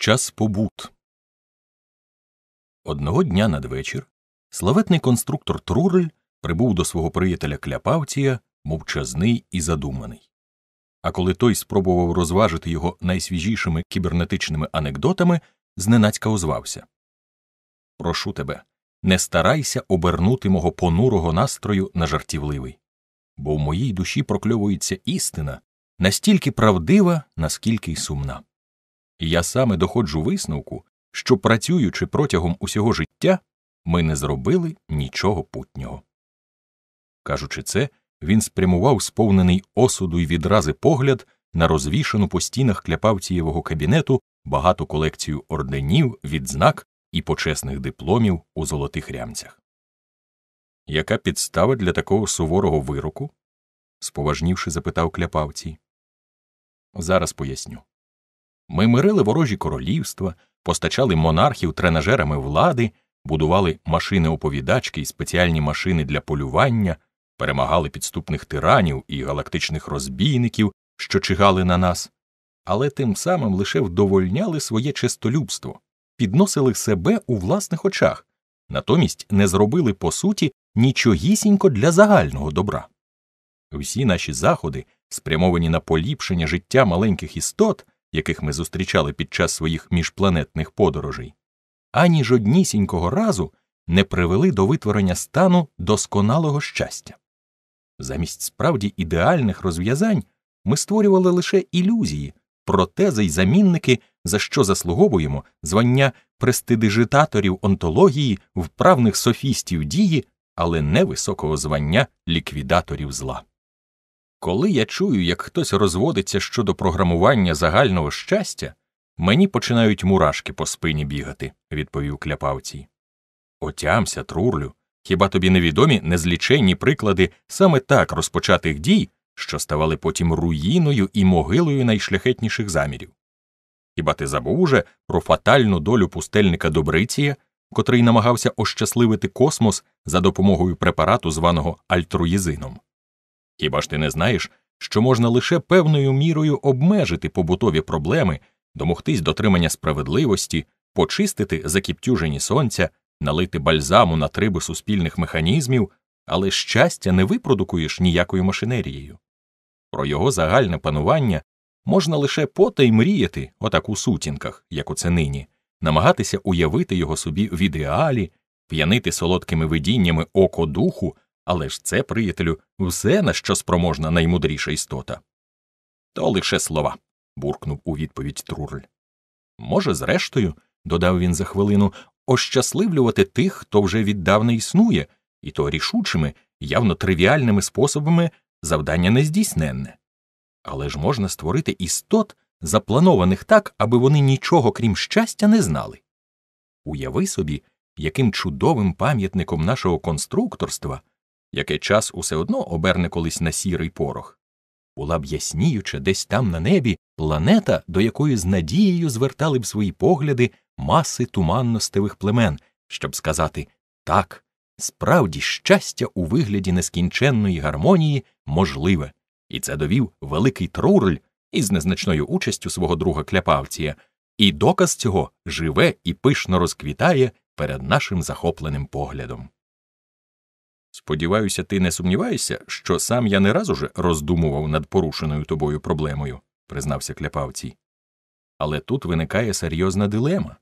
час побут. Одного дня надвечір славетний конструктор Трурель прибув до свого приятеля Кляпавтія, мовчазний і задуманий. А коли той спробував розважити його найсвіжішими кібернетичними анекдотами, зненацька озвався Прошу тебе, не старайся обернути мого понурого настрою на жартівливий, бо в моїй душі прокльовується істина настільки правдива, наскільки й сумна я саме доходжу висновку, що працюючи протягом усього життя, ми не зробили нічого путнього. Кажучи це, він спрямував сповнений осуду й відрази погляд на розвішену по стінах кляпавцієвого кабінету багату колекцію орденів, відзнак і почесних дипломів у золотих рямцях. Яка підстава для такого суворого вироку? споважнівши, запитав кляпавці. Зараз поясню. Ми мирили ворожі королівства, постачали монархів тренажерами влади, будували машини-оповідачки і спеціальні машини для полювання, перемагали підступних тиранів і галактичних розбійників, що чигали на нас, але тим самим лише вдовольняли своє честолюбство, підносили себе у власних очах, натомість не зробили по суті нічогісінько для загального добра. Всі наші заходи, спрямовані на поліпшення життя маленьких істот яких ми зустрічали під час своїх міжпланетних подорожей, ані жоднісінького разу не привели до витворення стану досконалого щастя. Замість справді ідеальних розв'язань ми створювали лише ілюзії, протези й замінники, за що заслуговуємо звання престидижитаторів онтології, вправних софістів дії, але не високого звання ліквідаторів зла. Коли я чую, як хтось розводиться щодо програмування загального щастя, мені починають мурашки по спині бігати, відповів кляпавцій. Отямся, трурлю. Хіба тобі невідомі незліченні приклади саме так розпочатих дій, що ставали потім руїною і могилою найшляхетніших замірів? Хіба ти забув уже про фатальну долю пустельника Добриція, котрий намагався ощасливити космос за допомогою препарату, званого альтруїзином? Хіба ж ти не знаєш, що можна лише певною мірою обмежити побутові проблеми, домогтись дотримання справедливості, почистити закіптюжені сонця, налити бальзаму на триби суспільних механізмів, але щастя не випродукуєш ніякою машинерією. Про його загальне панування можна лише пота й мріяти, отак у сутінках, як оце нині, намагатися уявити його собі в ідеалі, п'янити солодкими видіннями око духу. Але ж це, приятелю, все, на що спроможна наймудріша істота. То лише слова. буркнув у відповідь трурль. Може, зрештою, додав він за хвилину, ощасливлювати тих, хто вже віддавна існує, і то рішучими, явно тривіальними способами завдання нездійсненне. Але ж можна створити істот, запланованих так, аби вони нічого крім щастя не знали. Уяви собі, яким чудовим пам'ятником нашого конструкторства яке час усе одно оберне колись на сірий порох. Була б ясніюча десь там на небі планета, до якої з надією звертали б свої погляди маси туманностевих племен, щоб сказати так, справді щастя у вигляді нескінченної гармонії можливе, і це довів великий Трурль із незначною участю свого друга Кляпавція, і доказ цього живе і пишно розквітає перед нашим захопленим поглядом. Сподіваюся, ти не сумніваєшся, що сам я не раз уже роздумував над порушеною тобою проблемою, признався кляпавцій. Але тут виникає серйозна дилема.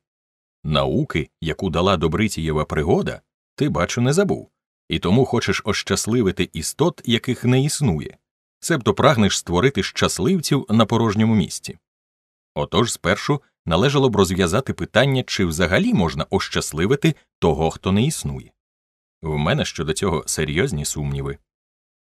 Науки, яку дала добритієва пригода, ти, бачу, не забув, і тому хочеш ощасливити істот, яких не існує, себто прагнеш створити щасливців на порожньому місці. Отож спершу належало б розв'язати питання, чи взагалі можна ощасливити того, хто не існує. В мене щодо цього серйозні сумніви.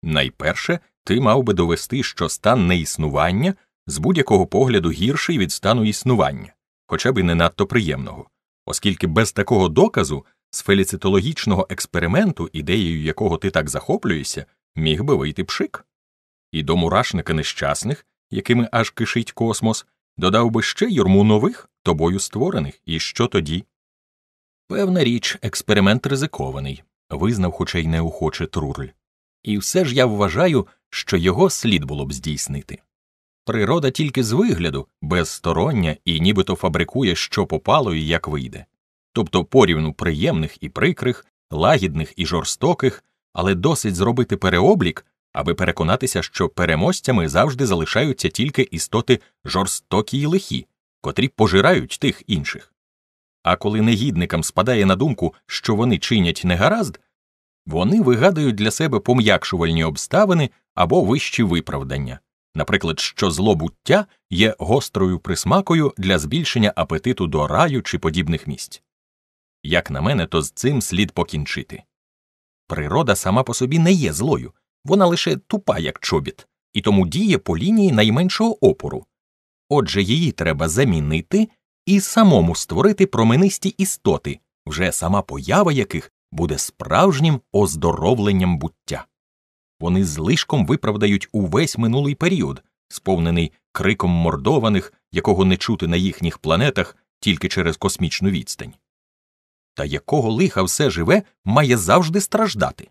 Найперше, ти мав би довести, що стан неіснування з будь-якого погляду гірший від стану існування, хоча б і не надто приємного, оскільки без такого доказу з феліцитологічного експерименту, ідеєю якого ти так захоплюєшся, міг би вийти пшик. І до мурашника нещасних, якими аж кишить космос, додав би ще юрму нових, тобою створених, і що тоді? Певна річ, експеримент ризикований визнав, хоча й неохоче Трурель. І все ж я вважаю, що його слід було б здійснити. Природа тільки з вигляду, без стороння і нібито фабрикує, що попало і як вийде, тобто порівну приємних і прикрих, лагідних і жорстоких, але досить зробити переоблік, аби переконатися, що переможцями завжди залишаються тільки істоти жорстокі й лихі, котрі пожирають тих інших. А коли негідникам спадає на думку, що вони чинять негаразд, вони вигадують для себе пом'якшувальні обставини або вищі виправдання, наприклад, що зло буття є гострою присмакою для збільшення апетиту до раю чи подібних місць. Як на мене, то з цим слід покінчити. Природа сама по собі не є злою, вона лише тупа, як чобіт, і тому діє по лінії найменшого опору. Отже, її треба замінити і самому створити променисті істоти, вже сама поява яких буде справжнім оздоровленням буття. Вони злишком виправдають увесь минулий період, сповнений криком мордованих, якого не чути на їхніх планетах тільки через космічну відстань. Та якого лиха все живе має завжди страждати.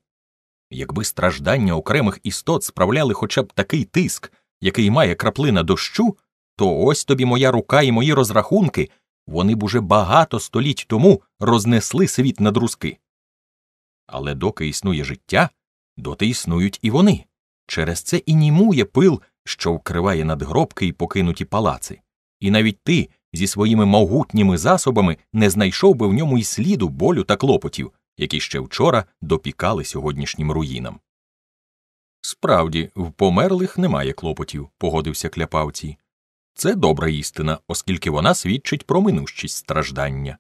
Якби страждання окремих істот справляли хоча б такий тиск, який має краплина дощу, то ось тобі моя рука і мої розрахунки, вони б уже багато століть тому рознесли світ на друзки. Але доки існує життя, доти існують і вони. Через це і німує пил, що вкриває надгробки і покинуті палаци. І навіть ти зі своїми могутніми засобами не знайшов би в ньому і сліду болю та клопотів, які ще вчора допікали сьогоднішнім руїнам. Справді, в померлих немає клопотів, погодився кляпавці. Це добра істина, оскільки вона свідчить про минущість страждання.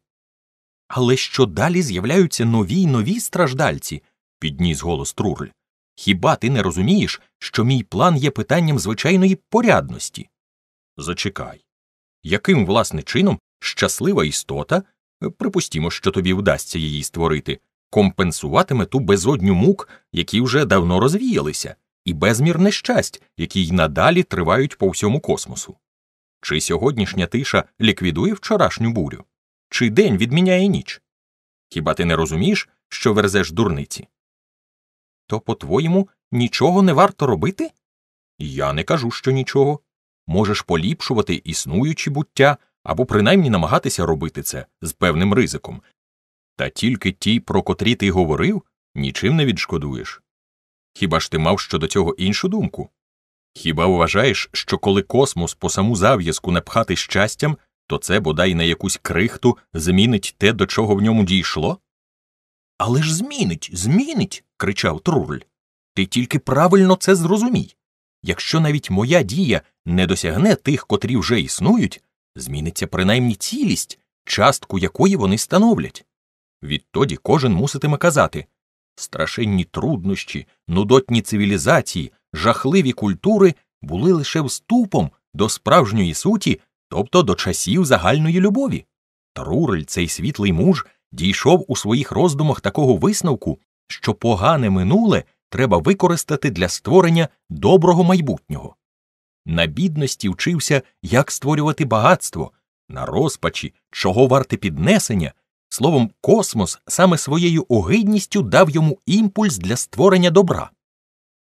Але що далі з'являються нові й нові страждальці, підніс голос Трурль. Хіба ти не розумієш, що мій план є питанням звичайної порядності? Зачекай. Яким власне чином щаслива істота, е, припустімо, що тобі вдасться її створити, компенсуватиме ту безодню мук, які вже давно розвіялися, і безмір нещасть, які й надалі тривають по всьому космосу? Чи сьогоднішня тиша ліквідує вчорашню бурю? Чи день відміняє ніч? Хіба ти не розумієш, що верзеш дурниці? То, по твоєму, нічого не варто робити? Я не кажу, що нічого. Можеш поліпшувати існуючі буття або принаймні намагатися робити це з певним ризиком. Та тільки ті, про котрі ти говорив, нічим не відшкодуєш. Хіба ж ти мав щодо цього іншу думку? Хіба вважаєш, що коли космос по саму зав'язку напхати щастям, то це бодай на якусь крихту змінить те, до чого в ньому дійшло? Але ж змінить, змінить. кричав трурль. Ти тільки правильно це зрозумій. Якщо навіть моя дія не досягне тих, котрі вже існують, зміниться принаймні цілість, частку якої вони становлять. Відтоді кожен муситиме казати страшенні труднощі, нудотні цивілізації, жахливі культури були лише вступом до справжньої суті, тобто до часів загальної любові. Трурель, цей світлий муж, дійшов у своїх роздумах такого висновку, що погане минуле треба використати для створення доброго майбутнього. На бідності вчився, як створювати багатство, на розпачі, чого варте піднесення. Словом, космос саме своєю огидністю дав йому імпульс для створення добра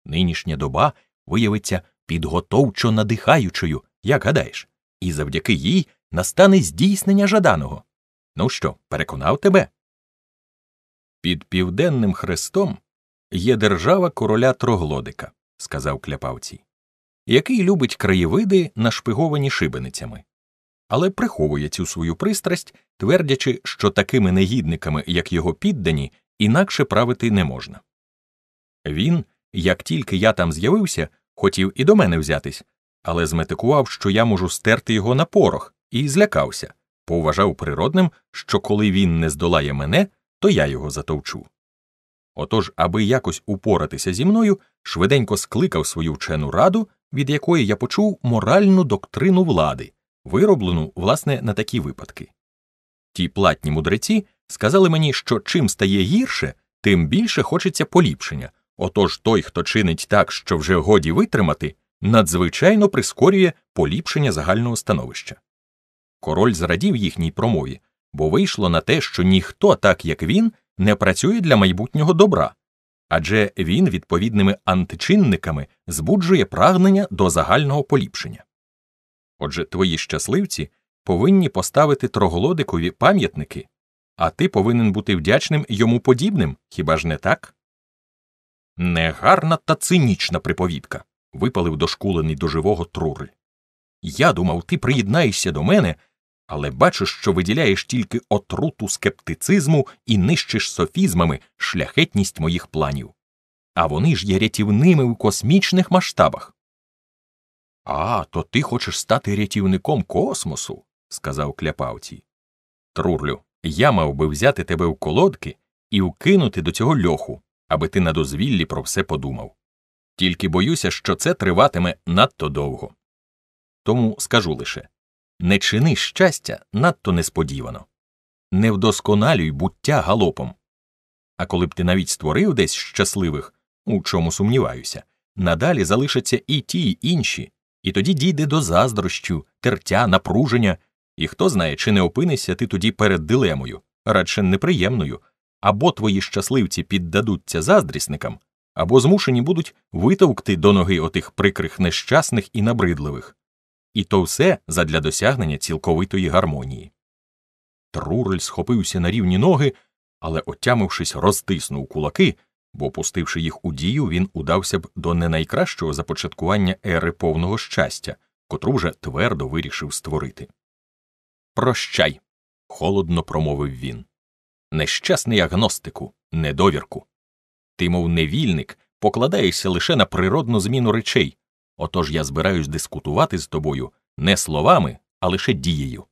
нинішня доба виявиться підготовчо надихаючою, як гадаєш, і завдяки їй настане здійснення жаданого. Ну що, переконав тебе? Під південним хрестом є держава короля троглодика, сказав кляпавці, який любить краєвиди, нашпиговані шибеницями, але приховує цю свою пристрасть, твердячи, що такими негідниками, як його піддані, інакше правити не можна. Він як тільки я там з'явився, хотів і до мене взятись, але зметикував, що я можу стерти його на порох, і злякався, поуважав природним, що коли він не здолає мене, то я його затовчу. Отож, аби якось упоратися зі мною, швиденько скликав свою вчену раду, від якої я почув моральну доктрину влади, вироблену, власне, на такі випадки. Ті платні мудреці сказали мені, що чим стає гірше, тим більше хочеться поліпшення. Отож той, хто чинить так, що вже годі витримати, надзвичайно прискорює поліпшення загального становища. Король зрадів їхній промові, бо вийшло на те, що ніхто, так як він, не працює для майбутнього добра, адже він відповідними античинниками збуджує прагнення до загального поліпшення. Отже, твої щасливці повинні поставити троголодикові пам'ятники, а ти повинен бути вдячним йому подібним, хіба ж не так? Негарна та цинічна приповідка, випалив дошкулений до живого труль. Я думав, ти приєднаєшся до мене, але бачу, що виділяєш тільки отруту скептицизму і нищиш софізмами шляхетність моїх планів. А вони ж є рятівними у космічних масштабах. А, то ти хочеш стати рятівником космосу, сказав кляпавцій. Трурлю, я мав би взяти тебе у колодки і вкинути до цього льоху аби ти на дозвіллі про все подумав. Тільки боюся, що це триватиме надто довго. Тому скажу лише не чини щастя надто несподівано, не вдосконалюй буття галопом. А коли б ти навіть створив десь щасливих, у чому сумніваюся, надалі залишаться і ті, і інші, і тоді дійде до заздрощу, тертя, напруження, і хто знає, чи не опинишся ти тоді перед дилемою, радше неприємною, або твої щасливці піддадуться заздрісникам, або змушені будуть витовкти до ноги отих прикрих нещасних і набридливих. І то все задля досягнення цілковитої гармонії. Трурель схопився на рівні ноги, але, отямившись, розтиснув кулаки, бо, пустивши їх у дію, він удався б до не найкращого започаткування ери повного щастя, котру вже твердо вирішив створити. Прощай, холодно промовив він нещасний агностику, недовірку. Ти, мов невільник, покладаєшся лише на природну зміну речей, отож я збираюсь дискутувати з тобою не словами, а лише дією.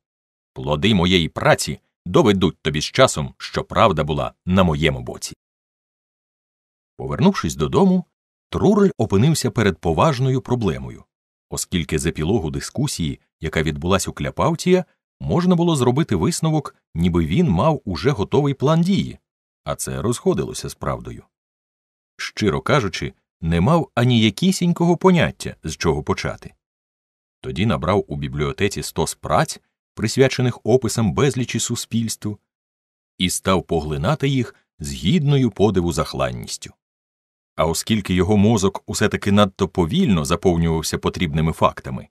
Плоди моєї праці доведуть тобі з часом, що правда була на моєму боці. Повернувшись додому, Трурель опинився перед поважною проблемою, оскільки з епілогу дискусії, яка відбулась у кляпавтія, можна було зробити висновок, ніби він мав уже готовий план дії, а це розходилося з правдою. Щиро кажучи, не мав ані якісінького поняття, з чого почати. Тоді набрав у бібліотеці стос праць, присвячених описам безлічі суспільству, і став поглинати їх з гідною подиву захланністю. А оскільки його мозок усе таки надто повільно заповнювався потрібними фактами,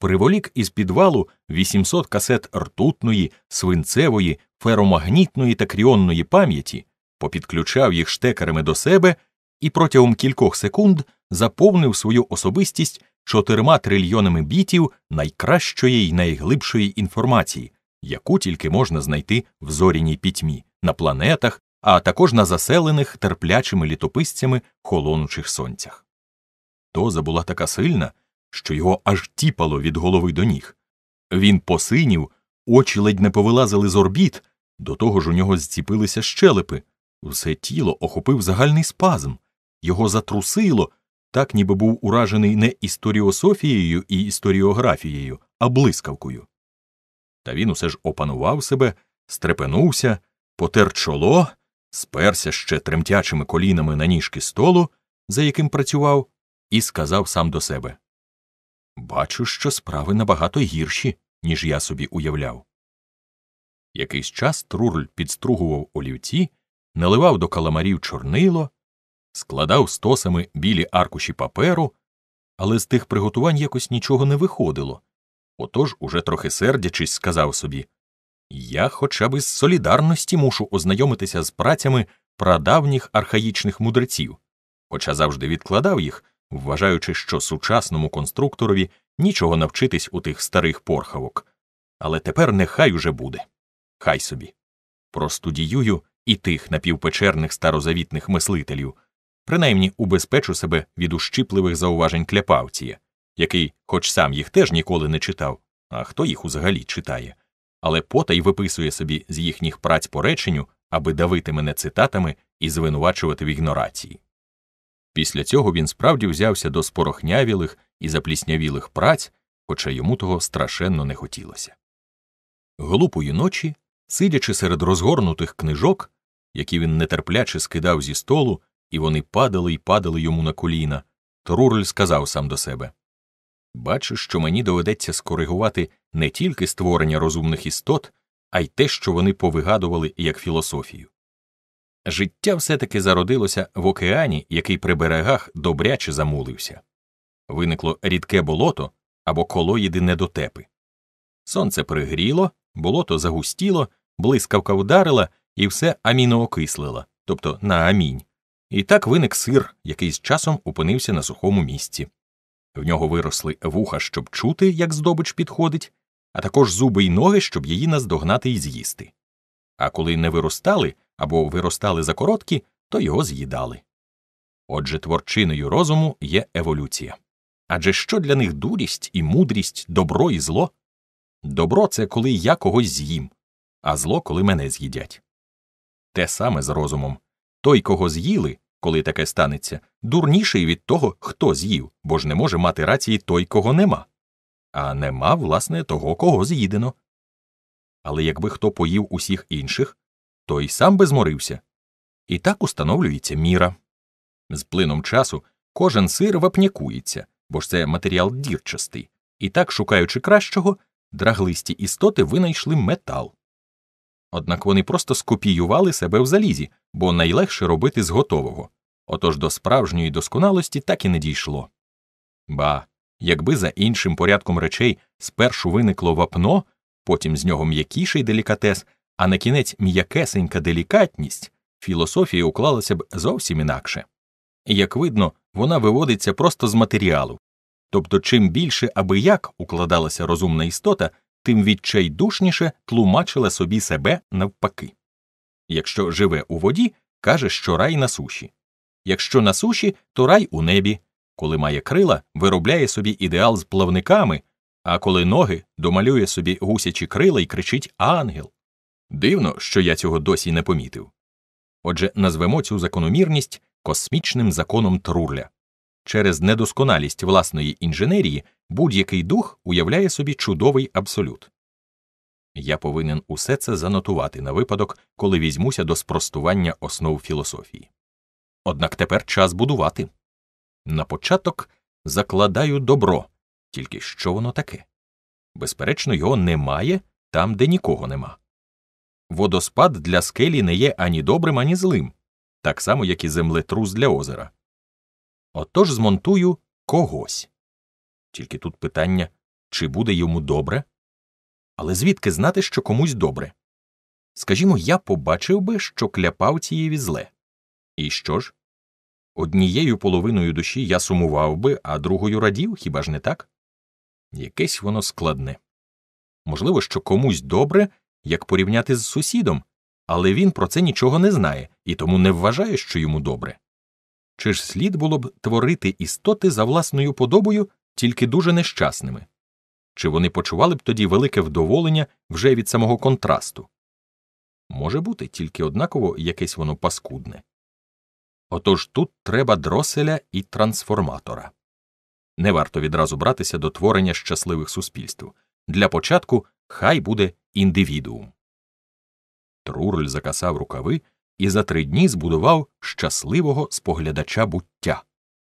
приволік із підвалу 800 касет ртутної, свинцевої, феромагнітної та кріонної пам'яті, попідключав їх штекерами до себе і протягом кількох секунд заповнив свою особистість чотирма трильйонами бітів найкращої й найглибшої інформації, яку тільки можна знайти в зоріній пітьмі, на планетах, а також на заселених терплячими літописцями холонучих сонцях. Доза була така сильна що його аж тіпало від голови до ніг. Він посинів, очі ледь не повилазили з орбіт, до того ж у нього зціпилися щелепи, все тіло охопив загальний спазм, його затрусило, так ніби був уражений не історіософією і історіографією, а блискавкою. Та він усе ж опанував себе, стрепенувся, потер чоло, сперся ще тремтячими колінами на ніжки столу, за яким працював, і сказав сам до себе Бачу, що справи набагато гірші, ніж я собі уявляв. Якийсь час Трурль підстругував олівці, наливав до каламарів чорнило, складав стосами білі аркуші паперу, але з тих приготувань якось нічого не виходило. Отож, уже трохи сердячись, сказав собі Я хоча б із солідарності мушу ознайомитися з працями прадавніх архаїчних мудреців, хоча завжди відкладав їх, вважаючи, що сучасному конструкторові нічого навчитись у тих старих порхавок. Але тепер нехай уже буде. Хай собі. Простудіюю і тих напівпечерних старозавітних мислителів, принаймні убезпечу себе від ущіпливих зауважень кляпавція, який, хоч сам їх теж ніколи не читав, а хто їх узагалі читає, але потай виписує собі з їхніх праць по реченню, аби давити мене цитатами і звинувачувати в ігнорації. Після цього він справді взявся до спорохнявілих і запліснявілих праць, хоча йому того страшенно не хотілося. Глупої ночі, сидячи серед розгорнутих книжок, які він нетерпляче скидав зі столу, і вони падали й падали йому на коліна, Трурель сказав сам до себе Бачу, що мені доведеться скоригувати не тільки створення розумних істот, а й те, що вони повигадували як філософію життя все-таки зародилося в океані, який при берегах добряче замулився. Виникло рідке болото або колоїди недотепи. Сонце пригріло, болото загустіло, блискавка вдарила і все аміноокислила, тобто на амінь. І так виник сир, який з часом опинився на сухому місці. В нього виросли вуха, щоб чути, як здобич підходить, а також зуби й ноги, щоб її наздогнати і з'їсти. А коли не виростали, або виростали закороткі, то його з'їдали. Отже, творчиною розуму є еволюція. Адже що для них дурість і мудрість, добро і зло? Добро це коли я когось з'їм, а зло, коли мене з'їдять. Те саме з розумом той, кого з'їли, коли таке станеться, дурніший від того, хто з'їв, бо ж не може мати рації той, кого нема, а нема, власне, того, кого з'їдено. Але якби хто поїв усіх інших, то й сам би зморився. І так установлюється міра. З плином часу кожен сир вапнякується, бо ж це матеріал дірчастий, і так, шукаючи кращого, драглисті істоти винайшли метал. Однак вони просто скопіювали себе в залізі, бо найлегше робити з готового. Отож до справжньої досконалості так і не дійшло. Ба, якби за іншим порядком речей спершу виникло вапно, потім з нього м'якіший делікатес, а на кінець м'якесенька делікатність, філософія уклалася б зовсім інакше. Як видно, вона виводиться просто з матеріалу. Тобто, чим більше аби як укладалася розумна істота, тим відчайдушніше тлумачила собі себе навпаки. Якщо живе у воді, каже, що рай на суші. Якщо на суші, то рай у небі, коли має крила, виробляє собі ідеал з плавниками, а коли ноги домалює собі гусячі крила і кричить ангел. Дивно, що я цього досі не помітив. Отже, назвемо цю закономірність космічним законом Трурля. Через недосконалість власної інженерії будь-який дух уявляє собі чудовий абсолют. Я повинен усе це занотувати на випадок, коли візьмуся до спростування основ філософії. Однак тепер час будувати. На початок закладаю добро, тільки що воно таке. Безперечно, його немає там, де нікого нема. Водоспад для скелі не є ані добрим, ані злим, так само, як і землетрус для озера. Отож змонтую когось. Тільки тут питання, чи буде йому добре? Але звідки знати, що комусь добре? Скажімо, я побачив би, що кляпав цієї зле. І що ж? Однією половиною душі я сумував би, а другою радів, хіба ж не так? Якесь воно складне. Можливо, що комусь добре, як порівняти з сусідом, але він про це нічого не знає і тому не вважає, що йому добре. Чи ж слід було б творити істоти за власною подобою, тільки дуже нещасними? Чи вони почували б тоді велике вдоволення вже від самого контрасту? Може бути, тільки однаково якесь воно паскудне. Отож тут треба дроселя і трансформатора. Не варто відразу братися до творення щасливих суспільств. Для початку хай буде індивідуум. Трурель закасав рукави і за три дні збудував щасливого споглядача буття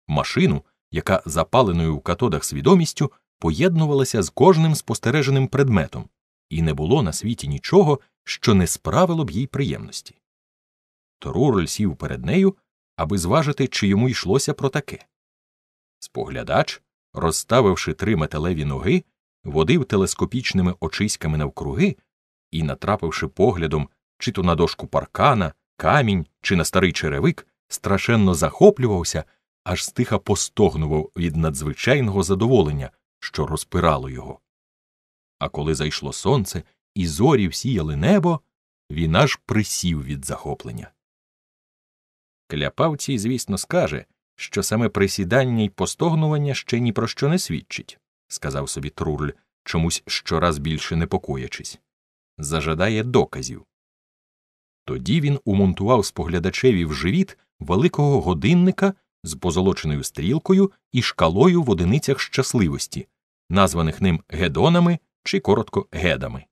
машину, яка запаленою в катодах свідомістю поєднувалася з кожним спостереженим предметом, і не було на світі нічого, що не справило б їй приємності. Трурель сів перед нею, аби зважити, чи йому йшлося про таке. Споглядач, розставивши три металеві ноги, водив телескопічними очиськами навкруги і, натрапивши поглядом чи то на дошку паркана, камінь, чи на старий черевик, страшенно захоплювався, аж стиха постогнував від надзвичайного задоволення, що розпирало його. А коли зайшло сонце і зорі всіяли небо, він аж присів від захоплення. Кляпавці, звісно, скаже, що саме присідання й постогнування ще ні про що не свідчить сказав собі Труль, чомусь щораз більше непокоячись. Зажадає доказів. Тоді він умонтував споглядачеві в живіт великого годинника з позолоченою стрілкою і шкалою в одиницях щасливості, названих ним гедонами чи коротко гедами.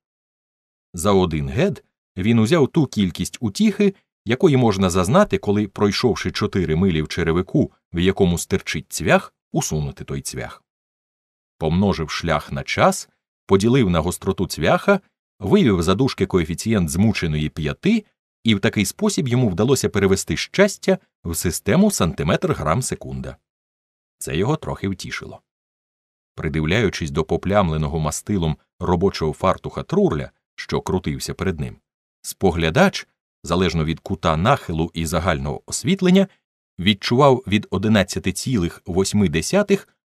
За один гед він узяв ту кількість утіхи, якої можна зазнати, коли, пройшовши чотири милі в черевику, в якому стирчить цвях, усунути той цвях помножив шлях на час, поділив на гостроту цвяха, вивів задушки коефіцієнт змученої п'яти, і в такий спосіб йому вдалося перевести щастя в систему сантиметр грам секунда. Це його трохи втішило. Придивляючись до поплямленого мастилом робочого фартуха трурля, що крутився перед ним, споглядач, залежно від кута нахилу і загального освітлення, відчував від 11,8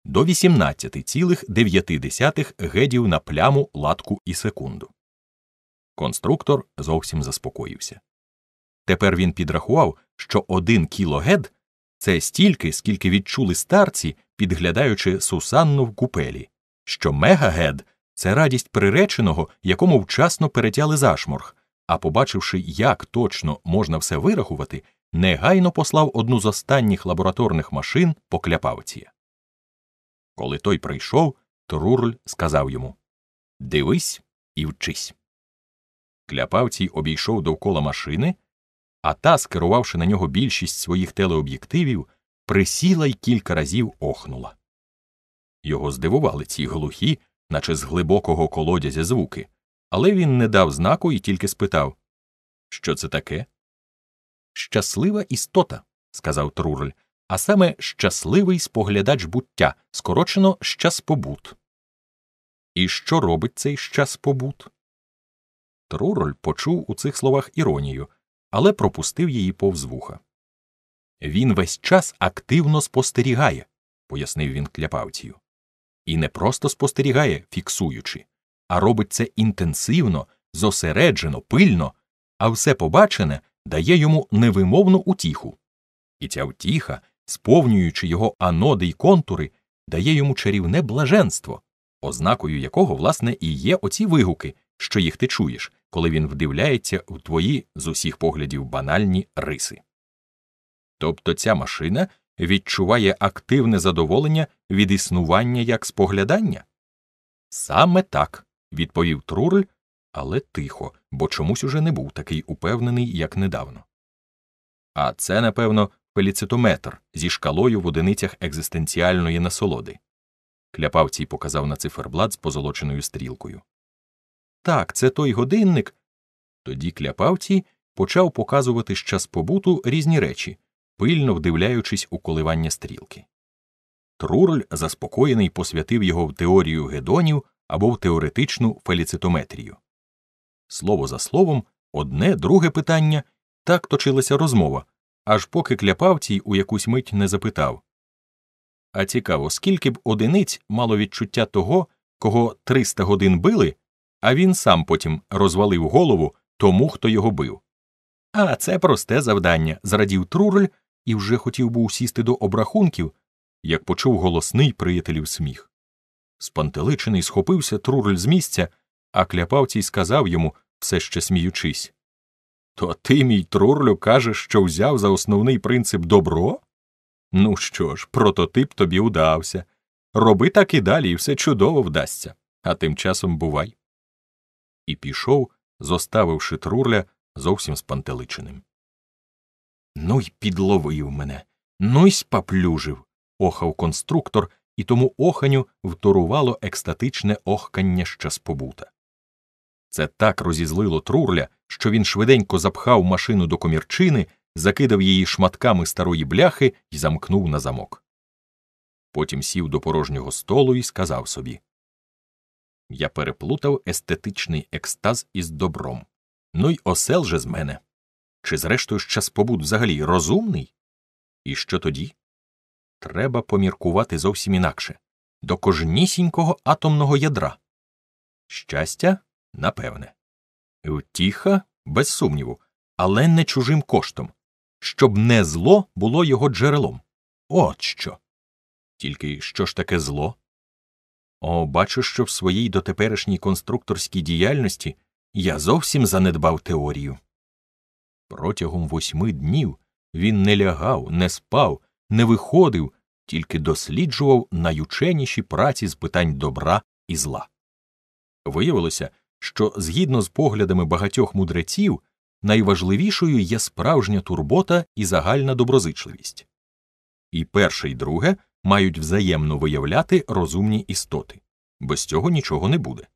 до 18,9 гедів на пляму латку і секунду. Конструктор зовсім заспокоївся. Тепер він підрахував, що один кілогед це стільки, скільки відчули старці, підглядаючи Сусанну в купелі, що мегагед це радість приреченого, якому вчасно перетяли зашморг, а побачивши, як точно можна все вирахувати, негайно послав одну з останніх лабораторних машин по кляпавці. Коли той прийшов, Трурль сказав йому Дивись і вчись. Кляпавці обійшов довкола машини, а та, скерувавши на нього більшість своїх телеоб'єктивів, присіла й кілька разів охнула. Його здивували ці глухі, наче з глибокого колодязя звуки, але він не дав знаку і тільки спитав Що це таке? Щаслива істота, сказав трурль а саме щасливий споглядач буття, скорочено щаспобут. І що робить цей щаспобут? Труроль почув у цих словах іронію, але пропустив її повз вуха. Він весь час активно спостерігає, пояснив він кляпавцію. І не просто спостерігає, фіксуючи, а робить це інтенсивно, зосереджено, пильно, а все побачене дає йому невимовну утіху. І ця втіха сповнюючи його аноди й контури, дає йому чарівне блаженство, ознакою якого, власне, і є оці вигуки, що їх ти чуєш, коли він вдивляється у твої з усіх поглядів банальні риси. Тобто ця машина відчуває активне задоволення від існування як споглядання? Саме так, відповів Трурель, але тихо, бо чомусь уже не був такий упевнений, як недавно. А це, напевно, Феліцитометр зі шкалою в одиницях екзистенціальної насолоди. Кляпавцій показав на циферблат з позолоченою стрілкою. Так, це той годинник. Тоді кляпавцій почав показувати з час побуту різні речі, пильно вдивляючись у коливання стрілки. Трурль, заспокоєний, посвятив його в теорію гедонів або в теоретичну феліцитометрію. Слово за словом, одне друге питання так точилася розмова, аж поки кляпавтій у якусь мить не запитав А цікаво, скільки б одиниць мало відчуття того, кого 300 годин били, а він сам потім розвалив голову тому, хто його бив. А це просте завдання, зрадів Трурль і вже хотів був усісти до обрахунків, як почув голосний приятелів сміх. Спантеличений схопився Трурль з місця, а кляпавцій сказав йому, все ще сміючись то ти, мій трурлю, кажеш, що взяв за основний принцип добро? Ну що ж, прототип тобі удався. Роби так і далі, і все чудово вдасться, а тим часом бувай. І пішов, зоставивши трурля зовсім спантеличеним. Ну й підловив мене, ну й спаплюжив, охав конструктор, і тому оханю вторувало екстатичне охкання щаспобута. Це так розізлило Трурля, що він швиденько запхав машину до комірчини, закидав її шматками старої бляхи і замкнув на замок. Потім сів до порожнього столу і сказав собі Я переплутав естетичний екстаз із добром. Ну й осел же з мене. Чи, зрештою, щаспобут взагалі розумний? І що тоді? Треба поміркувати зовсім інакше до кожнісінького атомного ядра. Щастя? Напевне. Втіха, без сумніву, але не чужим коштом, щоб не зло було його джерелом. От що. Тільки що ж таке зло? О, бачу, що в своїй дотеперішній конструкторській діяльності я зовсім занедбав теорію. Протягом восьми днів він не лягав, не спав, не виходив, тільки досліджував найученіші праці з питань добра і зла. Виявилося, що, згідно з поглядами багатьох мудреців, найважливішою є справжня турбота і загальна доброзичливість. І перше і друге мають взаємно виявляти розумні істоти, без цього нічого не буде.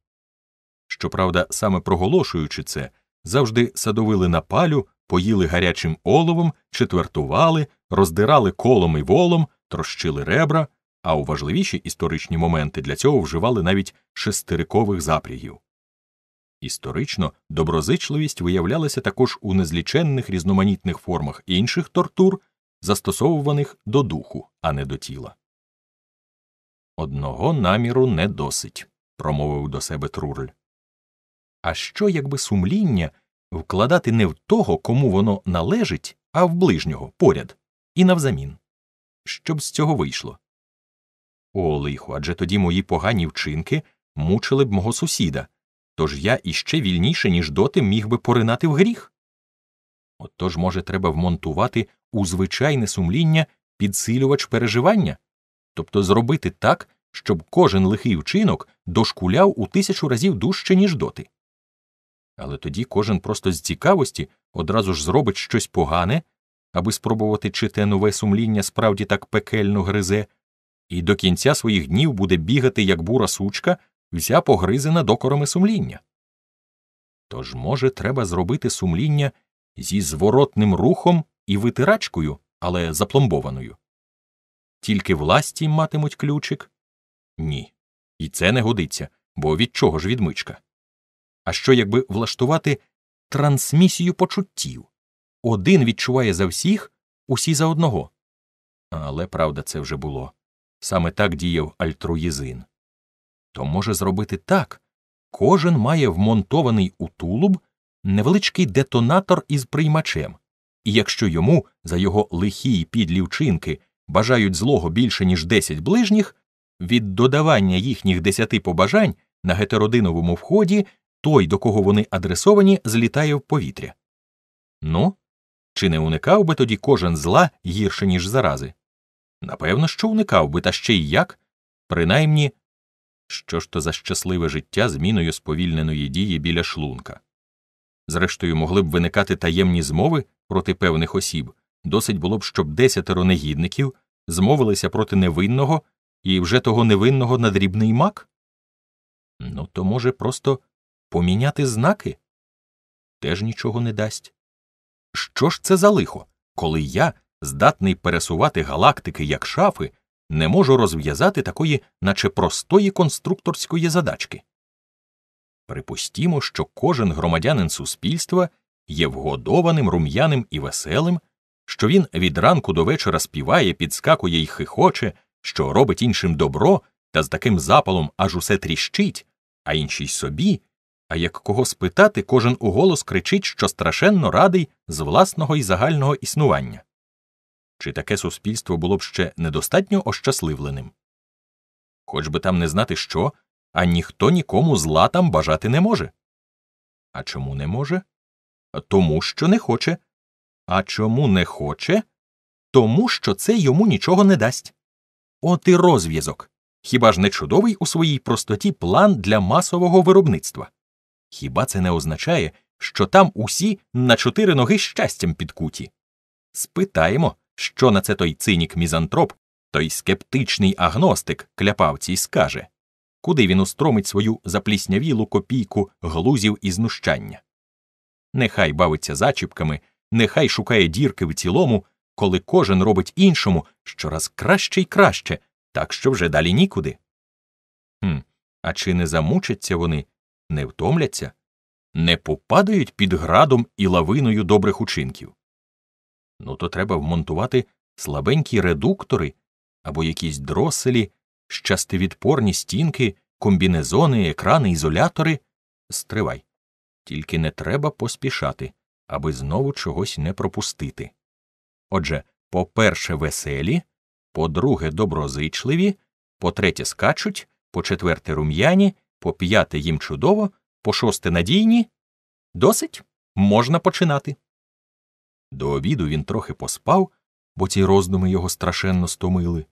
Щоправда, саме проголошуючи це, завжди садовили на палю, поїли гарячим оловом, четвертували, роздирали колом і волом, трощили ребра, а у важливіші історичні моменти для цього вживали навіть шестирикових запрягів. Історично доброзичливість виявлялася також у незліченних різноманітних формах інших тортур, застосовуваних до духу, а не до тіла. Одного наміру не досить, промовив до себе трурль. А що, якби сумління вкладати не в того, кому воно належить, а в ближнього поряд, і навзамін? Щоб з цього вийшло? О, лихо, адже тоді мої погані вчинки мучили б мого сусіда тож я іще вільніше, ніж доти, міг би поринати в гріх. Отож, може, треба вмонтувати у звичайне сумління підсилювач переживання, тобто зробити так, щоб кожен лихий вчинок дошкуляв у тисячу разів дужче, ніж доти. Але тоді кожен просто з цікавості одразу ж зробить щось погане, аби спробувати, чи те нове сумління справді так пекельно гризе, і до кінця своїх днів буде бігати, як бура сучка, вся погризена докорами сумління. Тож, може, треба зробити сумління зі зворотним рухом і витирачкою, але запломбованою. Тільки власті матимуть ключик? Ні. І це не годиться, бо від чого ж відмичка? А що, якби влаштувати трансмісію почуттів? Один відчуває за всіх, усі за одного. Але правда, це вже було саме так діяв альтруїзин то може зробити так кожен має вмонтований у тулуб невеличкий детонатор із приймачем, і якщо йому за його лихі і підлі вчинки бажають злого більше, ніж 10 ближніх, від додавання їхніх 10 побажань на гетеродиновому вході той, до кого вони адресовані, злітає в повітря. Ну, чи не уникав би тоді кожен зла гірше, ніж зарази? Напевно, що уникав би, та ще й як, принаймні що ж то за щасливе життя зміною сповільненої дії біля шлунка. Зрештою, могли б виникати таємні змови проти певних осіб, досить було б, щоб десятеро негідників змовилися проти невинного і вже того невинного на дрібний мак? Ну, то, може, просто поміняти знаки? Теж нічого не дасть. Що ж це за лихо, коли я здатний пересувати галактики як шафи, не можу розв'язати такої, наче простої конструкторської задачки. Припустімо, що кожен громадянин суспільства є вгодованим, рум'яним і веселим, що він від ранку до вечора співає, підскакує і хихоче, що робить іншим добро та з таким запалом аж усе тріщить, а інший собі. А як кого спитати, кожен уголос кричить, що страшенно радий з власного і загального існування чи таке суспільство було б ще недостатньо ощасливленим. Хоч би там не знати що, а ніхто нікому зла там бажати не може. А чому не може? Тому що не хоче. А чому не хоче? Тому що це йому нічого не дасть. От і розв'язок. Хіба ж не чудовий у своїй простоті план для масового виробництва? Хіба це не означає, що там усі на чотири ноги щастям підкуті? Спитаємо, що на це той цинік мізантроп, той скептичний агностик кляпавці й скаже, куди він устромить свою запліснявілу копійку глузів і знущання? Нехай бавиться зачіпками, нехай шукає дірки в цілому, коли кожен робить іншому щораз краще й краще, так що вже далі нікуди. Хм, А чи не замучаться вони, не втомляться, не попадають під градом і лавиною добрих учинків? ну то треба вмонтувати слабенькі редуктори або якісь дроселі, щастивідпорні стінки, комбінезони, екрани, ізолятори. Стривай. Тільки не треба поспішати, аби знову чогось не пропустити. Отже, по перше, веселі, по друге, доброзичливі, по третє, скачуть, по четверте, рум'яні, по п'яте їм чудово, по шосте надійні. Досить можна починати. До обіду він трохи поспав, бо ці роздуми його страшенно стомили,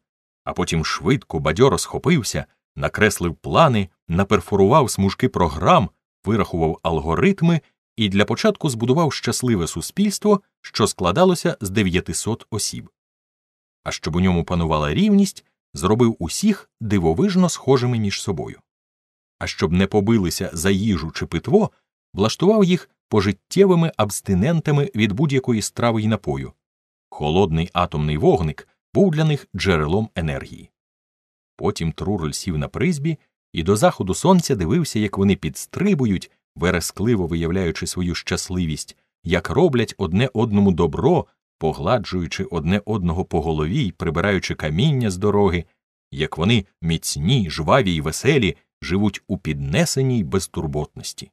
а потім швидко бадьоро схопився, накреслив плани, наперфорував смужки програм, вирахував алгоритми і для початку збудував щасливе суспільство, що складалося з 900 осіб. А щоб у ньому панувала рівність, зробив усіх дивовижно схожими між собою. А щоб не побилися за їжу чи питво, влаштував їх пожиттєвими абстинентами від будь-якої страви й напою. Холодний атомний вогник був для них джерелом енергії. Потім труроль сів на призбі і до заходу сонця дивився, як вони підстрибують, верескливо виявляючи свою щасливість, як роблять одне одному добро, погладжуючи одне одного по голові й прибираючи каміння з дороги, як вони міцні, жваві й веселі живуть у піднесеній безтурботності.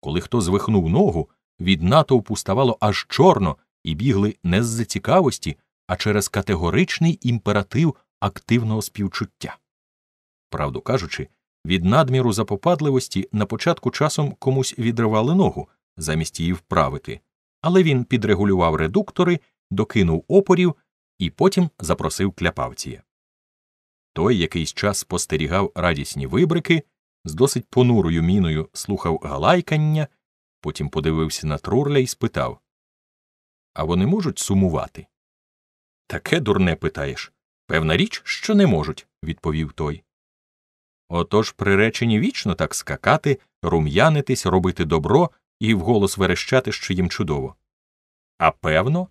Коли хто звихнув ногу, від натовпу ставало аж чорно і бігли не з цікавості, а через категоричний імператив активного співчуття. Правду кажучи, від надміру запопадливості на початку часом комусь відривали ногу, замість її вправити, але він підрегулював редуктори, докинув опорів і потім запросив кляпавція. Той якийсь час спостерігав радісні вибрики з досить понурою міною слухав галайкання, потім подивився на Трурля і спитав А вони можуть сумувати? Таке дурне питаєш. Певна річ, що не можуть, відповів той. Отож приречені вічно так скакати, рум'янитись, робити добро і вголос верещати, що їм чудово. А певно.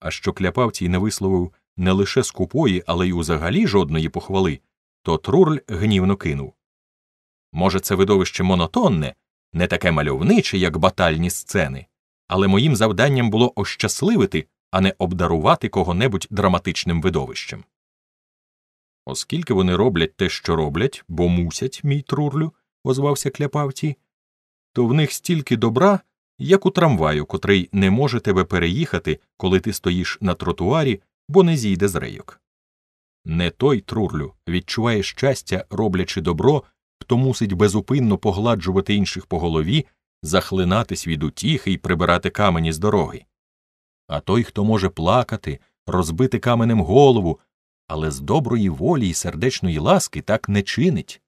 А що кляпавцій не висловив не лише скупої, але й узагалі жодної похвали, то Трурль гнівно кинув Може, це видовище монотонне, не таке мальовниче, як батальні сцени, але моїм завданням було ощасливити, а не обдарувати кого-небудь драматичним видовищем. Оскільки вони роблять те, що роблять, бо мусять, мій трурлю, озвався кляпавтій, то в них стільки добра, як у трамваю, котрий не може тебе переїхати, коли ти стоїш на тротуарі, бо не зійде з рейок. Не той трурлю відчуває щастя, роблячи добро, хто мусить безупинно погладжувати інших по голові, захлинатись від утіхи і прибирати камені з дороги, а той, хто може плакати, розбити каменем голову, але з доброї волі і сердечної ласки так не чинить.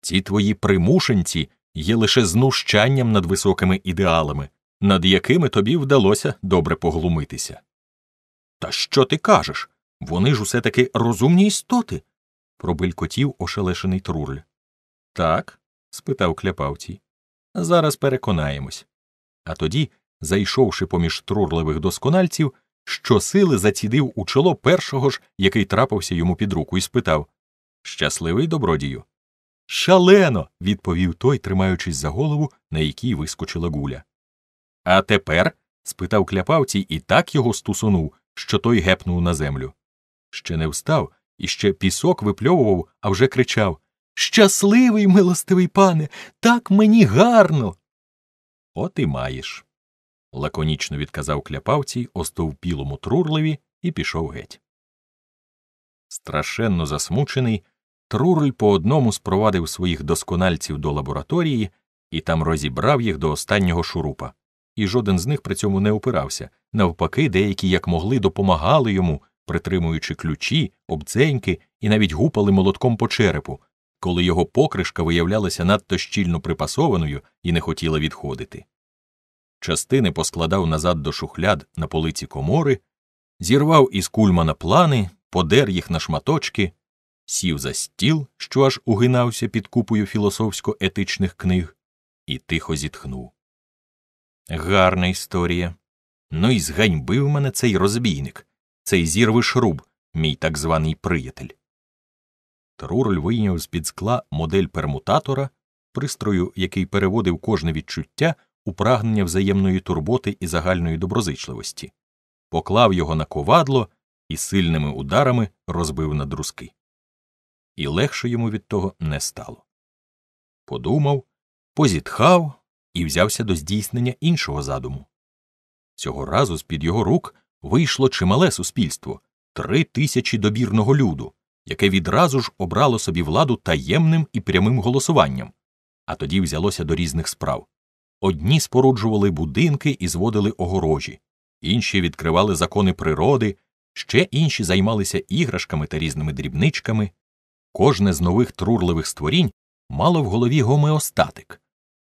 Ці твої примушенці є лише знущанням над високими ідеалами, над якими тобі вдалося добре поглумитися. Та що ти кажеш? Вони ж усе таки розумні істоти. пробилькотів ошелешений Труль. Так? спитав кляпавці, Зараз переконаємось. А тоді, зайшовши поміж трурливих доскональців, щосили зацідив у чоло першого ж, який трапився йому під руку, і спитав Щасливий добродію. Шалено. відповів той, тримаючись за голову, на якій вискочила гуля. А тепер? спитав кляпавці і так його стусунув, що той гепнув на землю. Ще не встав і ще пісок випльовував, а вже кричав Щасливий, милостивий пане, так мені гарно. От і маєш. лаконічно відказав кляпавцій остовпілому трурлеві і пішов геть. Страшенно засмучений, Трурль по одному спровадив своїх доскональців до лабораторії і там розібрав їх до останнього шурупа, і жоден з них при цьому не опирався. Навпаки, деякі, як могли, допомагали йому, притримуючи ключі, обдзеньки і навіть гупали молотком по черепу коли його покришка виявлялася надто щільно припасованою і не хотіла відходити. Частини поскладав назад до шухляд на полиці комори, зірвав із кульмана плани, подер їх на шматочки, сів за стіл, що аж угинався під купою філософсько-етичних книг, і тихо зітхнув. Гарна історія. Ну і зганьбив мене цей розбійник, цей зірвий шруб, мій так званий приятель. Рурль вийняв з-під скла модель пермутатора, пристрою, який переводив кожне відчуття у прагнення взаємної турботи і загальної доброзичливості, поклав його на ковадло і сильними ударами розбив на друзки. І легше йому від того не стало. Подумав, позітхав і взявся до здійснення іншого задуму. Цього разу з під його рук вийшло чимале суспільство три тисячі добірного люду яке відразу ж обрало собі владу таємним і прямим голосуванням, а тоді взялося до різних справ. Одні споруджували будинки і зводили огорожі, інші відкривали закони природи, ще інші займалися іграшками та різними дрібничками. Кожне з нових трурливих створінь мало в голові гомеостатик,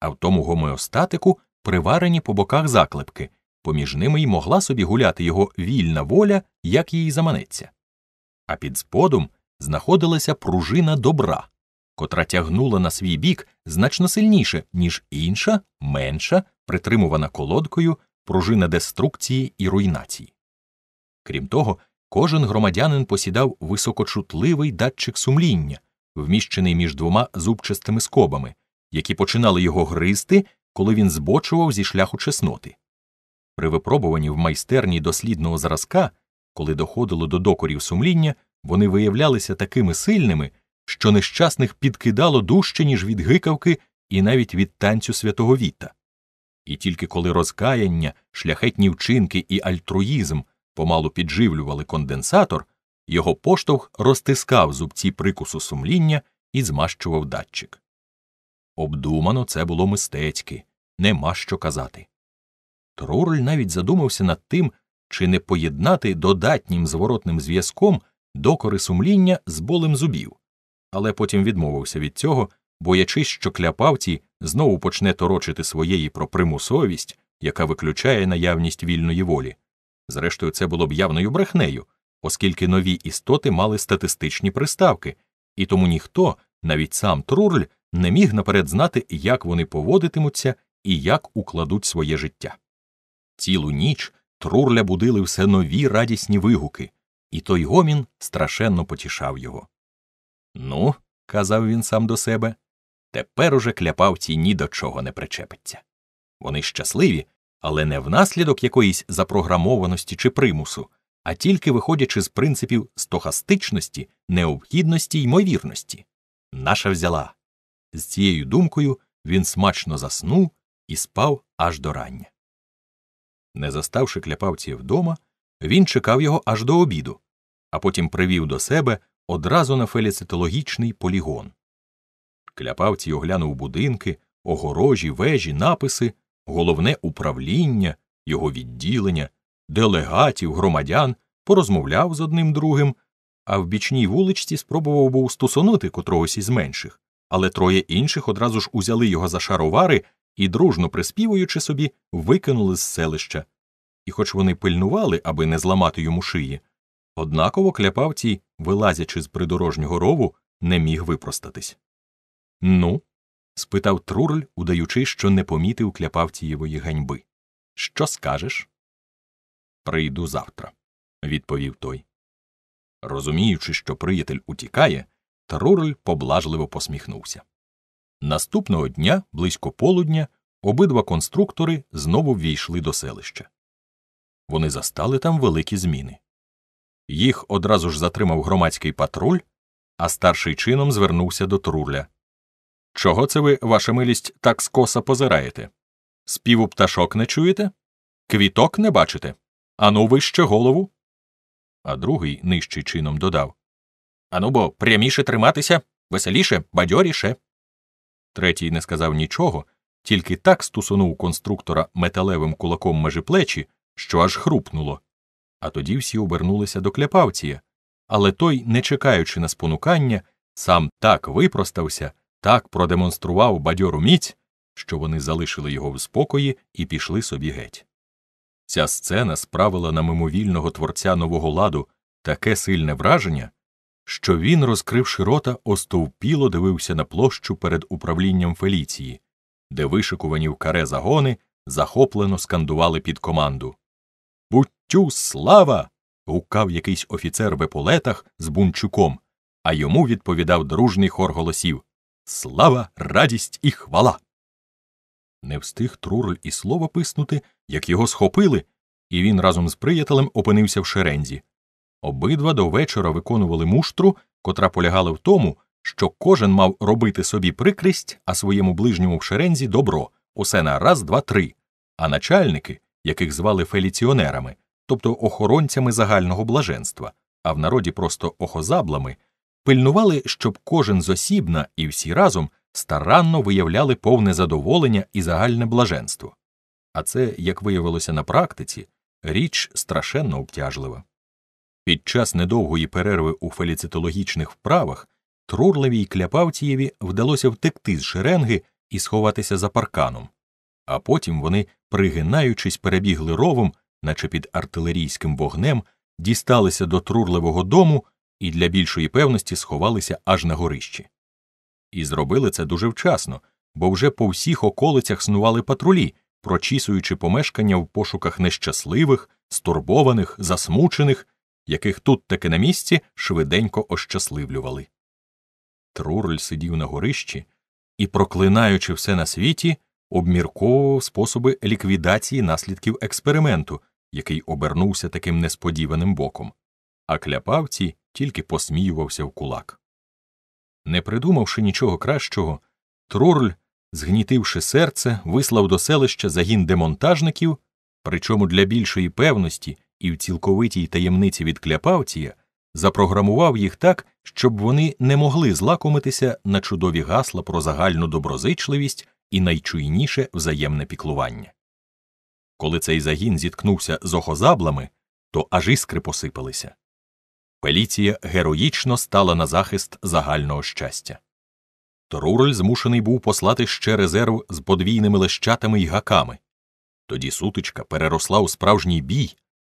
а в тому гомеостатику приварені по боках заклепки, поміж ними й могла собі гуляти його вільна воля, як їй заманеться. А під сподом знаходилася пружина добра, котра тягнула на свій бік значно сильніше, ніж інша, менша, притримувана колодкою пружина деструкції і руйнації. Крім того, кожен громадянин посідав високочутливий датчик сумління, вміщений між двома зубчастими скобами, які починали його гризти, коли він збочував зі шляху чесноти. При випробуванні в майстерні дослідного зразка, коли доходило до докорів сумління, вони виявлялися такими сильними, що нещасних підкидало дужче, ніж від гикавки і навіть від танцю святого віта. І тільки коли розкаяння, шляхетні вчинки і альтруїзм помалу підживлювали конденсатор, його поштовх розтискав зубці прикусу сумління і змащував датчик. Обдумано це було мистецьки, нема що казати. Трурель навіть задумався над тим, чи не поєднати додатнім зворотним зв'язком докори сумління з болем зубів, але потім відмовився від цього, боячись, що кляпавці знову почне торочити своєї про примусовість, яка виключає наявність вільної волі. Зрештою, це було б явною брехнею, оскільки нові істоти мали статистичні приставки, і тому ніхто, навіть сам Трурль, не міг наперед знати, як вони поводитимуться і як укладуть своє життя. Цілу ніч Трурля будили все нові радісні вигуки, і той гомін страшенно потішав його. Ну, казав він сам до себе, тепер уже кляпавці ні до чого не причепиться. Вони щасливі, але не внаслідок якоїсь запрограмованості чи примусу, а тільки виходячи з принципів стохастичності, необхідності ймовірності. Наша взяла. З цією думкою він смачно заснув і спав аж до рання. Не заставши кляпавців вдома, він чекав його аж до обіду, а потім привів до себе одразу на феліцитологічний полігон. Кляпавці оглянув будинки, огорожі, вежі, написи, головне управління, його відділення, делегатів, громадян, порозмовляв з одним другим, а в бічній вуличці спробував був стусонути котрогось із менших, але троє інших одразу ж узяли його за шаровари і, дружно приспівуючи собі, викинули з селища і, хоч вони пильнували, аби не зламати йому шиї, однаково кляпавцій, вилазячи з придорожнього рову, не міг випростатись. Ну? спитав Трурль, удаючи, що не помітив кляпавцієвої ганьби. Що скажеш? Прийду завтра, відповів той. Розуміючи, що приятель утікає, Трурль поблажливо посміхнувся. Наступного дня, близько полудня, обидва конструктори знову ввійшли до селища. Вони застали там великі зміни. Їх одразу ж затримав громадський патруль, а старший чином звернувся до труля. Чого це ви, ваша милість, так скоса позираєте? Співу пташок не чуєте? Квіток не бачите? Ану вище голову. А другий нижчий чином додав Ану бо пряміше триматися, веселіше, бадьоріше. Третій не сказав нічого, тільки так стусунув конструктора металевим кулаком межі плечі, що аж хрупнуло. А тоді всі обернулися до кляпавція, але той, не чекаючи на спонукання, сам так випростався, так продемонстрував бадьору міць, що вони залишили його в спокої і пішли собі геть. Ця сцена справила на мимовільного творця нового ладу таке сильне враження, що він, розкривши рота, остовпіло дивився на площу перед управлінням Феліції, де вишикувані в каре загони захоплено скандували під команду. Тю слава. гукав якийсь офіцер в епулетах з бунчуком, а йому відповідав дружний хор голосів Слава, радість і хвала. Не встиг Трурель і слово писнути, як його схопили, і він разом з приятелем опинився в шерензі. Обидва до вечора виконували муштру, котра полягала в тому, що кожен мав робити собі прикрість, а своєму ближньому в шерензі добро, усе на раз, два, три. А начальники, яких звали феліціонерами, тобто охоронцями загального блаженства, а в народі просто охозаблами, пильнували, щоб кожен зосібна і всі разом старанно виявляли повне задоволення і загальне блаженство. А це, як виявилося на практиці, річ страшенно обтяжлива. Під час недовгої перерви у феліцитологічних вправах Трурливій Кляпавцієві вдалося втекти з шеренги і сховатися за парканом, а потім вони, пригинаючись, перебігли ровом наче під артилерійським вогнем, дісталися до трурливого дому і для більшої певності сховалися аж на горищі. І зробили це дуже вчасно, бо вже по всіх околицях снували патрулі, прочісуючи помешкання в пошуках нещасливих, стурбованих, засмучених, яких тут таки на місці швиденько ощасливлювали. Трурль сидів на горищі і, проклинаючи все на світі, обмірковував способи ліквідації наслідків експерименту, який обернувся таким несподіваним боком, а кляпавці тільки посміювався в кулак. Не придумавши нічого кращого, Трурль, згнітивши серце, вислав до селища загін демонтажників, причому для більшої певності і в цілковитій таємниці від кляпавція запрограмував їх так, щоб вони не могли злакомитися на чудові гасла про загальну доброзичливість і найчуйніше взаємне піклування. Коли цей загін зіткнувся з охозаблами, то аж іскри посипалися. Пеліція героїчно стала на захист загального щастя. Труроль змушений був послати ще резерв з подвійними лещатами й гаками. Тоді сутичка переросла у справжній бій,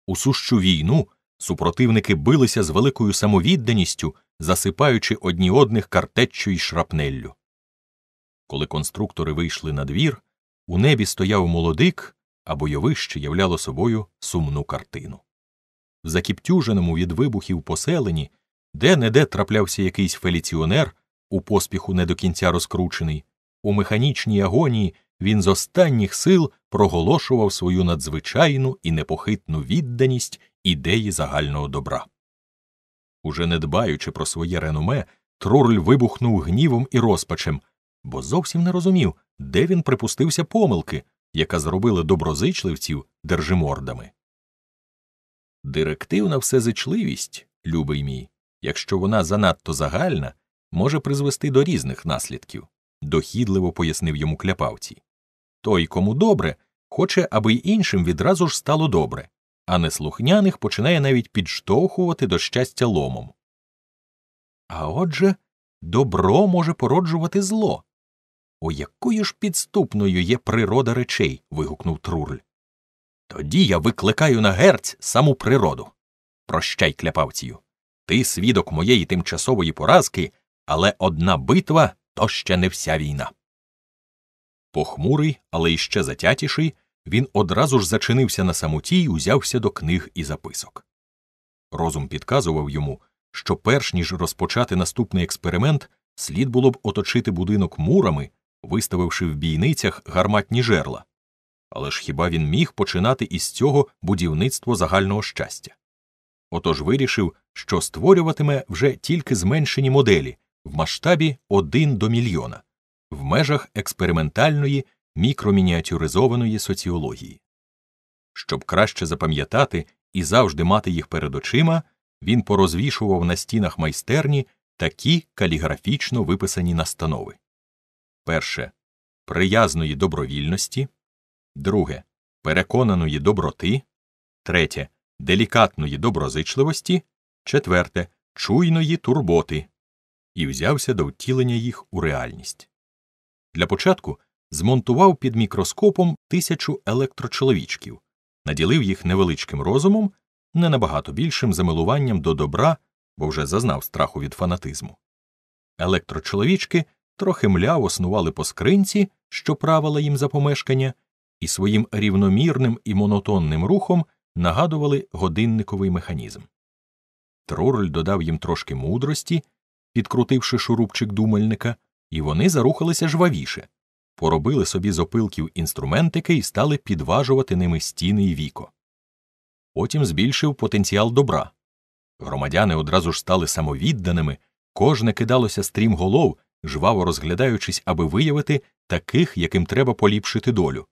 у сущу війну супротивники билися з великою самовідданістю, засипаючи одні одних картеччю й шрапнеллю. Коли конструктори вийшли на двір, у небі стояв молодик а бойовище являло собою сумну картину. В закіптюженому від вибухів поселенні, де неде траплявся якийсь феліціонер, у поспіху не до кінця розкручений, у механічній агонії він з останніх сил проголошував свою надзвичайну і непохитну відданість ідеї загального добра. Уже не дбаючи про своє реноме, Трурль вибухнув гнівом і розпачем, бо зовсім не розумів, де він припустився помилки, яка зробила доброзичливців держимордами. Директивна всезичливість, любий мій, якщо вона занадто загальна, може призвести до різних наслідків, дохідливо пояснив йому кляпавці. Той, кому добре, хоче, аби й іншим відразу ж стало добре, а неслухняних починає навіть підштовхувати до щастя ломом. А отже, добро може породжувати зло. О, якою ж підступною є природа речей. вигукнув Трурль. Тоді я викликаю на герць саму природу. Прощай, кляпавцію. Ти свідок моєї тимчасової поразки, але одна битва то ще не вся війна. Похмурий, але іще затятіший, він одразу ж зачинився на самоті й узявся до книг і записок. Розум підказував йому, що перш ніж розпочати наступний експеримент, слід було б оточити будинок мурами виставивши в бійницях гарматні жерла. Але ж хіба він міг починати із цього будівництво загального щастя? Отож вирішив, що створюватиме вже тільки зменшені моделі в масштабі один до мільйона в межах експериментальної мікромініатюризованої соціології. Щоб краще запам'ятати і завжди мати їх перед очима, він порозвішував на стінах майстерні такі каліграфічно виписані настанови перше приязної добровільності, друге переконаної доброти, третє делікатної доброзичливості, четверте чуйної турботи і взявся до втілення їх у реальність. Для початку змонтував під мікроскопом тисячу електрочоловічків, наділив їх невеличким розумом, не набагато більшим замилуванням до добра, бо вже зазнав страху від фанатизму. Електрочоловічки трохи мляво снували по скринці, що правила їм за помешкання, і своїм рівномірним і монотонним рухом нагадували годинниковий механізм. Тророль додав їм трошки мудрості, підкрутивши шурупчик думальника, і вони зарухалися жвавіше, поробили собі з опилків інструментики і стали підважувати ними стіни і віко. Потім збільшив потенціал добра. Громадяни одразу ж стали самовідданими, кожне кидалося стрім голов, жваво розглядаючись, аби виявити таких, яким треба поліпшити долю.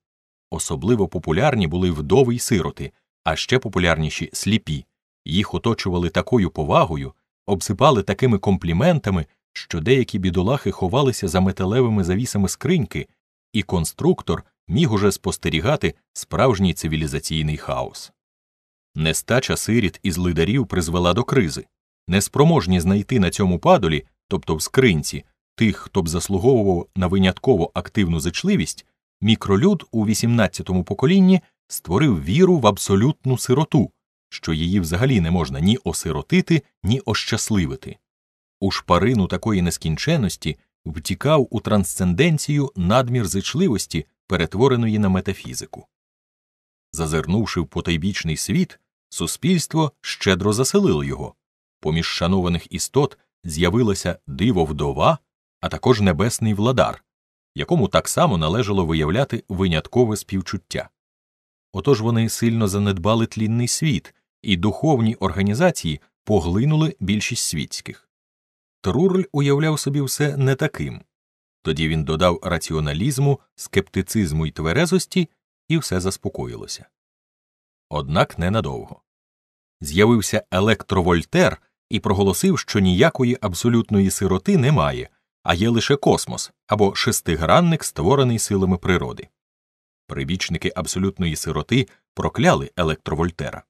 Особливо популярні були вдови й сироти, а ще популярніші сліпі, їх оточували такою повагою, обсипали такими компліментами, що деякі бідолахи ховалися за металевими завісами скриньки, і конструктор міг уже спостерігати справжній цивілізаційний хаос. Нестача сиріт і злидарів призвела до кризи. Неспроможні знайти на цьому падолі, тобто в скринці, тих, хто б заслуговував на винятково активну зичливість, мікролюд у 18 поколінні створив віру в абсолютну сироту, що її взагалі не можна ні осиротити, ні ощасливити. У шпарину такої нескінченості втікав у трансценденцію надмір зичливості, перетвореної на метафізику. Зазирнувши в потайбічний світ, суспільство щедро заселило його. Поміж шанованих істот з'явилася диво вдова, а також небесний владар, якому так само належало виявляти виняткове співчуття. Отож вони сильно занедбали тлінний світ, і духовні організації поглинули більшість світських. Трурль уявляв собі все не таким тоді він додав раціоналізму, скептицизму і тверезості, і все заспокоїлося. Однак ненадовго. З'явився електровольтер і проголосив, що ніякої абсолютної сироти немає, а є лише космос або шестигранник, створений силами природи. Прибічники абсолютної сироти прокляли електровольтера.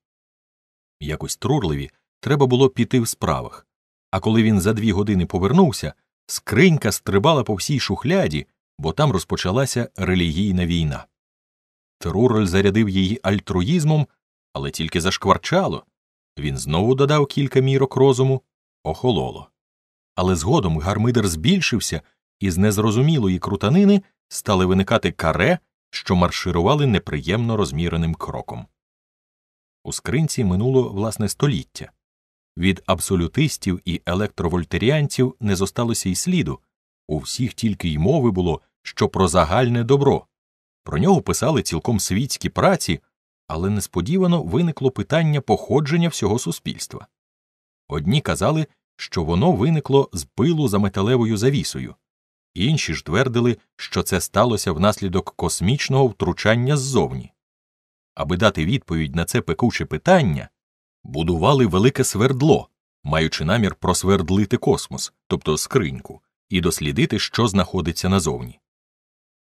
Якось трурливі треба було піти в справах, а коли він за дві години повернувся, скринька стрибала по всій шухляді, бо там розпочалася релігійна війна. Труроль зарядив її альтруїзмом, але тільки зашкварчало він знову додав кілька мірок розуму охололо але згодом гармидер збільшився, і з незрозумілої крутанини стали виникати каре, що марширували неприємно розміреним кроком. У скринці минуло власне століття. Від абсолютистів і електровольтеріанців не зосталося й сліду, у всіх тільки й мови було, що про загальне добро. Про нього писали цілком світські праці, але несподівано виникло питання походження всього суспільства. Одні казали, що воно виникло з пилу за металевою завісою. Інші ж твердили, що це сталося внаслідок космічного втручання ззовні. Аби дати відповідь на це пекуче питання, будували велике свердло, маючи намір просвердлити космос, тобто скриньку, і дослідити, що знаходиться назовні.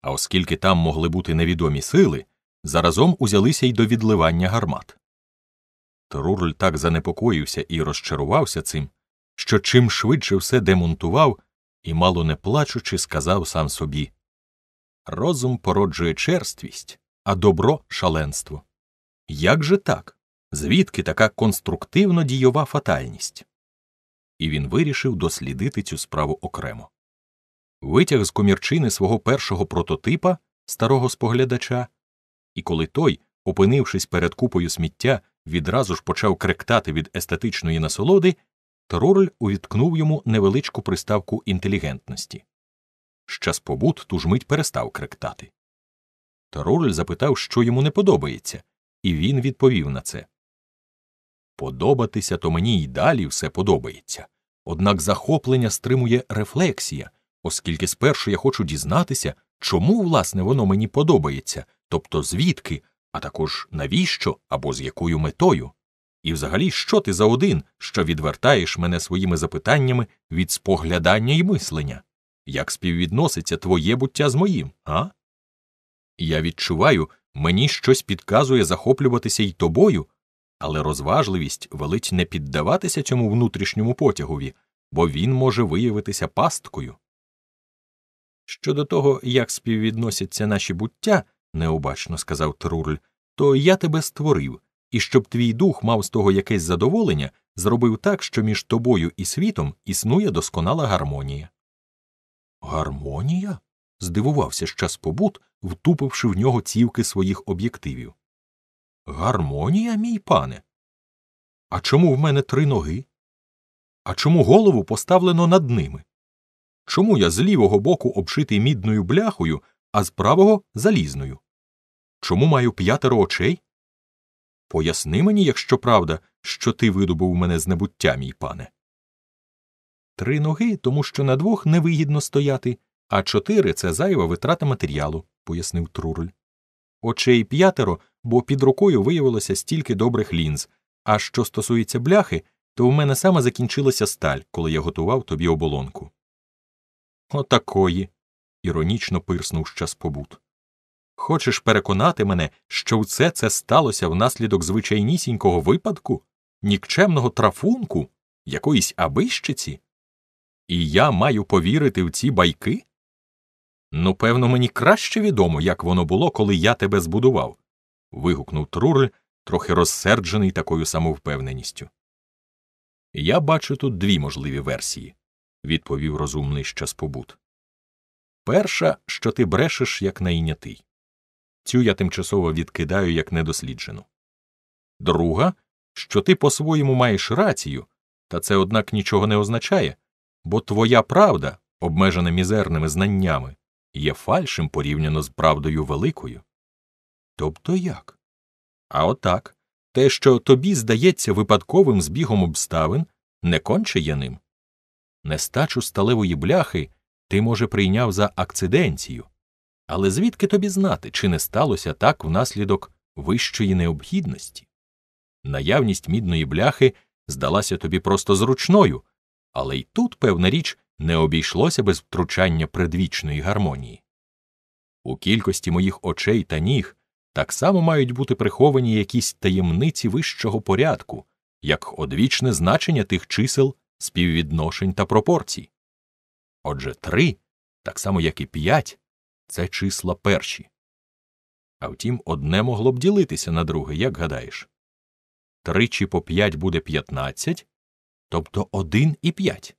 А оскільки там могли бути невідомі сили, заразом узялися й до відливання гармат. Трурль так занепокоївся і розчарувався цим, що чим швидше все демонтував і, мало не плачучи, сказав сам собі Розум породжує черствість, а добро шаленство. Як же так? Звідки така конструктивно дійова фатальність? І він вирішив дослідити цю справу окремо. Витяг з комірчини свого першого прототипа, старого споглядача, і коли той, опинившись перед купою сміття, відразу ж почав кректати від естетичної насолоди, Троль увіткнув йому невеличку приставку інтелігентності. Щас побут ту ж мить перестав кректати. Троль запитав, що йому не подобається, і він відповів на це Подобатися то мені й далі все подобається, однак захоплення стримує рефлексія, оскільки спершу я хочу дізнатися, чому власне воно мені подобається, тобто звідки, а також навіщо або з якою метою. І взагалі, що ти за один, що відвертаєш мене своїми запитаннями від споглядання і мислення? Як співвідноситься твоє буття з моїм, а? Я відчуваю, мені щось підказує захоплюватися й тобою, але розважливість велить не піддаватися цьому внутрішньому потягові, бо він може виявитися пасткою. Щодо того, як співвідносяться наші буття, необачно сказав Трурль, то я тебе створив і щоб твій дух мав з того якесь задоволення, зробив так, що між тобою і світом існує досконала гармонія. Гармонія? здивувався щас побут, втупивши в нього цівки своїх об'єктивів. Гармонія, мій пане. А чому в мене три ноги? А чому голову поставлено над ними? Чому я з лівого боку обшитий мідною бляхою, а з правого залізною? Чому маю п'ятеро очей? Поясни мені, якщо правда, що ти видобув мене з небуття, мій пане. Три ноги, тому що на двох невигідно стояти, а чотири це зайва витрата матеріалу, пояснив Труруль. Очей п'ятеро, бо під рукою виявилося стільки добрих лінз. А що стосується бляхи, то в мене саме закінчилася сталь, коли я готував тобі оболонку. Отакої. іронічно пирснув щас побут. Хочеш переконати мене, що все це сталося внаслідок звичайнісінького випадку, нікчемного трафунку, якоїсь абищиці? І я маю повірити в ці байки? Ну, певно, мені краще відомо, як воно було, коли я тебе збудував. вигукнув Трурель, трохи розсерджений такою самовпевненістю. Я бачу тут дві можливі версії, відповів розумний щаспобут. Перша, що ти брешеш як найнятий. Цю я тимчасово відкидаю як недосліджену. Друга, що ти по своєму маєш рацію, та це, однак, нічого не означає, бо твоя правда, обмежена мізерними знаннями, є фальшим порівняно з правдою великою. Тобто як? А отак те, що тобі здається випадковим збігом обставин, не конче є ним. Нестачу сталевої бляхи ти, може, прийняв за акциденцію. Але звідки тобі знати, чи не сталося так внаслідок вищої необхідності? Наявність мідної бляхи здалася тобі просто зручною, але й тут, певна річ, не обійшлося без втручання предвічної гармонії. У кількості моїх очей та ніг так само мають бути приховані якісь таємниці вищого порядку, як одвічне значення тих чисел, співвідношень та пропорцій. Отже, три, так само як і п'ять це числа перші. А втім, одне могло б ділитися на друге, як гадаєш. Тричі по п'ять буде п'ятнадцять, тобто один і п'ять.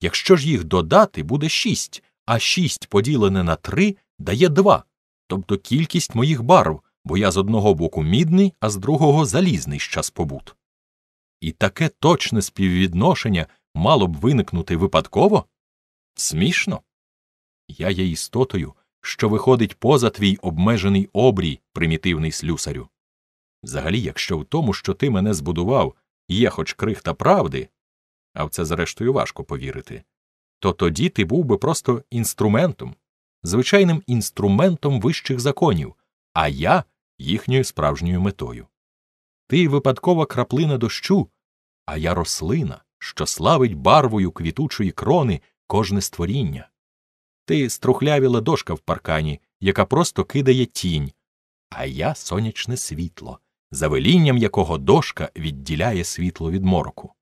Якщо ж їх додати, буде шість, а шість поділене на три дає два, тобто кількість моїх барв, бо я з одного боку мідний, а з другого залізний час побут. І таке точне співвідношення мало б виникнути випадково? Смішно. Я є істотою, що виходить поза твій обмежений обрій, примітивний слюсарю. Взагалі, якщо в тому, що ти мене збудував, є хоч крихта правди, а в це зрештою важко повірити, то тоді ти був би просто інструментом, звичайним інструментом вищих законів, а я їхньою справжньою метою. Ти випадкова краплина дощу, а я рослина, що славить барвою квітучої крони кожне створіння ти струхлявіла дошка в паркані, яка просто кидає тінь, а я сонячне світло, за велінням якого дошка відділяє світло від мороку.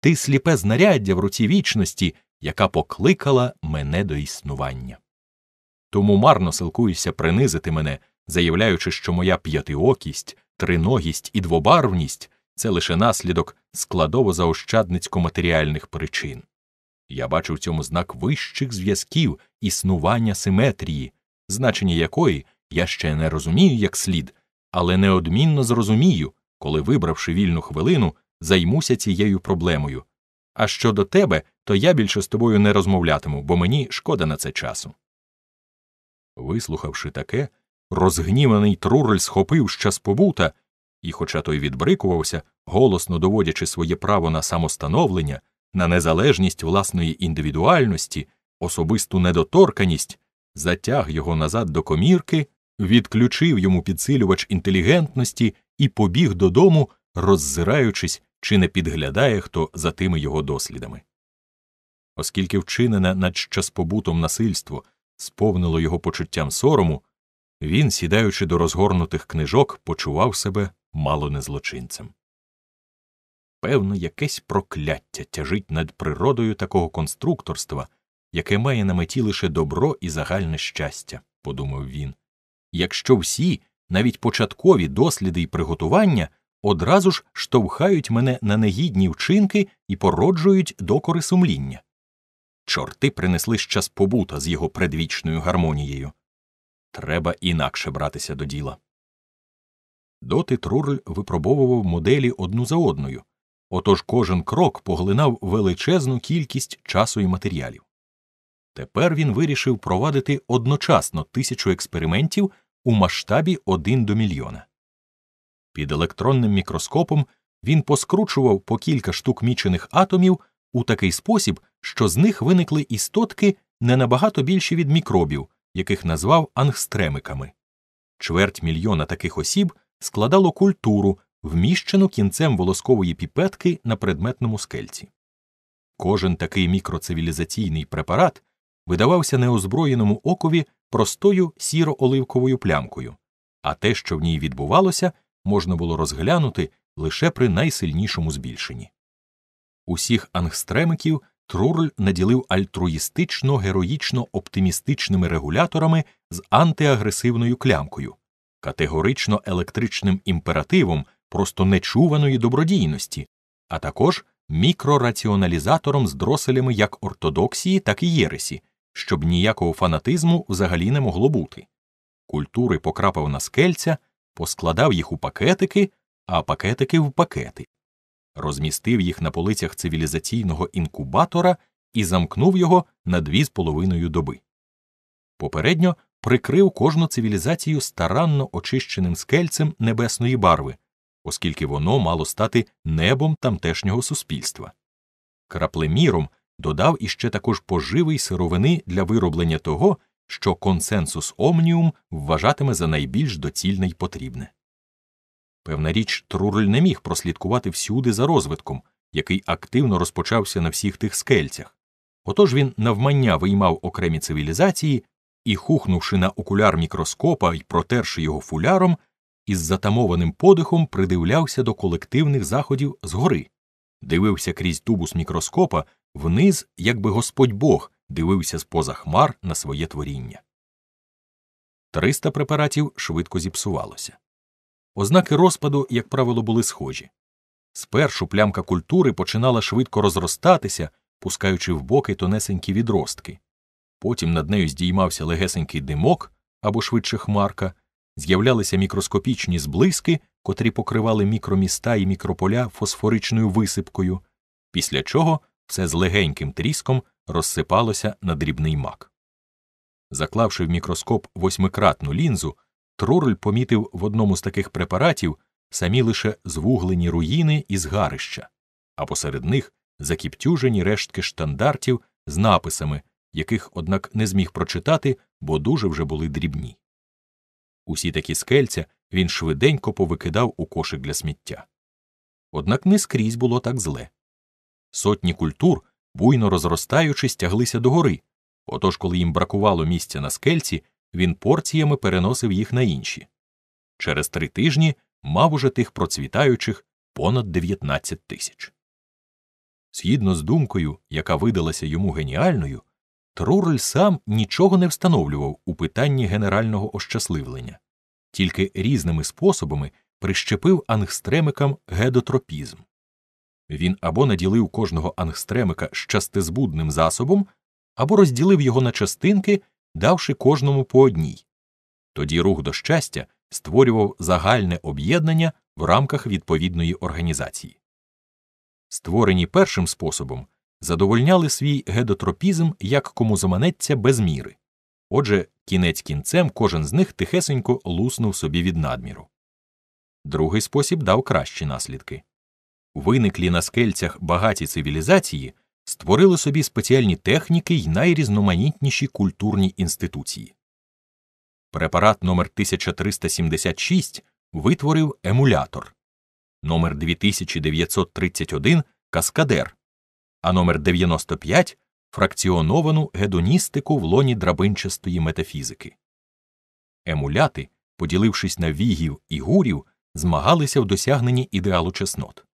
Ти сліпе знаряддя в руці вічності, яка покликала мене до існування. Тому марно силкуюся принизити мене, заявляючи, що моя п'ятиокість, триногість і двобарвність це лише наслідок складово заощадницько матеріальних причин. Я бачу в цьому знак вищих зв'язків існування симетрії, значення якої я ще не розумію як слід, але неодмінно зрозумію, коли, вибравши вільну хвилину, займуся цією проблемою. А щодо тебе, то я більше з тобою не розмовлятиму, бо мені шкода на це часу. Вислухавши таке, розгніваний трурель схопив щас побута, і, хоча той відбрикувався, голосно доводячи своє право на самостановлення на незалежність власної індивідуальності, особисту недоторканість, затяг його назад до комірки, відключив йому підсилювач інтелігентності і побіг додому, роззираючись, чи не підглядає хто за тими його дослідами. Оскільки вчинене над щаспобутом насильство сповнило його почуттям сорому, він, сідаючи до розгорнутих книжок, почував себе мало не злочинцем. Певно, якесь прокляття тяжить над природою такого конструкторства, яке має на меті лише добро і загальне щастя, подумав він. Якщо всі, навіть початкові досліди і приготування, одразу ж штовхають мене на негідні вчинки і породжують докори сумління. Чорти принесли ще час побута з його предвічною гармонією. Треба інакше братися до діла. Доти трурль випробовував моделі одну за одною отож кожен крок поглинав величезну кількість часу і матеріалів. Тепер він вирішив провадити одночасно тисячу експериментів у масштабі один до мільйона. Під електронним мікроскопом він поскручував по кілька штук мічених атомів у такий спосіб, що з них виникли істотки не набагато більші від мікробів, яких назвав ангстремиками. Чверть мільйона таких осіб складало культуру, вміщену кінцем волоскової піпетки на предметному скельці. Кожен такий мікроцивілізаційний препарат видавався неозброєному окові простою сіро-оливковою плямкою, а те, що в ній відбувалося, можна було розглянути лише при найсильнішому збільшенні. Усіх ангстремиків Трурль наділив альтруїстично героїчно оптимістичними регуляторами з антиагресивною клямкою, категорично електричним імперативом просто нечуваної добродійності, а також мікрораціоналізатором з дроселями як ортодоксії, так і єресі, щоб ніякого фанатизму взагалі не могло бути. Культури покрапав на скельця, поскладав їх у пакетики, а пакетики в пакети, розмістив їх на полицях цивілізаційного інкубатора і замкнув його на дві з половиною доби. Попередньо прикрив кожну цивілізацію старанно очищеним скельцем небесної барви, оскільки воно мало стати небом тамтешнього суспільства. Краплеміром додав іще також поживий сировини для вироблення того, що консенсус омніум вважатиме за найбільш доцільне й потрібне. Певна річ, Трурель не міг прослідкувати всюди за розвитком, який активно розпочався на всіх тих скельцях. Отож він навмання виймав окремі цивілізації і, хухнувши на окуляр мікроскопа і протерши його фуляром, із затамованим подихом придивлявся до колективних заходів згори, дивився крізь тубус мікроскопа вниз, якби Господь Бог дивився з поза хмар на своє творіння. Триста препаратів швидко зіпсувалося. Ознаки розпаду, як правило, були схожі. Спершу плямка культури починала швидко розростатися, пускаючи в боки тонесенькі відростки. Потім над нею здіймався легесенький димок або швидше хмарка, з'являлися мікроскопічні зблиски, котрі покривали мікроміста і мікрополя фосфоричною висипкою, після чого все з легеньким тріском розсипалося на дрібний мак. Заклавши в мікроскоп восьмикратну лінзу, Трорель помітив в одному з таких препаратів самі лише звуглені руїни і згарища, а посеред них закіптюжені рештки штандартів з написами, яких, однак, не зміг прочитати, бо дуже вже були дрібні. Усі такі скельця він швиденько повикидав у кошик для сміття. Однак не скрізь було так зле. Сотні культур, буйно розростаючись, тяглися догори. Отож, коли їм бракувало місця на скельці, він порціями переносив їх на інші. Через три тижні мав уже тих процвітаючих понад 19 тисяч. Згідно з думкою, яка видалася йому геніальною, Трурель сам нічого не встановлював у питанні генерального ощасливлення, тільки різними способами прищепив ангстремикам гедотропізм. Він або наділив кожного ангстремика щастезбудним засобом, або розділив його на частинки, давши кожному по одній. Тоді рух до щастя створював загальне об'єднання в рамках відповідної організації. Створені першим способом, задовольняли свій гедотропізм як кому заманеться без міри. Отже, кінець кінцем кожен з них тихесенько луснув собі від надміру. Другий спосіб дав кращі наслідки. Виниклі на скельцях багаті цивілізації створили собі спеціальні техніки й найрізноманітніші культурні інституції. Препарат номер 1376 витворив емулятор, номер 2931 каскадер, а номер 95 фракціоновану гедоністику в лоні драбинчастої метафізики. Емуляти, поділившись на вігів і гурів, змагалися в досягненні ідеалу чеснот.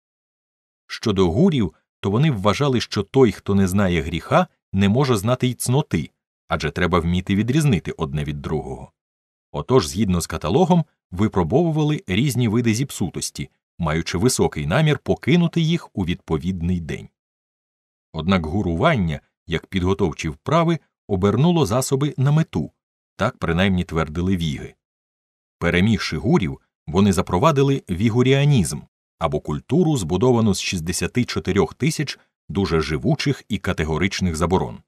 Щодо гурів, то вони вважали, що той, хто не знає гріха, не може знати й цноти адже треба вміти відрізнити одне від другого. Отож, згідно з каталогом, випробовували різні види зіпсутості, маючи високий намір покинути їх у відповідний день. Однак гурування, як підготовчі вправи, обернуло засоби на мету так принаймні твердили віги. Перемігши гурів, вони запровадили вігуріанізм або культуру, збудовану з 64 тисяч дуже живучих і категоричних заборон.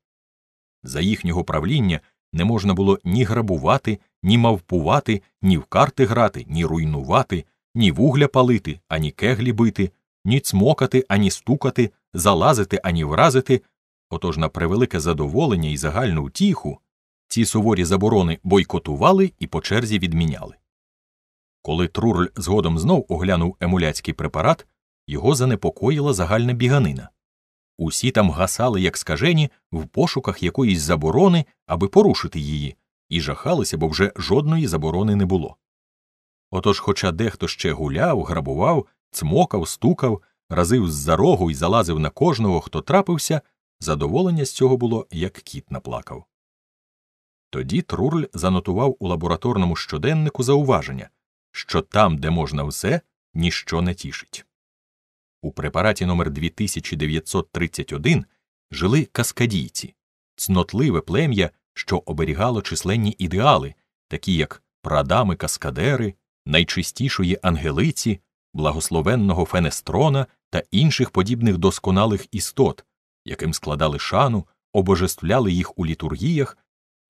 За їхнього правління не можна було ні грабувати, ні мавпувати, ні в карти грати, ні руйнувати, ні вугля палити, ані кеглі бити ні цмокати, ані стукати, залазити, ані вразити, отож на превелике задоволення і загальну утіху ці суворі заборони бойкотували і по черзі відміняли. Коли Трурль згодом знов оглянув емуляцький препарат, його занепокоїла загальна біганина. Усі там гасали, як скажені, в пошуках якоїсь заборони, аби порушити її, і жахалися, бо вже жодної заборони не було. Отож, хоча дехто ще гуляв, грабував цмокав, стукав, разив з-за рогу і залазив на кожного, хто трапився, задоволення з цього було, як кіт наплакав. Тоді Трурль занотував у лабораторному щоденнику зауваження, що там, де можна все, ніщо не тішить. У препараті номер 2931 жили каскадійці, цнотливе плем'я, що оберігало численні ідеали, такі як прадами каскадери, найчистішої ангелиці, благословенного Фенестрона та інших подібних досконалих істот, яким складали шану, обожествляли їх у літургіях,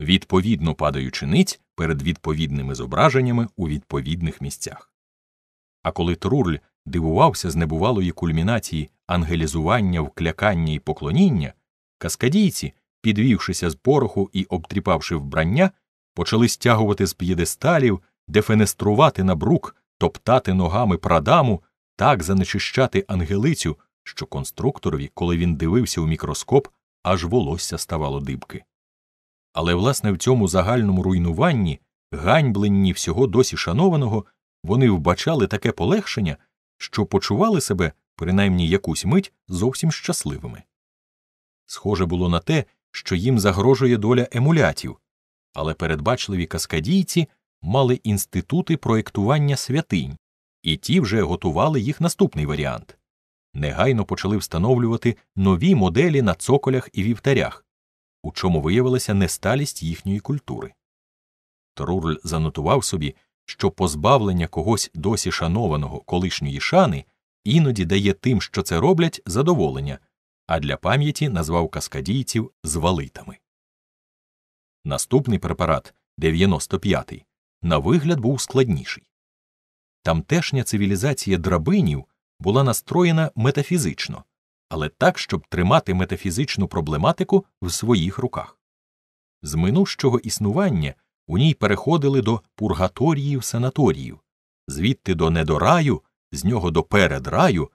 відповідно падаючи ниць перед відповідними зображеннями у відповідних місцях. А коли Труль дивувався з небувалої кульмінації ангелізування, вклякання і поклоніння, каскадійці, підвівшися з пороху і обтріпавши вбрання, почали стягувати з п'єдесталів, дефенеструвати на брук топтати ногами прадаму, так занечищати ангелицю, що конструкторові, коли він дивився у мікроскоп, аж волосся ставало дибки. Але, власне, в цьому загальному руйнуванні, ганьбленні всього досі шанованого, вони вбачали таке полегшення, що почували себе, принаймні якусь мить, зовсім щасливими. Схоже було на те, що їм загрожує доля емулятів, але передбачливі каскадійці мали інститути проєктування святинь, і ті вже готували їх наступний варіант. Негайно почали встановлювати нові моделі на цоколях і вівтарях, у чому виявилася несталість їхньої культури. Трурль занотував собі, що позбавлення когось досі шанованого колишньої шани іноді дає тим, що це роблять, задоволення, а для пам'яті назвав каскадійців звалитами. Наступний препарат 95-й, на вигляд був складніший. Тамтешня цивілізація драбинів була настроєна метафізично, але так, щоб тримати метафізичну проблематику в своїх руках. З минущого існування у ній переходили до пургаторіїв санаторіїв, звідти до недораю, з нього до передраю,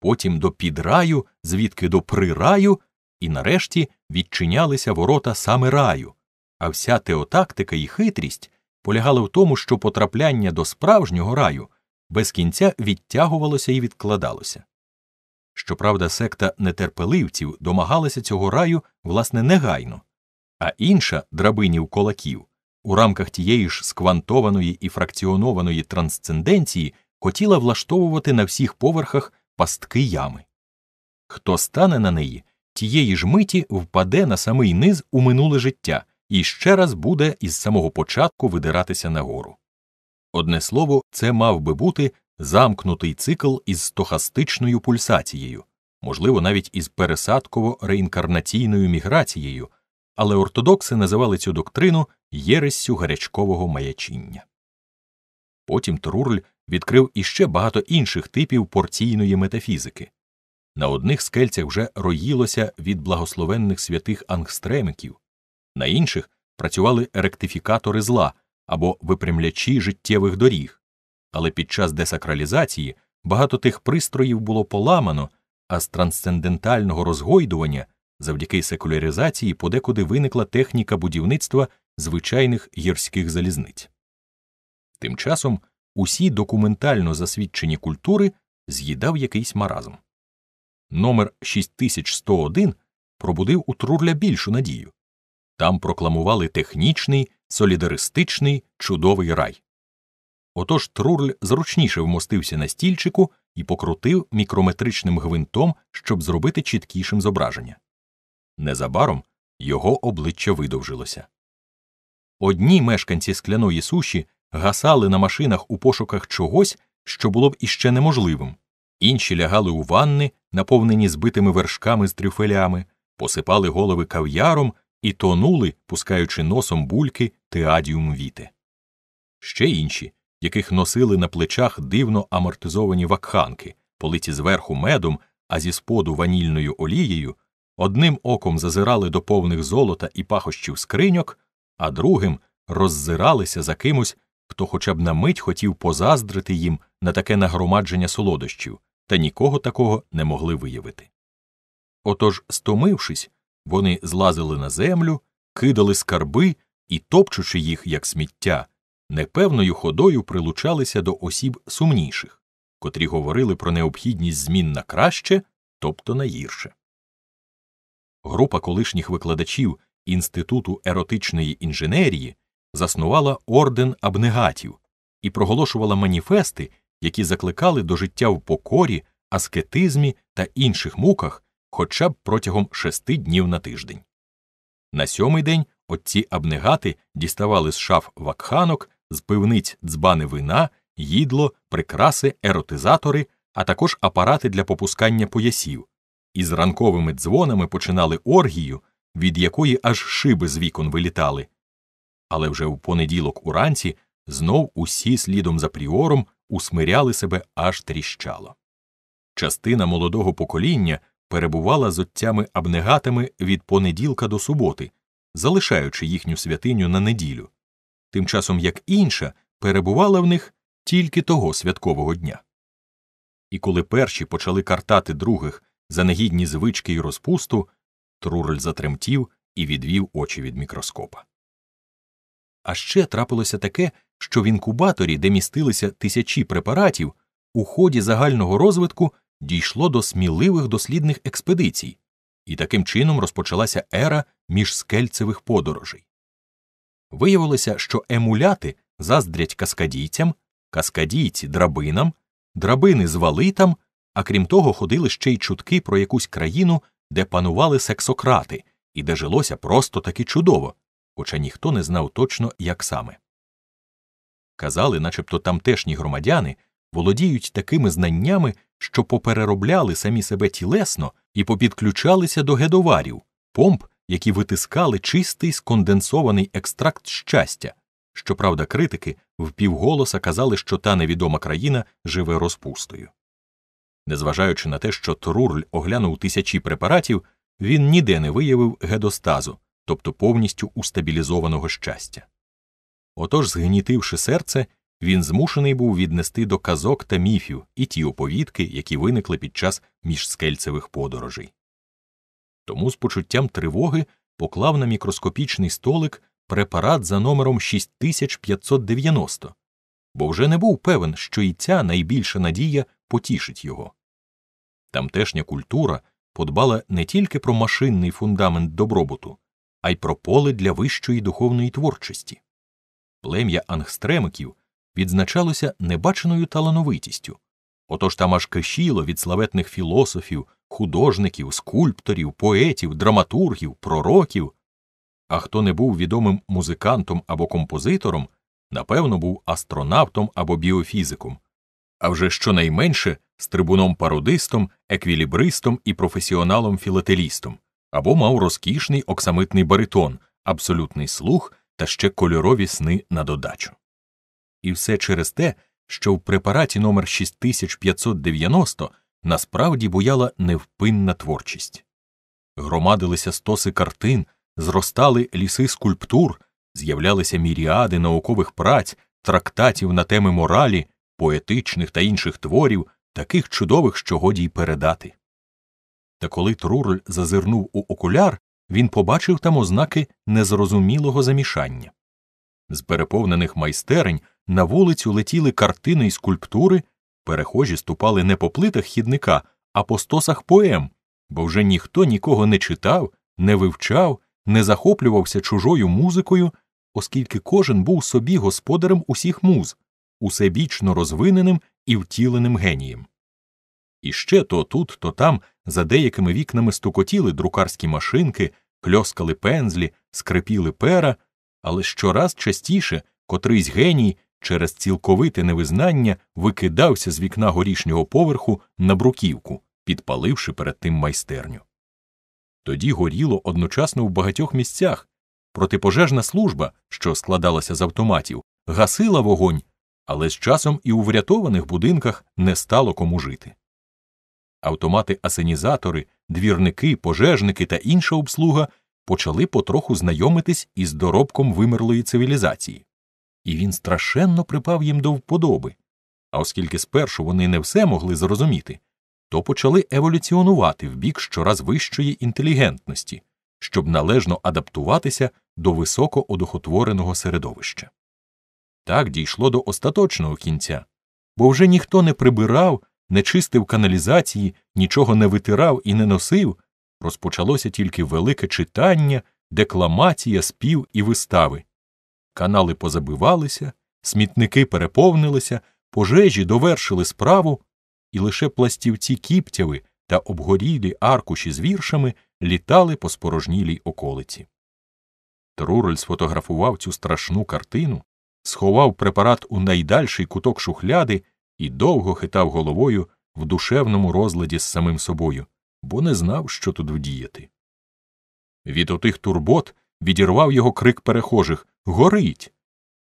потім до підраю, звідки до прираю, і нарешті відчинялися ворота саме раю, а вся теотактика і хитрість полягали в тому, що потрапляння до справжнього раю без кінця відтягувалося і відкладалося. Щоправда, секта нетерпеливців домагалася цього раю власне негайно, а інша драбинів колаків у рамках тієї ж сквантованої і фракціонованої трансценденції хотіла влаштовувати на всіх поверхах пастки ями. Хто стане на неї, тієї ж миті впаде на самий низ у минуле життя і ще раз буде із самого початку видиратися нагору. Одне слово, це мав би бути замкнутий цикл із стохастичною пульсацією, можливо, навіть із пересадково реінкарнаційною міграцією, але ортодокси називали цю доктрину єрессю гарячкового маячіння. Потім Труль відкрив іще багато інших типів порційної метафізики. На одних скельцях вже роїлося від благословенних святих ангстремиків, на інших працювали ректифікатори зла або випрямлячі життєвих доріг. Але під час десакралізації багато тих пристроїв було поламано, а з трансцендентального розгойдування завдяки секуляризації подекуди виникла техніка будівництва звичайних гірських залізниць. Тим часом усі документально засвідчені культури з'їдав якийсь маразм. Номер 6101 пробудив у Трурля більшу надію. Там прокламували технічний, солідаристичний, чудовий рай. Отож трурль зручніше вмостився на стільчику і покрутив мікрометричним гвинтом, щоб зробити чіткішим зображення. Незабаром його обличчя видовжилося. Одні мешканці скляної суші гасали на машинах у пошуках чогось, що було б іще неможливим, інші лягали у ванни, наповнені збитими вершками з трюфелями, посипали голови кав'яром і тонули, пускаючи носом бульки теадіум віти. Ще інші, яких носили на плечах дивно амортизовані вакханки, политі зверху медом, а зі споду ванільною олією, одним оком зазирали до повних золота і пахощів скриньок, а другим роззиралися за кимось, хто хоча б на мить хотів позаздрити їм на таке нагромадження солодощів, та нікого такого не могли виявити. Отож, стомившись, вони злазили на землю, кидали скарби і, топчучи їх як сміття, непевною ходою прилучалися до осіб сумніших, котрі говорили про необхідність змін на краще, тобто на гірше. Група колишніх викладачів Інституту еротичної інженерії заснувала орден абнегатів і проголошувала маніфести, які закликали до життя в покорі, аскетизмі та інших муках хоча б протягом шести днів на тиждень. На сьомий день отці абнегати діставали з шаф вакханок, з пивниць дзбани вина, їдло, прикраси, еротизатори, а також апарати для попускання поясів, і з ранковими дзвонами починали оргію, від якої аж шиби з вікон вилітали. Але вже в понеділок уранці знов усі слідом за пріором усмиряли себе аж тріщало. Частина молодого покоління перебувала з отцями-абнегатами від понеділка до суботи, залишаючи їхню святиню на неділю, тим часом як інша перебувала в них тільки того святкового дня. І коли перші почали картати других за негідні звички і розпусту, Трурель затремтів і відвів очі від мікроскопа. А ще трапилося таке, що в інкубаторі, де містилися тисячі препаратів, у ході загального розвитку дійшло до сміливих дослідних експедицій, і таким чином розпочалася ера міжскельцевих подорожей. Виявилося, що емуляти заздрять каскадійцям, каскадійці драбинам, драбини з валитам, а крім того, ходили ще й чутки про якусь країну, де панували сексократи і де жилося просто таки чудово, хоча ніхто не знав точно, як саме. Казали, начебто тамтешні громадяни володіють такими знаннями, що попереробляли самі себе тілесно і попідключалися до гедоварів, помп, які витискали чистий сконденсований екстракт щастя. Щоправда, критики впівголоса казали, що та невідома країна живе розпустою. Незважаючи на те, що трурль оглянув тисячі препаратів, він ніде не виявив гедостазу, тобто повністю устабілізованого щастя. Отож, згнітивши серце, він змушений був віднести до казок та міфів і ті оповідки, які виникли під час міжскельцевих подорожей. Тому з почуттям тривоги поклав на мікроскопічний столик препарат за номером 6590, бо вже не був певен, що і ця найбільша надія потішить його. Тамтешня культура подбала не тільки про машинний фундамент добробуту, а й про поле для вищої духовної творчості. Плем'я ангстремиків відзначалося небаченою талановитістю. Отож там аж кишіло від славетних філософів, художників, скульпторів, поетів, драматургів, пророків. А хто не був відомим музикантом або композитором, напевно, був астронавтом або біофізиком, а вже щонайменше стрибуном пародистом, еквілібристом і професіоналом філателістом, або мав розкішний оксамитний баритон, абсолютний слух та ще кольорові сни на додачу і все через те, що в препараті номер 6590 насправді буяла невпинна творчість. Громадилися стоси картин, зростали ліси скульптур, з'являлися міріади наукових праць, трактатів на теми моралі, поетичних та інших творів, таких чудових, що годі й передати. Та коли Трурль зазирнув у окуляр, він побачив там ознаки незрозумілого замішання. З переповнених майстерень на вулицю летіли картини і скульптури, перехожі ступали не по плитах хідника, а по стосах поем, бо вже ніхто нікого не читав, не вивчав, не захоплювався чужою музикою, оскільки кожен був собі господарем усіх муз, усебічно розвиненим і втіленим генієм. І ще то тут, то там за деякими вікнами стукотіли друкарські машинки, кльоскали пензлі, скрипіли пера, але щораз частіше котрийсь геній через цілковите невизнання викидався з вікна горішнього поверху на бруківку, підпаливши перед тим майстерню. Тоді горіло одночасно в багатьох місцях. Протипожежна служба, що складалася з автоматів, гасила вогонь, але з часом і у врятованих будинках не стало кому жити. Автомати асенізатори, двірники, пожежники та інша обслуга почали потроху знайомитись із доробком вимерлої цивілізації і він страшенно припав їм до вподоби. А оскільки спершу вони не все могли зрозуміти, то почали еволюціонувати в бік щораз вищої інтелігентності, щоб належно адаптуватися до високоодухотвореного середовища. Так дійшло до остаточного кінця, бо вже ніхто не прибирав, не чистив каналізації, нічого не витирав і не носив, розпочалося тільки велике читання, декламація, спів і вистави, Канали позабивалися, смітники переповнилися, пожежі довершили справу, і лише пластівці кіптяви та обгорілі аркуші з віршами літали по спорожнілій околиці. Труроль сфотографував цю страшну картину, сховав препарат у найдальший куток шухляди і довго хитав головою в душевному розладі з самим собою, бо не знав, що тут вдіяти. Від отих турбот відірвав його крик перехожих Горить!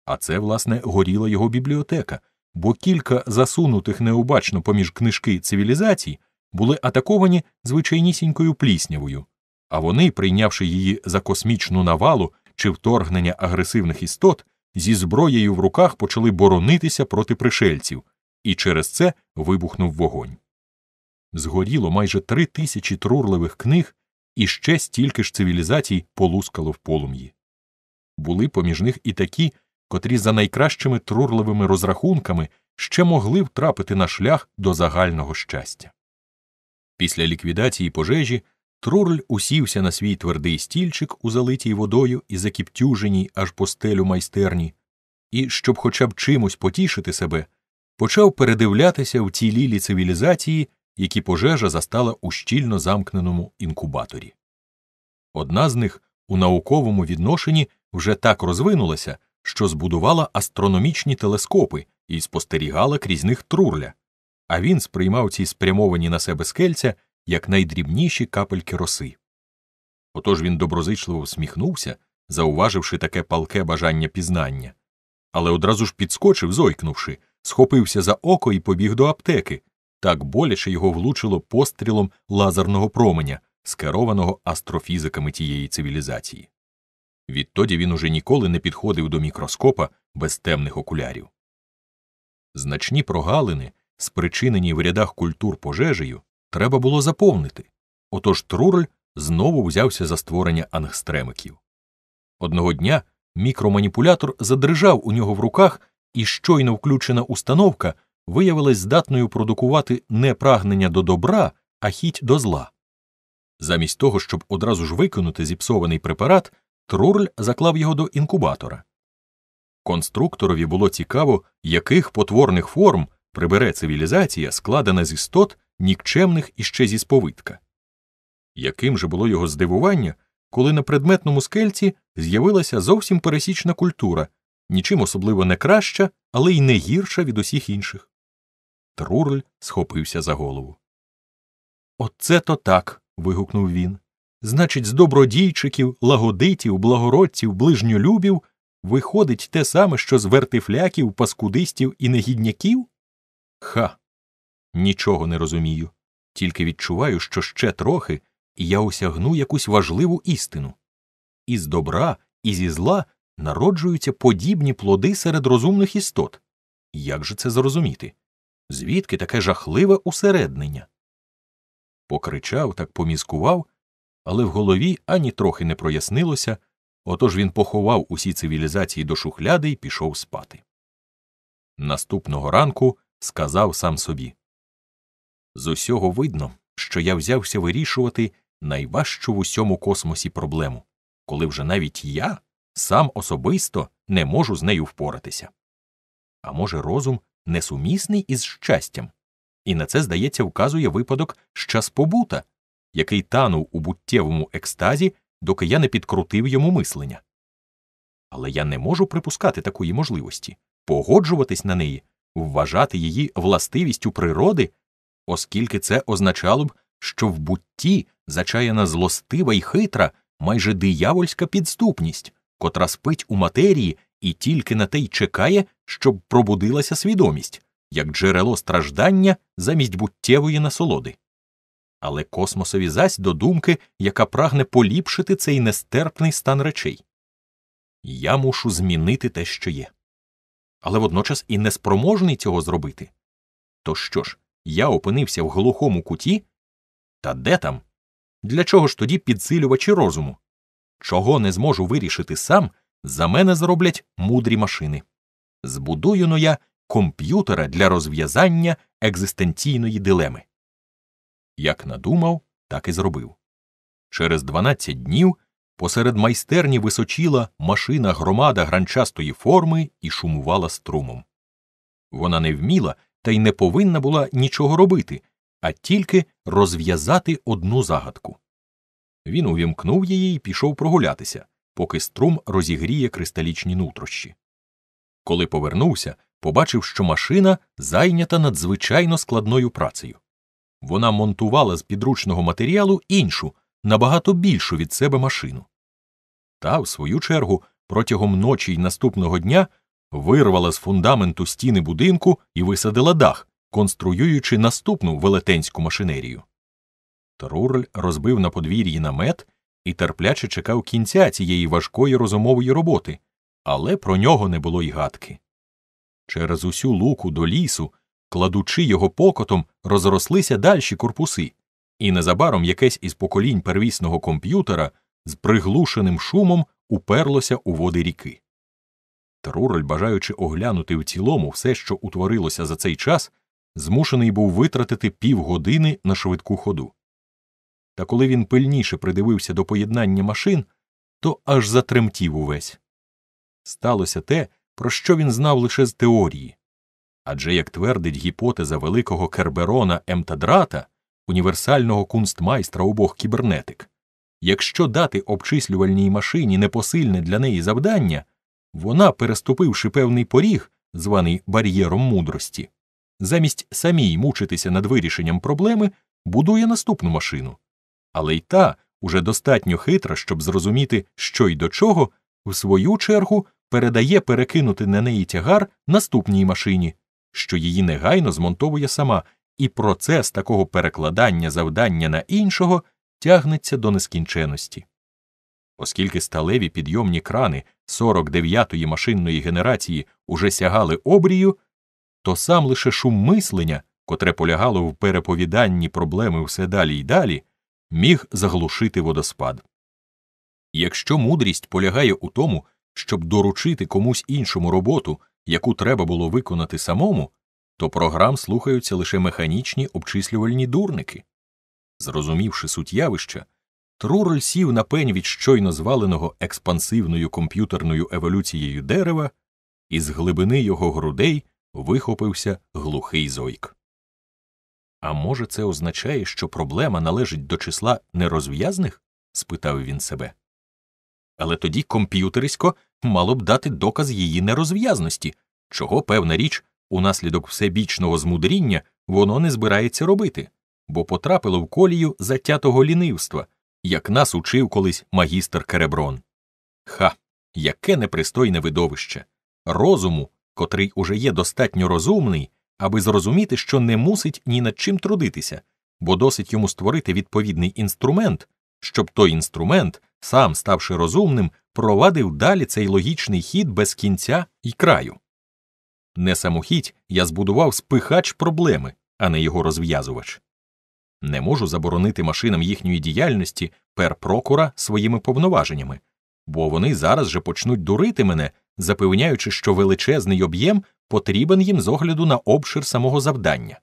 А це, власне, горіла його бібліотека, бо кілька засунутих необачно поміж книжки цивілізацій були атаковані звичайнісінькою пліснявою, а вони, прийнявши її за космічну навалу чи вторгнення агресивних істот, зі зброєю в руках почали боронитися проти пришельців, і через це вибухнув вогонь. Згоріло майже три тисячі трурливих книг і ще стільки ж цивілізацій полускало в полум'ї. Були поміж них і такі, котрі за найкращими трурливими розрахунками ще могли втрапити на шлях до загального щастя. Після ліквідації пожежі Трурль усівся на свій твердий стільчик у залитій водою і закіптюженій аж по стелю майстерні, і, щоб хоча б чимось потішити себе, почав передивлятися в цілілі цивілізації які пожежа застала у щільно замкненому інкубаторі. Одна з них у науковому відношенні вже так розвинулася, що збудувала астрономічні телескопи і спостерігала крізь них трурля, а він сприймав ці спрямовані на себе скельця як найдрібніші капельки роси. Отож він доброзичливо всміхнувся, зауваживши таке палке бажання пізнання, але одразу ж підскочив, зойкнувши, схопився за око і побіг до аптеки, так боляче його влучило пострілом лазерного променя, скерованого астрофізиками тієї цивілізації. Відтоді він уже ніколи не підходив до мікроскопа без темних окулярів. Значні прогалини, спричинені в рядах культур пожежею, треба було заповнити, отож труль знову взявся за створення ангстремиків. Одного дня мікроманіпулятор задрижав у нього в руках, і щойно включена установка виявилась здатною продукувати не прагнення до добра, а хіть до зла. Замість того, щоб одразу ж викинути зіпсований препарат, Трурль заклав його до інкубатора. Конструкторові було цікаво, яких потворних форм прибере цивілізація, складена з істот нікчемних іще зі сповитка. Яким же було його здивування, коли на предметному скельці з'явилася зовсім пересічна культура, нічим особливо не краща, але й не гірша від усіх інших. Трурль схопився за голову. Оце то так. вигукнув він. Значить, з добродійчиків, лагодитів, благородців, ближньолюбів виходить те саме, що з вертифляків, паскудистів і негідняків? Ха. Нічого не розумію. Тільки відчуваю, що ще трохи, і я осягну якусь важливу істину. І з добра, і зі зла народжуються подібні плоди серед розумних істот. Як же це зрозуміти? звідки таке жахливе усереднення. Покричав так помізкував, але в голові ані трохи не прояснилося, отож він поховав усі цивілізації до шухляди і пішов спати. Наступного ранку сказав сам собі З усього видно, що я взявся вирішувати найважчу в усьому космосі проблему, коли вже навіть я сам особисто не можу з нею впоратися. А може, розум несумісний із щастям, і на це, здається, вказує випадок щаспобута, який танув у буттєвому екстазі, доки я не підкрутив йому мислення. Але я не можу припускати такої можливості, погоджуватись на неї, вважати її властивістю природи, оскільки це означало б, що в бутті зачаяна злостива і хитра, майже диявольська підступність, котра спить у матерії і тільки на те й чекає, щоб пробудилася свідомість як джерело страждання замість буттєвої насолоди. Але космосові зась до думки, яка прагне поліпшити цей нестерпний стан речей. Я мушу змінити те, що є. Але водночас і неспроможний цього зробити. То що ж, я опинився в глухому куті? Та де там? Для чого ж тоді підсилювачі розуму? Чого не зможу вирішити сам, за мене зроблять мудрі машини. Збудую но я комп'ютера для розв'язання екзистенційної дилеми. Як надумав, так і зробив. Через 12 днів посеред майстерні височіла машина громада гранчастої форми і шумувала струмом. Вона не вміла та й не повинна була нічого робити, а тільки розв'язати одну загадку. Він увімкнув її і пішов прогулятися поки струм розігріє кристалічні нутрощі. Коли повернувся, побачив, що машина зайнята надзвичайно складною працею. Вона монтувала з підручного матеріалу іншу, набагато більшу від себе машину. Та, в свою чергу, протягом ночі й наступного дня вирвала з фундаменту стіни будинку і висадила дах, конструюючи наступну велетенську машинерію. Трурель розбив на подвір'ї намет і терпляче чекав кінця цієї важкої розумової роботи, але про нього не було й гадки. Через усю луку до лісу, кладучи його покотом, розрослися дальші корпуси, і незабаром якесь із поколінь первісного комп'ютера з приглушеним шумом уперлося у води ріки. Труроль, бажаючи оглянути в цілому все, що утворилося за цей час, змушений був витратити півгодини на швидку ходу. Та коли він пильніше придивився до поєднання машин, то аж затремтів увесь. Сталося те, про що він знав лише з теорії. Адже, як твердить гіпотеза великого Керберона Емтадрата, універсального кунстмайстра обох кібернетик, якщо дати обчислювальній машині непосильне для неї завдання, вона, переступивши певний поріг, званий бар'єром мудрості, замість самій мучитися над вирішенням проблеми, будує наступну машину але й та уже достатньо хитра, щоб зрозуміти, що й до чого, в свою чергу передає перекинути на неї тягар наступній машині, що її негайно змонтовує сама, і процес такого перекладання завдання на іншого тягнеться до нескінченості. Оскільки сталеві підйомні крани 49-ї машинної генерації уже сягали обрію, то сам лише шум мислення, котре полягало в переповіданні проблеми все далі й далі, міг заглушити водоспад. Якщо мудрість полягає у тому, щоб доручити комусь іншому роботу, яку треба було виконати самому, то програм слухаються лише механічні обчислювальні дурники. Зрозумівши суть явища, Труроль сів на пень від щойно зваленого експансивною комп'ютерною еволюцією дерева, і з глибини його грудей вихопився глухий зойк. А може, це означає, що проблема належить до числа нерозв'язних? спитав він себе. Але тоді комп'ютерисько мало б дати доказ її нерозв'язності, чого певна річ, унаслідок всебічного змудріння воно не збирається робити, бо потрапило в колію затятого лінивства, як нас учив колись магістр Кереброн. Ха, яке непристойне видовище! Розуму, котрий уже є достатньо розумний аби зрозуміти, що не мусить ні над чим трудитися, бо досить йому створити відповідний інструмент, щоб той інструмент, сам ставши розумним, провадив далі цей логічний хід без кінця і краю. Не самохідь я збудував спихач проблеми, а не його розв'язувач. Не можу заборонити машинам їхньої діяльності пер прокура своїми повноваженнями, бо вони зараз же почнуть дурити мене запевняючи, що величезний об'єм потрібен їм з огляду на обшир самого завдання.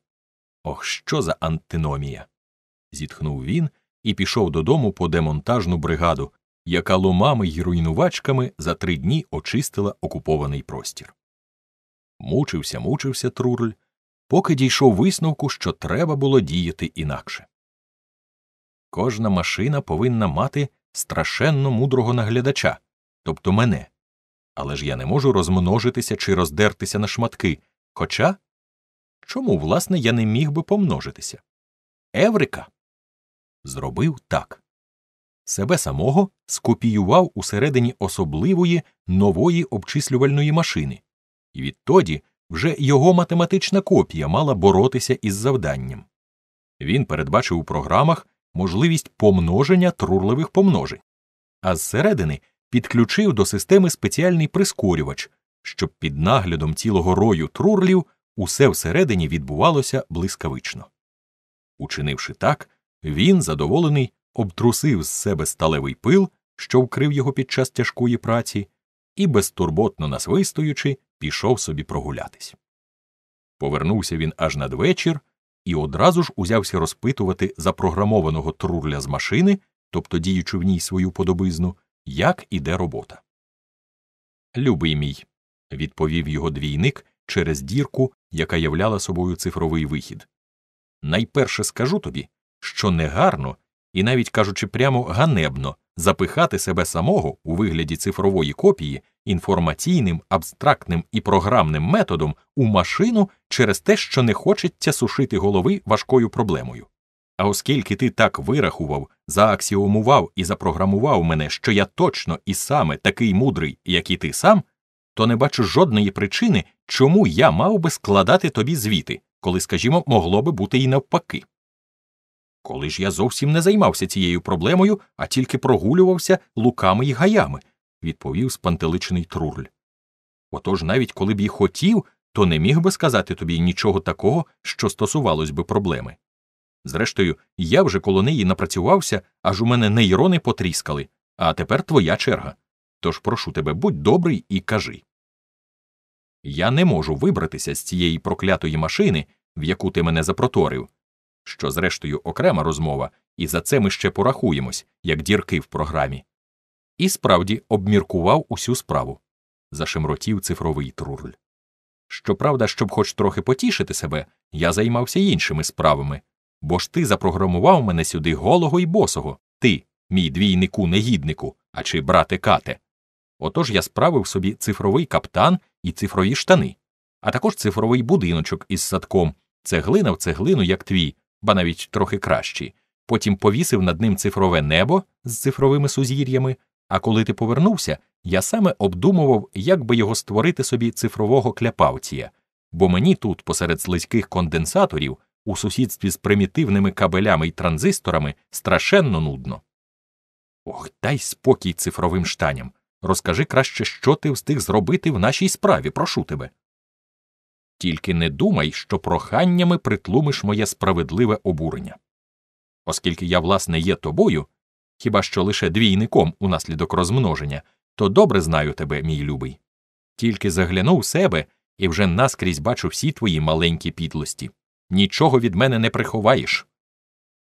Ох, що за антиномія! зітхнув він і пішов додому по демонтажну бригаду, яка ломами й руйнувачками за три дні очистила окупований простір. Мучився, мучився Трурль, поки дійшов висновку, що треба було діяти інакше. Кожна машина повинна мати страшенно мудрого наглядача, тобто мене, але ж я не можу розмножитися чи роздертися на шматки. Хоча чому, власне, я не міг би помножитися? Еврика зробив так себе самого скопіював усередині особливої нової обчислювальної машини, і відтоді вже його математична копія мала боротися із завданням. Він передбачив у програмах можливість помноження трурливих помножень, а зсередини підключив до системи спеціальний прискорювач, щоб під наглядом цілого рою трурлів усе всередині відбувалося блискавично. Учинивши так, він, задоволений, обтрусив з себе сталевий пил, що вкрив його під час тяжкої праці, і, безтурботно насвистуючи, пішов собі прогулятись. Повернувся він аж надвечір і одразу ж узявся розпитувати запрограмованого трурля з машини, тобто діючи в ній свою подобизну, як іде робота. Любий мій, відповів його двійник через дірку, яка являла собою цифровий вихід. Найперше скажу тобі, що негарно і навіть кажучи прямо ганебно запихати себе самого у вигляді цифрової копії інформаційним, абстрактним і програмним методом у машину через те, що не хочеться сушити голови важкою проблемою. А оскільки ти так вирахував, зааксіомував і запрограмував мене, що я точно і саме такий мудрий, як і ти сам, то не бачу жодної причини, чому я мав би складати тобі звіти, коли, скажімо, могло би бути і навпаки. Коли ж я зовсім не займався цією проблемою, а тільки прогулювався луками і гаями, відповів спантеличений трурль. Отож, навіть коли б і хотів, то не міг би сказати тобі нічого такого, що стосувалось би проблеми. Зрештою, я вже коло неї напрацювався, аж у мене нейрони потріскали, а тепер твоя черга. Тож прошу тебе, будь добрий і кажи. Я не можу вибратися з цієї проклятої машини, в яку ти мене запроторив, що, зрештою, окрема розмова, і за це ми ще порахуємось, як дірки в програмі. І справді обміркував усю справу. Зашемротів цифровий труль. Щоправда, щоб хоч трохи потішити себе, я займався іншими справами, бо ж ти запрограмував мене сюди голого й босого, ти, мій двійнику негіднику, а чи брате кате. Отож я справив собі цифровий каптан і цифрові штани, а також цифровий будиночок із садком, цеглина в цеглину, як твій, ба навіть трохи кращий. Потім повісив над ним цифрове небо з цифровими сузір'ями. А коли ти повернувся, я саме обдумував, як би його створити собі цифрового кляпавція, бо мені тут, посеред слизьких конденсаторів, у сусідстві з примітивними кабелями і транзисторами страшенно нудно. Ох, дай спокій цифровим штаням. Розкажи краще, що ти встиг зробити в нашій справі, прошу тебе. Тільки не думай, що проханнями притлумиш моє справедливе обурення. Оскільки я, власне, є тобою, хіба що лише двійником у наслідок розмноження, то добре знаю тебе, мій любий. Тільки загляну в себе і вже наскрізь бачу всі твої маленькі підлості нічого від мене не приховаєш.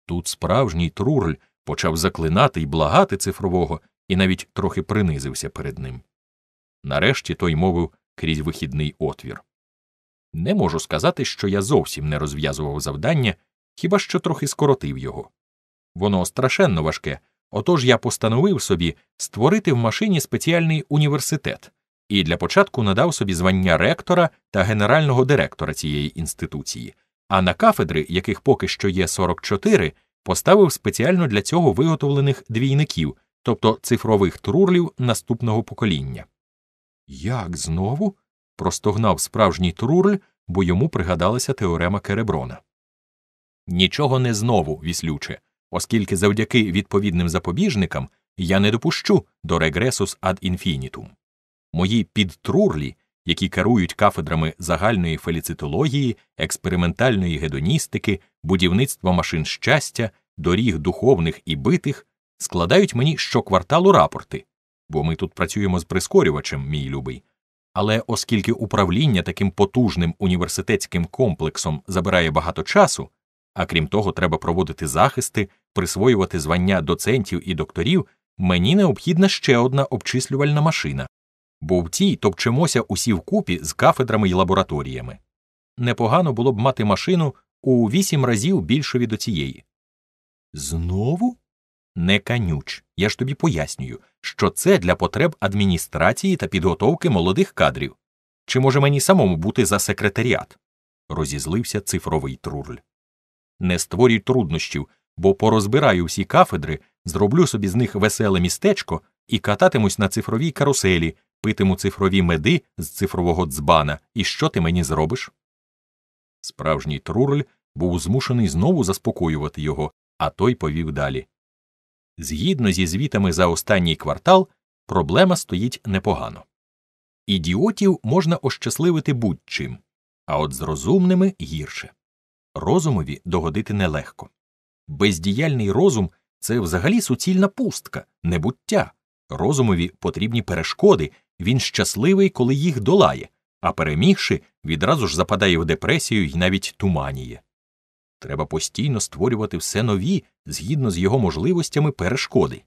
Тут справжній Трурль почав заклинати і благати цифрового і навіть трохи принизився перед ним. Нарешті той мовив крізь вихідний отвір. Не можу сказати, що я зовсім не розв'язував завдання, хіба що трохи скоротив його. Воно страшенно важке, отож я постановив собі створити в машині спеціальний університет і для початку надав собі звання ректора та генерального директора цієї інституції, а на кафедри, яких поки що є 44, поставив спеціально для цього виготовлених двійників, тобто цифрових трурлів наступного покоління. Як знову? простогнав справжній трурль, бо йому пригадалася теорема Кереброна. Нічого не знову, віслюче, оскільки завдяки відповідним запобіжникам я не допущу до регресус ад інфінітум. Мої підтрурлі які керують кафедрами загальної феліцитології, експериментальної гедоністики, будівництва машин щастя, доріг духовних і битих, складають мені щокварталу рапорти, бо ми тут працюємо з прискорювачем, мій любий. Але оскільки управління таким потужним університетським комплексом забирає багато часу, а крім того, треба проводити захисти, присвоювати звання доцентів і докторів, мені необхідна ще одна обчислювальна машина бо в тій топчемося усі вкупі з кафедрами й лабораторіями. Непогано було б мати машину у вісім разів більшу від оцієї. Знову? Не канюч. Я ж тобі пояснюю, що це для потреб адміністрації та підготовки молодих кадрів. Чи може мені самому бути за секретаріат? розізлився цифровий трурль. Не створюй труднощів, бо порозбираю всі кафедри, зроблю собі з них веселе містечко і кататимусь на цифровій каруселі, питиму цифрові меди з цифрового дзбана, і що ти мені зробиш? Справжній трурль був змушений знову заспокоювати його, а той повів далі. Згідно зі звітами за останній квартал, проблема стоїть непогано. Ідіотів можна ощасливити будь чим, а от з розумними гірше. Розумові догодити нелегко. Бездіяльний розум це взагалі суцільна пустка, небуття. Розумові потрібні перешкоди, він щасливий, коли їх долає, а перемігши, відразу ж западає в депресію і навіть туманіє. Треба постійно створювати все нові, згідно з його можливостями перешкоди.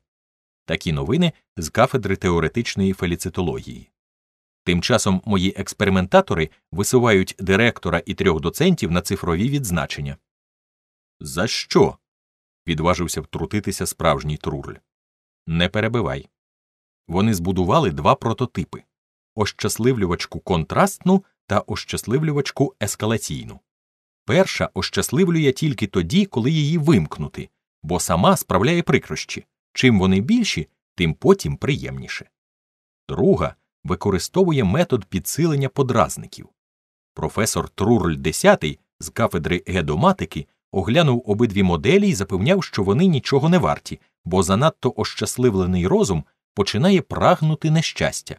Такі новини з кафедри теоретичної феліцитології. Тим часом мої експериментатори висувають директора і трьох доцентів на цифрові відзначення. За що? відважився втрутитися справжній труль. Не перебивай. Вони збудували два прототипи ощасливлювачку контрастну та ощасливлювачку ескалаційну. Перша ощасливлює тільки тоді, коли її вимкнути, бо сама справляє прикрощі. Чим вони більші, тим потім приємніше. Друга використовує метод підсилення подразників. Професор Трурль 10 з кафедри гедоматики оглянув обидві моделі і запевняв, що вони нічого не варті, бо занадто ощасливлений розум починає прагнути нещастя.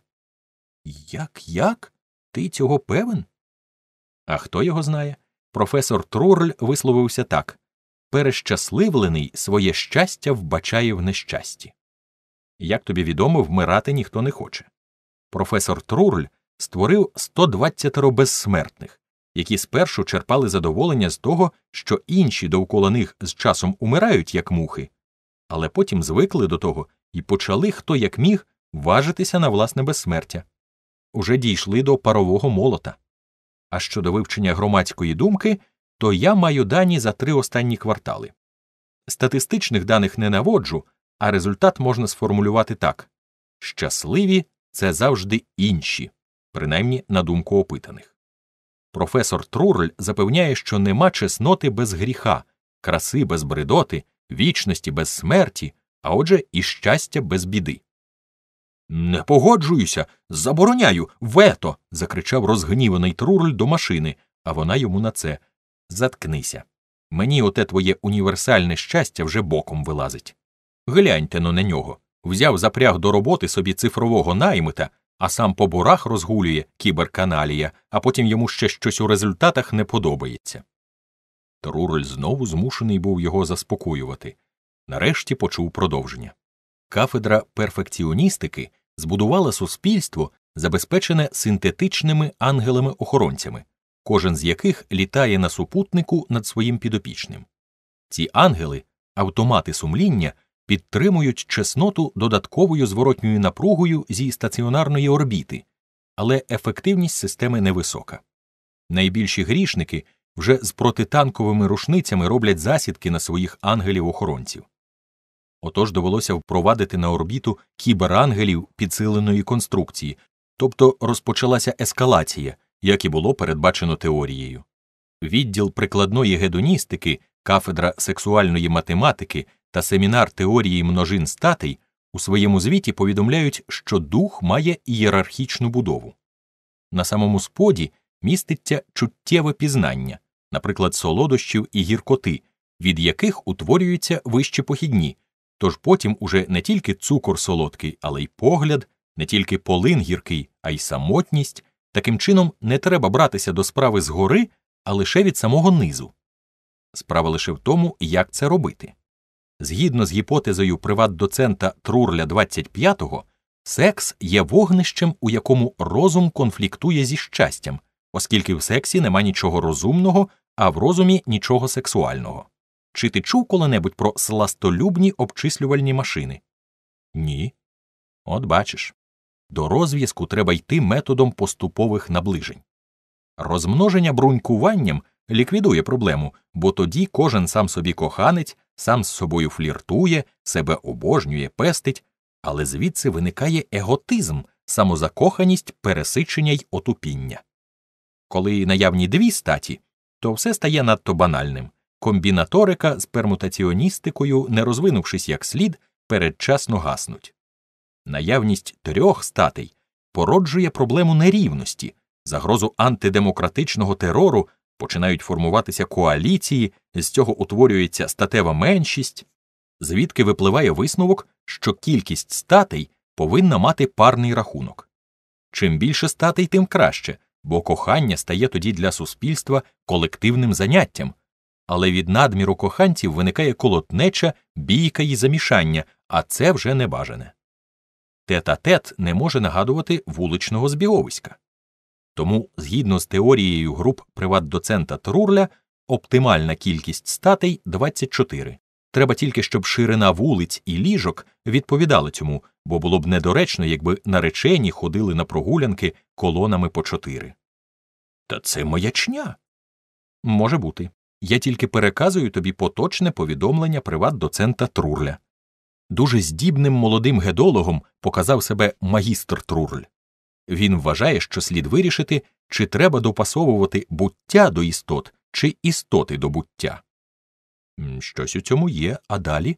Як, як? Ти цього певен? А хто його знає? Професор Трурль висловився так перещасливлений своє щастя вбачає в нещасті. Як тобі відомо, вмирати ніхто не хоче. Професор Трурль створив 120 безсмертних, які спершу черпали задоволення з того, що інші довкола них з часом умирають, як мухи, але потім звикли до того, і почали хто як міг важитися на власне безсмертя. Уже дійшли до парового молота. А щодо вивчення громадської думки, то я маю дані за три останні квартали. Статистичних даних не наводжу, а результат можна сформулювати так щасливі це завжди інші, принаймні на думку опитаних. Професор Трурль запевняє, що нема чесноти без гріха, краси без бредоти, вічності без смерті, а отже, і щастя без біди. Не погоджуюся, забороняю, вето. закричав розгніваний трурель до машини, а вона йому на це. Заткнися. Мені оте твоє універсальне щастя вже боком вилазить. Гляньте но на нього. Взяв запряг до роботи собі цифрового наймита, а сам по борах розгулює кіберканалія, а потім йому ще щось у результатах не подобається. Трурель знову змушений був його заспокоювати нарешті почув продовження. Кафедра перфекціоністики збудувала суспільство, забезпечене синтетичними ангелами-охоронцями, кожен з яких літає на супутнику над своїм підопічним. Ці ангели, автомати сумління, підтримують чесноту додатковою зворотньою напругою зі стаціонарної орбіти, але ефективність системи невисока. Найбільші грішники вже з протитанковими рушницями роблять засідки на своїх ангелів-охоронців. Отож довелося впровадити на орбіту кіберангелів підсиленої конструкції, тобто розпочалася ескалація, як і було передбачено теорією. Відділ прикладної гедоністики, кафедра сексуальної математики та семінар теорії множин статей у своєму звіті повідомляють, що дух має ієрархічну будову. На самому споді міститься чуттєве пізнання, наприклад, солодощів і гіркоти, від яких утворюються вищі похідні. Тож потім уже не тільки цукор солодкий, але й погляд, не тільки полин гіркий, а й самотність. Таким чином, не треба братися до справи згори, а лише від самого низу. Справа лише в тому, як це робити. Згідно з гіпотезою приват-доцента Трурля 25-го, секс є вогнищем, у якому розум конфліктує зі щастям, оскільки в сексі нема нічого розумного, а в розумі нічого сексуального. Чи ти чув коли-небудь про сластолюбні обчислювальні машини? Ні. От бачиш. До розв'язку треба йти методом поступових наближень. Розмноження брунькуванням ліквідує проблему, бо тоді кожен сам собі коханець, сам з собою фліртує, себе обожнює, пестить, але звідси виникає еготизм, самозакоханість, пересичення й отупіння. Коли наявні дві статі, то все стає надто банальним комбінаторика з пермутаціоністикою, не розвинувшись як слід, передчасно гаснуть. Наявність трьох статей породжує проблему нерівності, загрозу антидемократичного терору починають формуватися коаліції, з цього утворюється статева меншість, звідки випливає висновок, що кількість статей повинна мати парний рахунок. Чим більше статей, тим краще, бо кохання стає тоді для суспільства колективним заняттям але від надміру коханців виникає колотнеча, бійка і замішання, а це вже небажане. Тета тет не може нагадувати вуличного збіговиська. Тому, згідно з теорією груп приват-доцента Трурля, оптимальна кількість статей 24. Треба тільки, щоб ширина вулиць і ліжок відповідали цьому, бо було б недоречно, якби наречені ходили на прогулянки колонами по чотири. Та це маячня. Може бути. Я тільки переказую тобі поточне повідомлення приват-доцента Трурля. Дуже здібним молодим гедологом показав себе магістр Трурль. Він вважає, що слід вирішити, чи треба допасовувати буття до істот, чи істоти до буття. Щось у цьому є, а далі.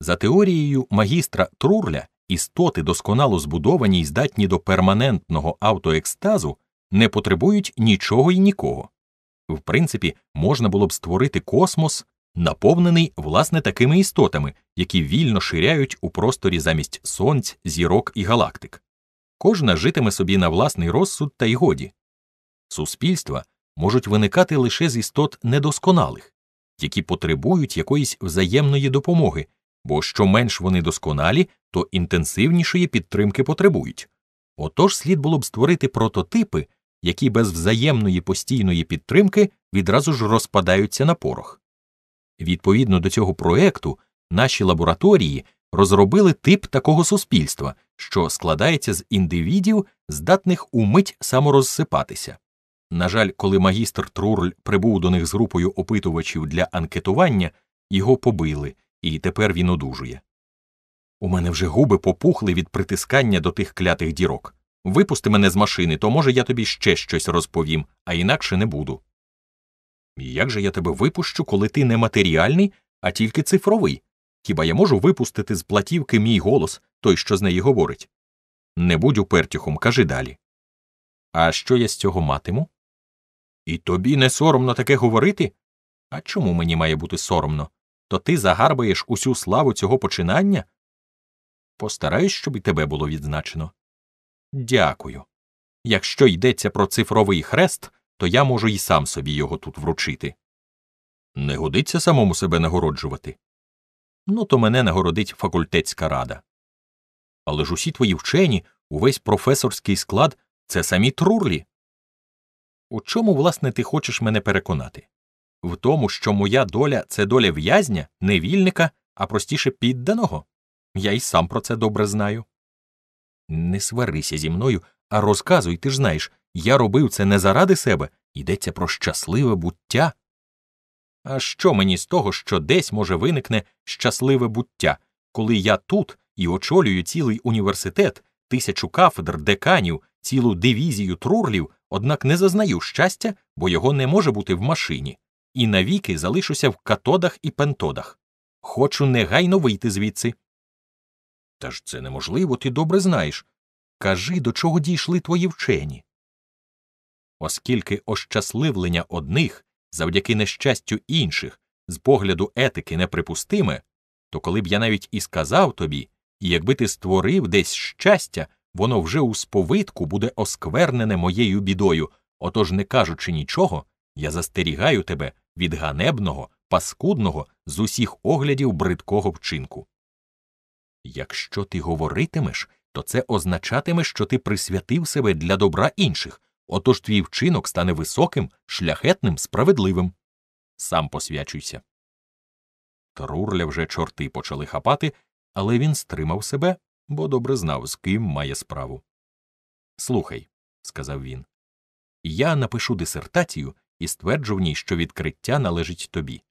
За теорією магістра Трурля, істоти досконало збудовані і здатні до перманентного автоекстазу, не потребують нічого і нікого. В принципі, можна було б створити космос, наповнений власне такими істотами, які вільно ширяють у просторі замість сонць, зірок і галактик. Кожна житиме собі на власний розсуд та й годі. Суспільства можуть виникати лише з істот недосконалих, які потребують якоїсь взаємної допомоги, бо що менш вони досконалі, то інтенсивнішої підтримки потребують. Отож слід було б створити прототипи які без взаємної постійної підтримки відразу ж розпадаються на порох. Відповідно до цього проекту наші лабораторії розробили тип такого суспільства, що складається з індивідів, здатних умить саморозсипатися. На жаль, коли магістр Трурль прибув до них з групою опитувачів для анкетування, його побили, і тепер він одужує. У мене вже губи попухли від притискання до тих клятих дірок. Випусти мене з машини, то може я тобі ще щось розповім, а інакше не буду. Як же я тебе випущу, коли ти не матеріальний, а тільки цифровий? Хіба я можу випустити з платівки мій голос, той, що з неї говорить? Не будь упертіхом, кажи далі. А що я з цього матиму? І тобі не соромно таке говорити? А чому мені має бути соромно? То ти загарбаєш усю славу цього починання? Постараюсь, щоб і тебе було відзначено. Дякую. Якщо йдеться про цифровий хрест, то я можу і сам собі його тут вручити. Не годиться самому себе нагороджувати. Ну, то мене нагородить факультетська рада. Але ж усі твої вчені, увесь професорський склад це самі трурлі. У чому, власне, ти хочеш мене переконати? В тому, що моя доля це доля в'язня, невільника, а простіше підданого? Я й сам про це добре знаю. Не сварися зі мною, а розказуй, ти ж знаєш, я робив це не заради себе, йдеться про щасливе буття. А що мені з того, що десь, може, виникне щасливе буття, коли я тут і очолюю цілий університет, тисячу кафедр, деканів, цілу дивізію трурлів, однак не зазнаю щастя, бо його не може бути в машині, і навіки залишуся в катодах і пентодах. Хочу негайно вийти звідси. Та ж це неможливо, ти добре знаєш. Кажи, до чого дійшли твої вчені. Оскільки ощасливлення одних завдяки нещастю інших з погляду етики неприпустиме, то коли б я навіть і сказав тобі, і якби ти створив десь щастя, воно вже у сповитку буде осквернене моєю бідою, отож, не кажучи нічого, я застерігаю тебе від ганебного, паскудного з усіх оглядів бридкого вчинку. Якщо ти говоритимеш, то це означатиме, що ти присвятив себе для добра інших, отож твій вчинок стане високим, шляхетним, справедливим. Сам посвячуйся. Трурля вже чорти почали хапати, але він стримав себе, бо добре знав, з ким має справу. Слухай, сказав він, я напишу дисертацію і стверджу в ній, що відкриття належить тобі.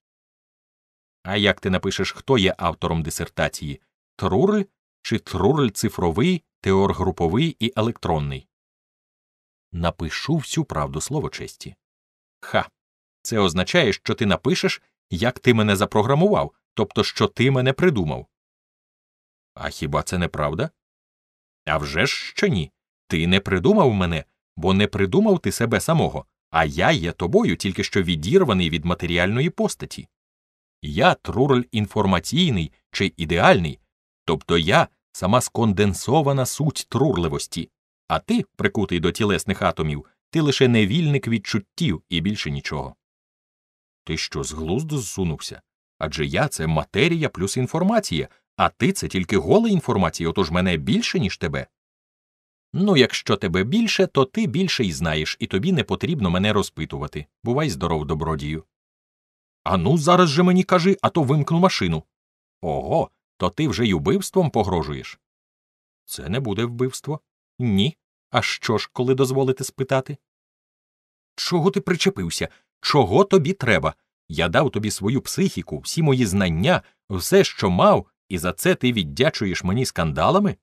А як ти напишеш, хто є автором дисертації? труль чи труль цифровий, теоргруповий і електронний. Напишу всю правду слово честі. Ха. Це означає, що ти напишеш, як ти мене запрограмував, тобто що ти мене придумав. А хіба це неправда? А вже ж що ні. Ти не придумав мене, бо не придумав ти себе самого, а я є тобою, тільки що відірваний від матеріальної постаті. Я трурель інформаційний чи ідеальний, Тобто я сама сконденсована суть трурливості, а ти, прикутий до тілесних атомів, ти лише невільник відчуттів і більше нічого. Ти що з глузду зсунувся? Адже я це матерія плюс інформація, а ти це тільки гола інформація, отож мене більше, ніж тебе. Ну, якщо тебе більше, то ти більше й знаєш, і тобі не потрібно мене розпитувати. Бувай здоров, добродію. Ану, зараз же мені кажи, а то вимкну машину. Ого, то ти вже й убивством погрожуєш? Це не буде вбивство. Ні. А що ж, коли дозволите спитати? Чого ти причепився? Чого тобі треба? Я дав тобі свою психіку, всі мої знання, все, що мав, і за це ти віддячуєш мені скандалами?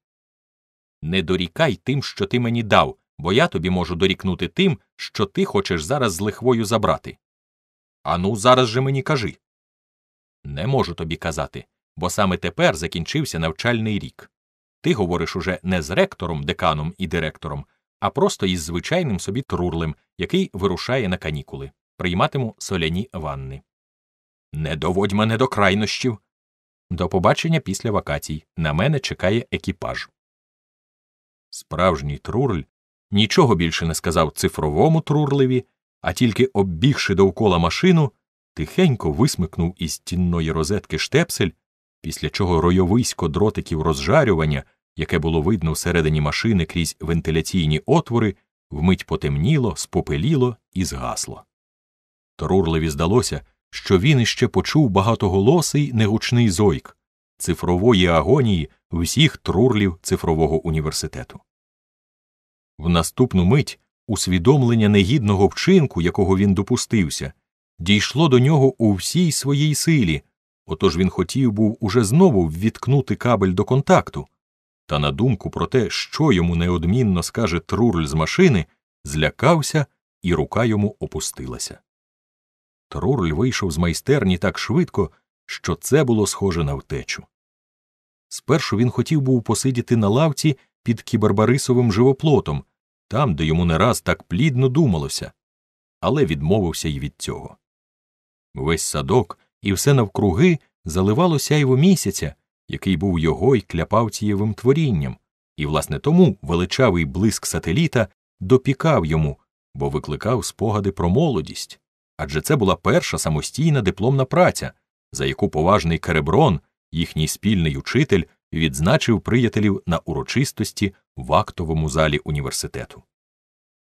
Не дорікай тим, що ти мені дав, бо я тобі можу дорікнути тим, що ти хочеш зараз з лихвою забрати. Ану, зараз же мені кажи. Не можу тобі казати бо саме тепер закінчився навчальний рік. Ти говориш уже не з ректором, деканом і директором, а просто із звичайним собі трурлем, який вирушає на канікули, прийматиму соляні ванни. Не доводь мене до крайнощів. До побачення після вакацій. На мене чекає екіпаж. Справжній трурль нічого більше не сказав цифровому трурливі, а тільки, оббігши довкола машину, тихенько висмикнув із тінної розетки штепсель після чого ройовисько дротиків розжарювання, яке було видно всередині машини крізь вентиляційні отвори, вмить потемніло, спопеліло і згасло. Трурливі здалося, що він іще почув багатоголосий негучний зойк цифрової агонії всіх трурлів цифрового університету. В наступну мить усвідомлення негідного вчинку, якого він допустився, дійшло до нього у всій своїй силі, Отож він хотів був уже знову ввіткнути кабель до контакту, та на думку про те, що йому неодмінно скаже трурль з машини, злякався, і рука йому опустилася. Трурль вийшов з майстерні так швидко, що це було схоже на втечу. Спершу він хотів був посидіти на лавці під кібербарисовим живоплотом, там, де йому не раз так плідно думалося, але відмовився й від цього. Весь садок і все навкруги заливало сяйво місяця, який був його й кляпавцієвим творінням, і, власне, тому величавий блиск сателіта допікав йому, бо викликав спогади про молодість. Адже це була перша самостійна дипломна праця, за яку поважний Кереброн, їхній спільний учитель, відзначив приятелів на урочистості в актовому залі університету.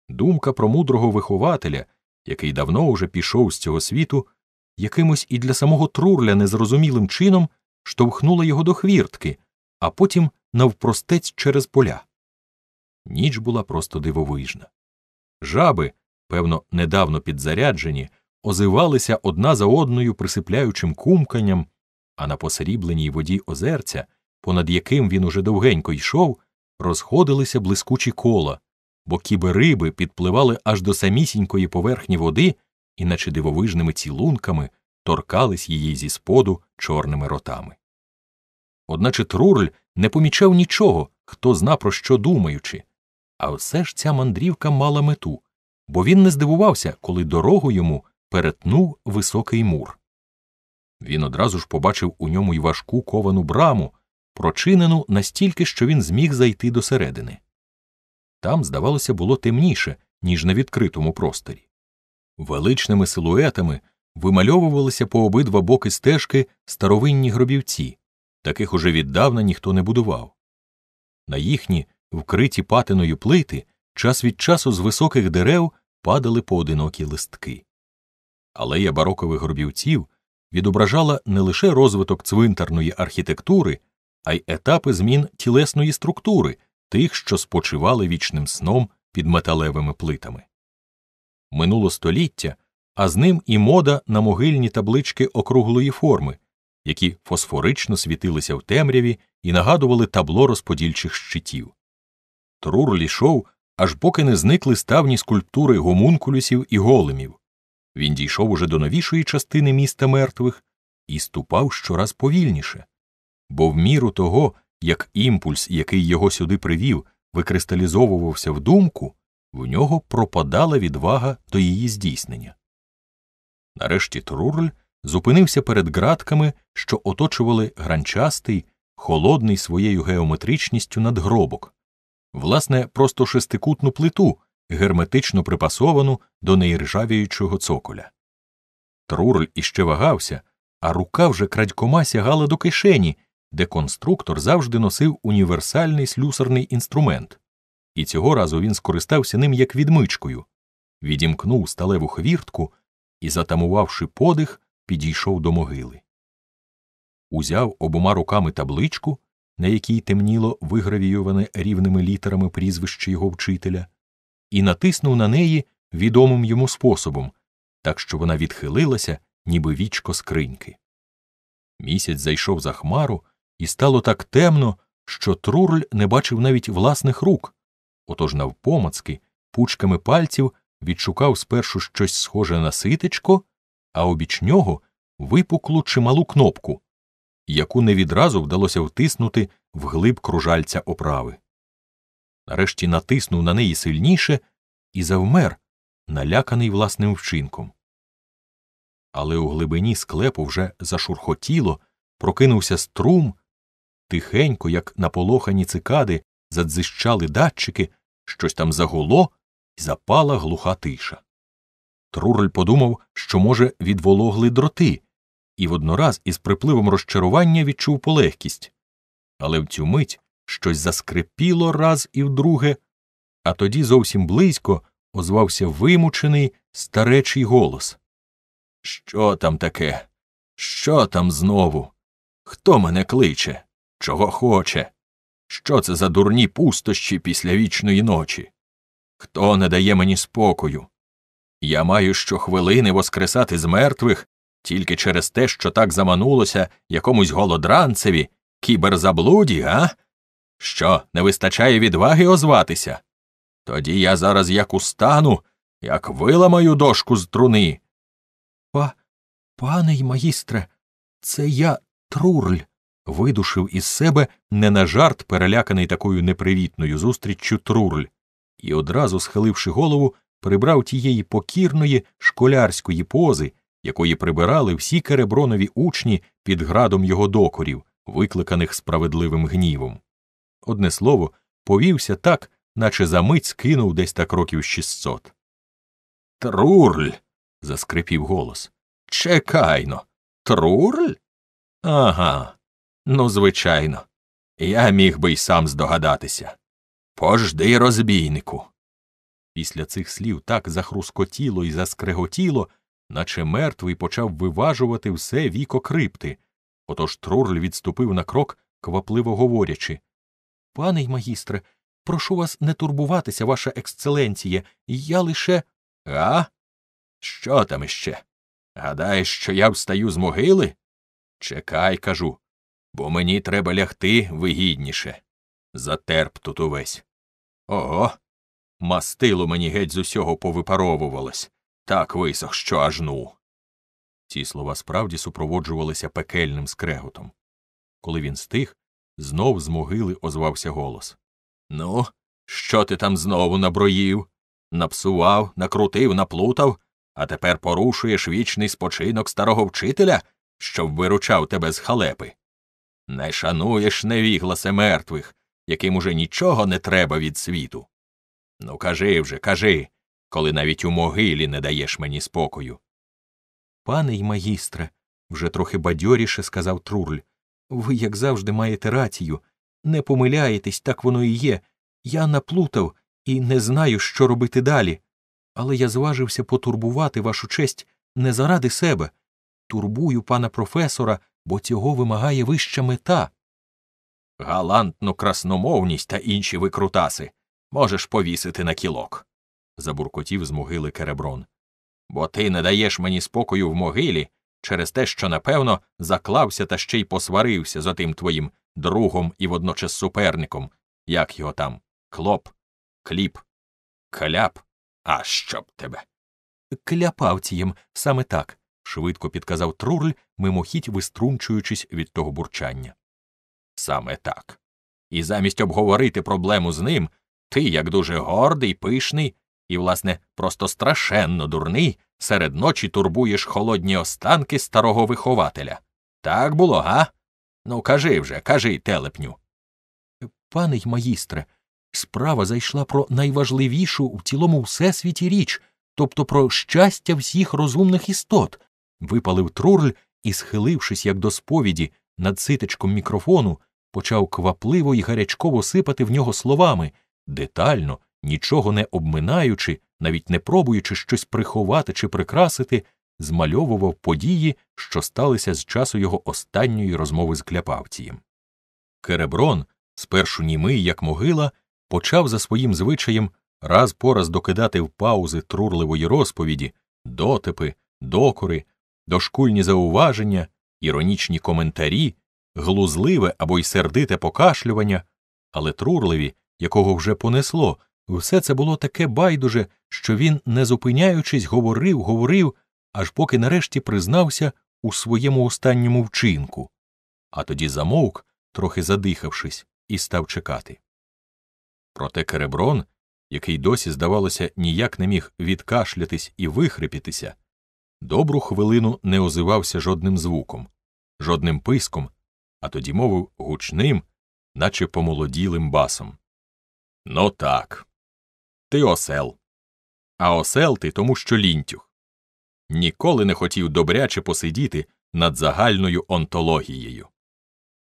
Думка про мудрого вихователя, який давно уже пішов з цього світу, якимось і для самого Трурля незрозумілим чином штовхнула його до хвіртки, а потім навпростець через поля. Ніч була просто дивовижна. Жаби, певно, недавно підзаряджені, озивалися одна за одною присипляючим кумканням, а на посрібленій воді озерця, понад яким він уже довгенько йшов, розходилися блискучі кола, бо кіби риби підпливали аж до самісінької поверхні води і, наче дивовижними цілунками, торкались її зі споду чорними ротами. Одначе Трурль не помічав нічого, хто зна про що думаючи, а все ж ця мандрівка мала мету, бо він не здивувався, коли дорогу йому перетнув високий мур. Він одразу ж побачив у ньому й важку ковану браму, прочинену настільки, що він зміг зайти досередини. Там, здавалося, було темніше, ніж на відкритому просторі. Величними силуетами вимальовувалися по обидва боки стежки старовинні гробівці, таких уже віддавна ніхто не будував. На їхні, вкриті патиною плити, час від часу з високих дерев падали поодинокі листки. Алея барокових гробівців відображала не лише розвиток цвинтарної архітектури, а й етапи змін тілесної структури тих, що спочивали вічним сном під металевими плитами минуло століття, а з ним і мода на могильні таблички округлої форми, які фосфорично світилися в темряві і нагадували табло розподільчих щитів. Трур лішов, аж поки не зникли ставні скульптури гомункулюсів і големів. Він дійшов уже до новішої частини міста мертвих і ступав щораз повільніше, бо в міру того, як імпульс, який його сюди привів, викристалізовувався в думку, в нього пропадала відвага до її здійснення. Нарешті Трурль зупинився перед ґратками, що оточували гранчастий, холодний своєю геометричністю надгробок, власне, просто шестикутну плиту, герметично припасовану до неїржавіючого цоколя. Трурль іще вагався, а рука вже крадькома сягала до кишені, де конструктор завжди носив універсальний слюсарний інструмент і цього разу він скористався ним як відмичкою, відімкнув сталеву хвіртку і, затамувавши подих, підійшов до могили. Узяв обома руками табличку, на якій темніло вигравіюване рівними літерами прізвище його вчителя, і натиснув на неї відомим йому способом, так що вона відхилилася, ніби вічко скриньки. Місяць зайшов за хмару, і стало так темно, що трурль не бачив навіть власних рук, Отож, навпомацки, пучками пальців відшукав спершу щось схоже на ситечко, а обіч нього випуклу чималу кнопку, яку не відразу вдалося втиснути в глиб кружальця оправи. Нарешті натиснув на неї сильніше і завмер, наляканий власним вчинком. Але у глибині склепу вже зашурхотіло, прокинувся струм, тихенько, як наполохані цикади, задзищали датчики, щось там загуло, і запала глуха тиша. Трурель подумав, що, може, відвологли дроти, і воднораз із припливом розчарування відчув полегкість. Але в цю мить щось заскрипіло раз і вдруге, а тоді зовсім близько озвався вимучений старечий голос. Що там таке? Що там знову? Хто мене кличе? Чого хоче? Що це за дурні пустощі після вічної ночі? Хто не дає мені спокою? Я маю щохвилини воскресати з мертвих тільки через те, що так заманулося якомусь голодранцеві, кіберзаблуді, а? Що, не вистачає відваги озватися? Тоді я зараз як устану, як виламаю дошку з труни. Па, пане й магістре, це я трурль видушив із себе не на жарт переляканий такою непривітною зустріччю трурль, і, одразу схиливши голову, прибрав тієї покірної школярської пози, якої прибирали всі керебронові учні під градом його докорів, викликаних справедливим гнівом. Одне слово, повівся так, наче за мить скинув десь так років шістсот. Трурль. заскрипів голос. Чекайно. Трурль? Ага. Ну, звичайно, я міг би й сам здогадатися. Пожди, розбійнику. Після цих слів так захрускотіло і заскреготіло, наче мертвий почав виважувати все віко крипти. Отож Трурль відступив на крок, квапливо говорячи Пане й магістре, прошу вас не турбуватися, ваша ексцеленціє, я лише. А? Що там іще? Гадаєш, що я встаю з могили? Чекай, кажу бо мені треба лягти вигідніше. Затерп тут увесь. Ого. Мастило мені геть з усього повипаровувалось, так висох, що аж ну. Ці слова справді супроводжувалися пекельним скреготом. Коли він стих, знов з могили озвався голос Ну, що ти там знову наброїв? Напсував, накрутив, наплутав, а тепер порушуєш вічний спочинок старого вчителя, щоб виручав тебе з халепи. Не шануєш невігласи мертвих, яким уже нічого не треба від світу. Ну, кажи вже, кажи, коли навіть у могилі не даєш мені спокою. Пане й магістре, вже трохи бадьоріше сказав Трурль, ви, як завжди, маєте рацію. Не помиляєтесь, так воно і є. Я наплутав і не знаю, що робити далі. Але я зважився потурбувати вашу честь не заради себе. Турбую пана професора бо цього вимагає вища мета. Галантну красномовність та інші викрутаси можеш повісити на кілок. забуркотів з могили Кереброн. Бо ти не даєш мені спокою в могилі через те, що, напевно, заклався та ще й посварився за тим твоїм другом і водночас суперником, як його там, клоп, кліп, кляп, а щоб тебе. Кляпавцієм, саме так швидко підказав Трурль, мимохідь виструнчуючись від того бурчання. Саме так. І замість обговорити проблему з ним, ти, як дуже гордий, пишний і, власне, просто страшенно дурний, серед ночі турбуєш холодні останки старого вихователя. Так було, га? Ну, кажи вже, кажи, телепню. Пане й магістре, справа зайшла про найважливішу в цілому всесвіті річ, тобто про щастя всіх розумних істот, випалив трурль і, схилившись, як до сповіді, над ситечком мікрофону, почав квапливо і гарячково сипати в нього словами, детально, нічого не обминаючи, навіть не пробуючи щось приховати чи прикрасити, змальовував події, що сталися з часу його останньої розмови з кляпавцієм. Кереброн, спершу німий, як могила, почав за своїм звичаєм раз по раз докидати в паузи трурливої розповіді, дотипи, докори, дошкульні зауваження, іронічні коментарі, глузливе або й сердите покашлювання, але трурливі, якого вже понесло, все це було таке байдуже, що він, не зупиняючись, говорив, говорив, аж поки нарешті признався у своєму останньому вчинку, а тоді замовк, трохи задихавшись, і став чекати. Проте Кереброн, який досі, здавалося, ніяк не міг відкашлятись і вихрипітися, Добру хвилину не озивався жодним звуком, жодним писком, а тоді мовив гучним, наче помолоділим басом. Ну так, ти осел. А осел ти тому, що лінтюх. Ніколи не хотів добряче посидіти над загальною онтологією.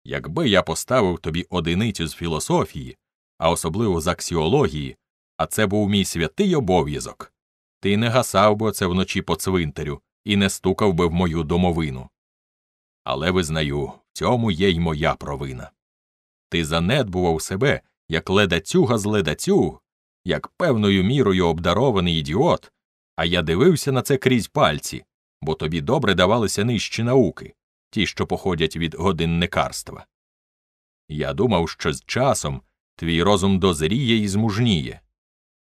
Якби я поставив тобі одиницю з філософії, а особливо з аксіології, а це був мій святий обов'язок, ти не гасав би оце вночі по цвинтарю і не стукав би в мою домовину. Але визнаю, в цьому є й моя провина. Ти занедбував себе, як ледацюга з ледацю, як певною мірою обдарований ідіот, а я дивився на це крізь пальці, бо тобі добре давалися нижчі науки, ті, що походять від годинникарства. Я думав, що з часом твій розум дозріє і змужніє.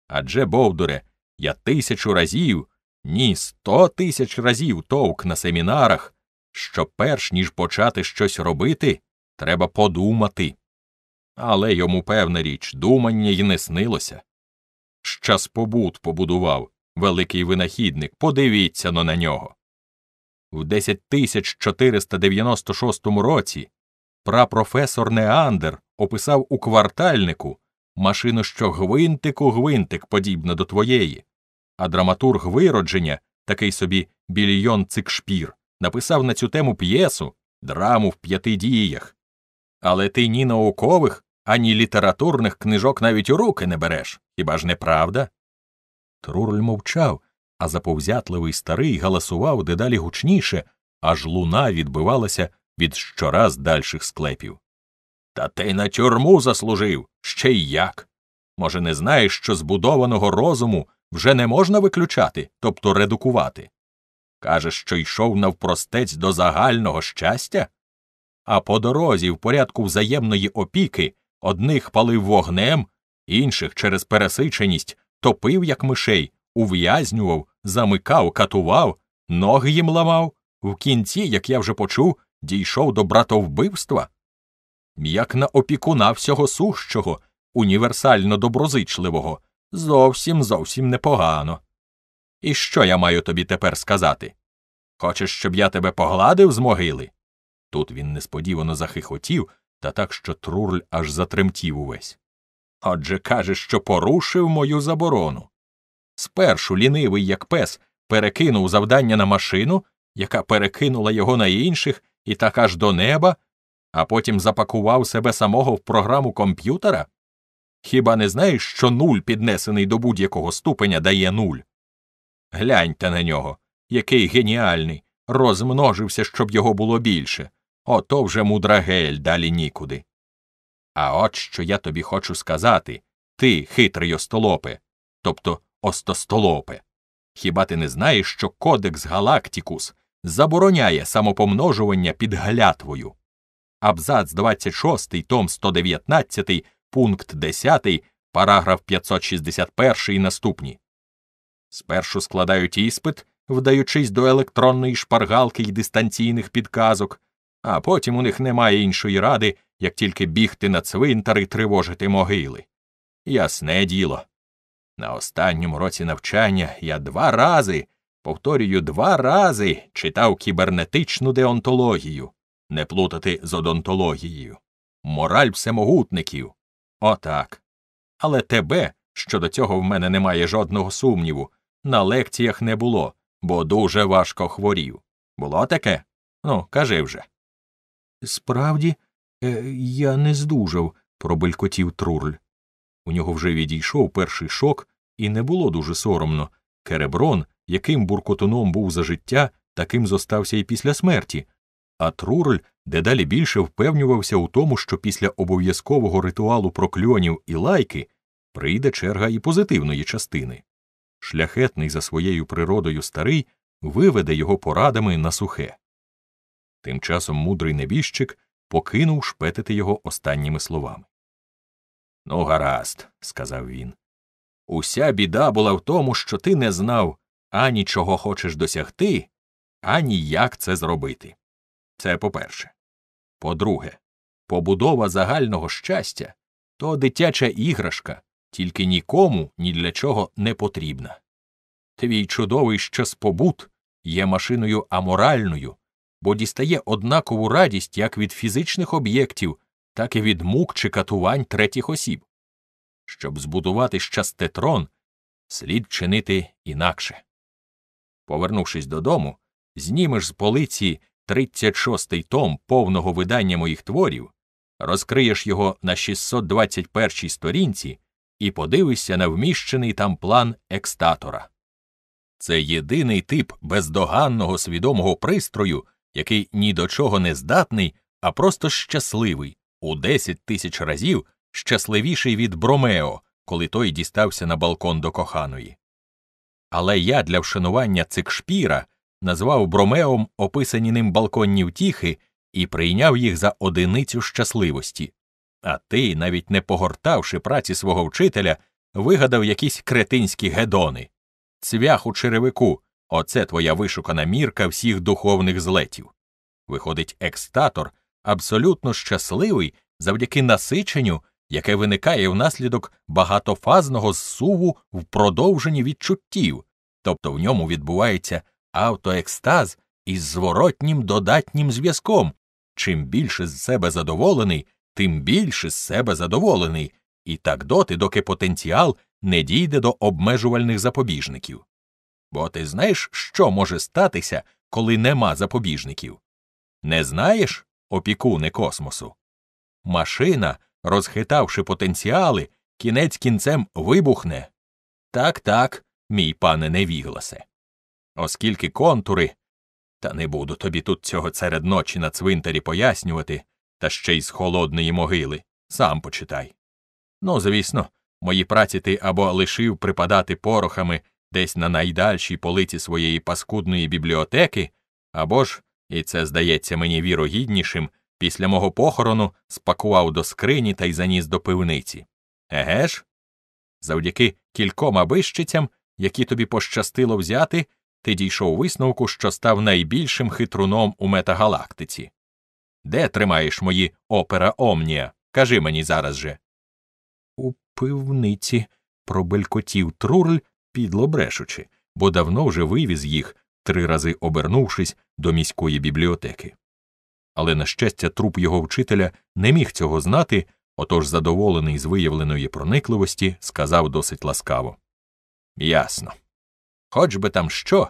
Адже, Бовдуре, я тисячу разів, ні, сто тисяч разів товк на семінарах, що перш ніж почати щось робити, треба подумати. Але йому певна річ думання й не снилося. Щаспобут побудував великий винахідник, подивіться но на нього. В 10496 році прапрофесор Неандер описав у квартальнику машину, що гвинтику гвинтик подібна до твоєї, а драматург виродження, такий собі більйон Цикшпір, написав на цю тему п'єсу драму в п'яти діях. Але ти ні наукових, ані літературних книжок навіть у руки не береш, хіба ж не правда? Трурель мовчав, а заповзятливий старий галасував дедалі гучніше, аж луна відбивалася від щораз дальших склепів. Та ти на тюрму заслужив ще й як. Може, не знаєш, що збудованого розуму вже не можна виключати, тобто редукувати. Каже, що йшов навпростець до загального щастя, а по дорозі в порядку взаємної опіки одних палив вогнем, інших через пересиченість топив, як мишей, ув'язнював, замикав, катував, ноги їм ламав, в кінці, як я вже почув, дійшов до братовбивства. Як на опікуна всього сущого, універсально доброзичливого, Зовсім зовсім непогано. І що я маю тобі тепер сказати? Хочеш, щоб я тебе погладив з могили? Тут він несподівано захихотів, та так, що Трурль аж затремтів увесь. Отже, кажеш, що порушив мою заборону. Спершу лінивий, як пес, перекинув завдання на машину, яка перекинула його на інших і так аж до неба, а потім запакував себе самого в програму комп'ютера. Хіба не знаєш, що нуль, піднесений до будь-якого ступеня, дає нуль? Гляньте на нього, який геніальний, розмножився, щоб його було більше. Ото вже мудра гель далі нікуди. А от що я тобі хочу сказати ти, хитрий остолопе, тобто остостолопе. Хіба ти не знаєш, що Кодекс Галактикус забороняє самопомножування під глятвою? Абзац 26, том 119 пункт 10, параграф 561 і наступні. Спершу складають іспит, вдаючись до електронної шпаргалки й дистанційних підказок, а потім у них немає іншої ради, як тільки бігти на цвинтар і тривожити могили. Ясне діло. На останньому році навчання я два рази, повторюю, два рази читав кібернетичну деонтологію, не плутати з одонтологією, мораль всемогутників, Отак. Але тебе, що до цього в мене немає жодного сумніву, на лекціях не було, бо дуже важко хворів. Було таке? Ну, кажи вже. Справді, е, я не здужав, пробелькотів Труль. У нього вже відійшов перший шок, і не було дуже соромно. Кереброн, яким буркотуном був за життя, таким зостався і після смерті, а Трурль дедалі більше впевнювався у тому, що після обов'язкового ритуалу прокльонів і лайки прийде черга і позитивної частини. Шляхетний за своєю природою старий виведе його порадами на сухе. Тим часом мудрий небіжчик покинув шпетити його останніми словами. Ну, гаразд, сказав він. Уся біда була в тому, що ти не знав ані чого хочеш досягти, ані як це зробити. Це по-перше. По-друге, побудова загального щастя то дитяча іграшка, тільки нікому ні для чого не потрібна. Твій чудовий щаспобут є машиною аморальною, бо дістає однакову радість як від фізичних об'єктів, так і від мук чи катувань третіх осіб. Щоб збудувати щастетрон, слід чинити інакше. Повернувшись додому, знімеш з полиці 36-й том повного видання моїх творів, розкриєш його на 621-й сторінці і подивишся на вміщений там план екстатора. Це єдиний тип бездоганного свідомого пристрою, який ні до чого не здатний, а просто щасливий, у 10 тисяч разів щасливіший від Бромео, коли той дістався на балкон до коханої. Але я для вшанування цикшпіра назвав Бромеом описані ним балконні втіхи і прийняв їх за одиницю щасливості. А ти, навіть не погортавши праці свого вчителя, вигадав якісь кретинські гедони. Цвях у черевику оце твоя вишукана мірка всіх духовних злетів. Виходить, екстатор абсолютно щасливий завдяки насиченню, яке виникає внаслідок багатофазного зсуву в продовженні відчуттів, тобто в ньому відбувається автоекстаз із зворотнім додатнім зв'язком. Чим більше з себе задоволений, тим більше з себе задоволений, і так доти, доки потенціал не дійде до обмежувальних запобіжників. Бо ти знаєш, що може статися, коли нема запобіжників? Не знаєш, опікуни космосу. Машина, розхитавши потенціали, кінець кінцем вибухне. Так, так, мій пане невігласе оскільки контури. Та не буду тобі тут цього серед ночі на цвинтарі пояснювати, та ще й з холодної могили, сам почитай. Ну, звісно, мої праці ти або лишив припадати порохами десь на найдальшій полиці своєї паскудної бібліотеки, або ж, і це здається мені вірогіднішим, після мого похорону спакував до скрині та й заніс до пивниці. Еге ж? Завдяки кількома вищицям, які тобі пощастило взяти ти дійшов висновку, що став найбільшим хитруном у метагалактиці. Де тримаєш мої опера Омнія? Кажи мені зараз же. У пивниці пробелькотів Трурль, підло брешучи, бо давно вже вивіз їх, три рази обернувшись до міської бібліотеки. Але, на щастя, труп його вчителя не міг цього знати, отож, задоволений з виявленої проникливості, сказав досить ласкаво Ясно хоч би там що,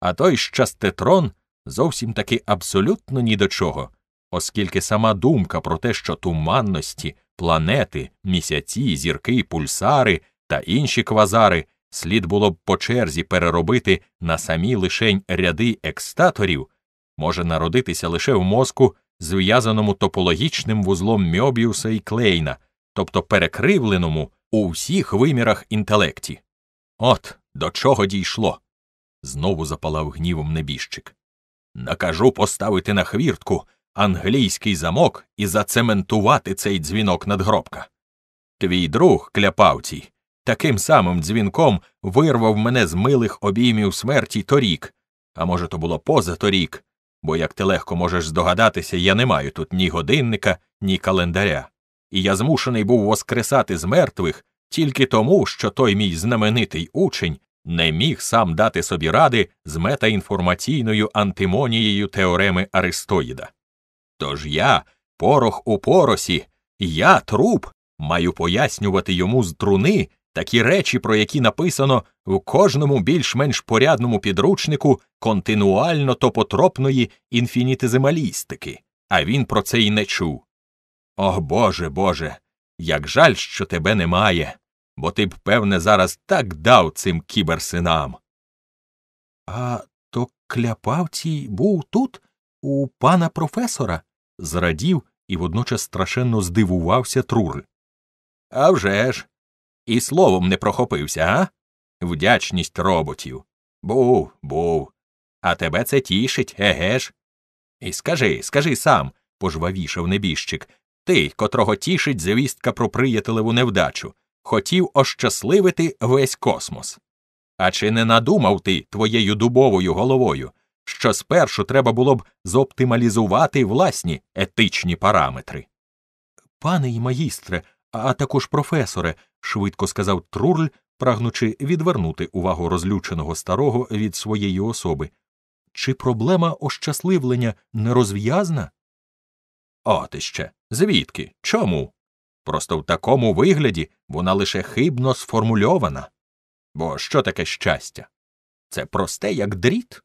а той щастетрон зовсім таки абсолютно ні до чого, оскільки сама думка про те, що туманності, планети, місяці, зірки, пульсари та інші квазари слід було б по черзі переробити на самі лишень ряди екстаторів, може народитися лише в мозку, зв'язаному топологічним вузлом Мьобіуса і Клейна, тобто перекривленому у всіх вимірах інтелекті. От до чого дійшло? знову запалав гнівом небіжчик. Накажу поставити на хвіртку англійський замок і зацементувати цей дзвінок надгробка. Твій друг, кляпавцій, таким самим дзвінком вирвав мене з милих обіймів смерті торік, а може, то було поза торік, бо, як ти легко можеш здогадатися, я не маю тут ні годинника, ні календаря, і я змушений був воскресати з мертвих тільки тому, що той мій знаменитий учень не міг сам дати собі ради з метаінформаційною антимонією теореми Аристоїда. Тож я, порох у поросі, я труп, маю пояснювати йому з труни такі речі, про які написано в кожному більш-менш порядному підручнику континуально топотропної інфінітизималістики, а він про це й не чув. Ох Боже Боже, як жаль, що тебе немає бо ти б, певне, зараз так дав цим кіберсинам. А то кляпавцій був тут, у пана професора? зрадів і водночас страшенно здивувався Трурл. «А вже ж! І словом не прохопився, а? Вдячність роботів. Був, був. А тебе це тішить, еге ж? І скажи, скажи сам, пожвавішав небіжчик, ти, котрого тішить звістка про приятелеву невдачу хотів ощасливити весь космос. А чи не надумав ти твоєю дубовою головою, що спершу треба було б зоптималізувати власні етичні параметри? Пане і магістре, а також професоре, швидко сказав Трурль, прагнучи відвернути увагу розлюченого старого від своєї особи, чи проблема ощасливлення не розв'язна? От іще. Звідки? Чому? Просто в такому вигляді вона лише хибно сформульована. Бо що таке щастя? Це просте, як дріт.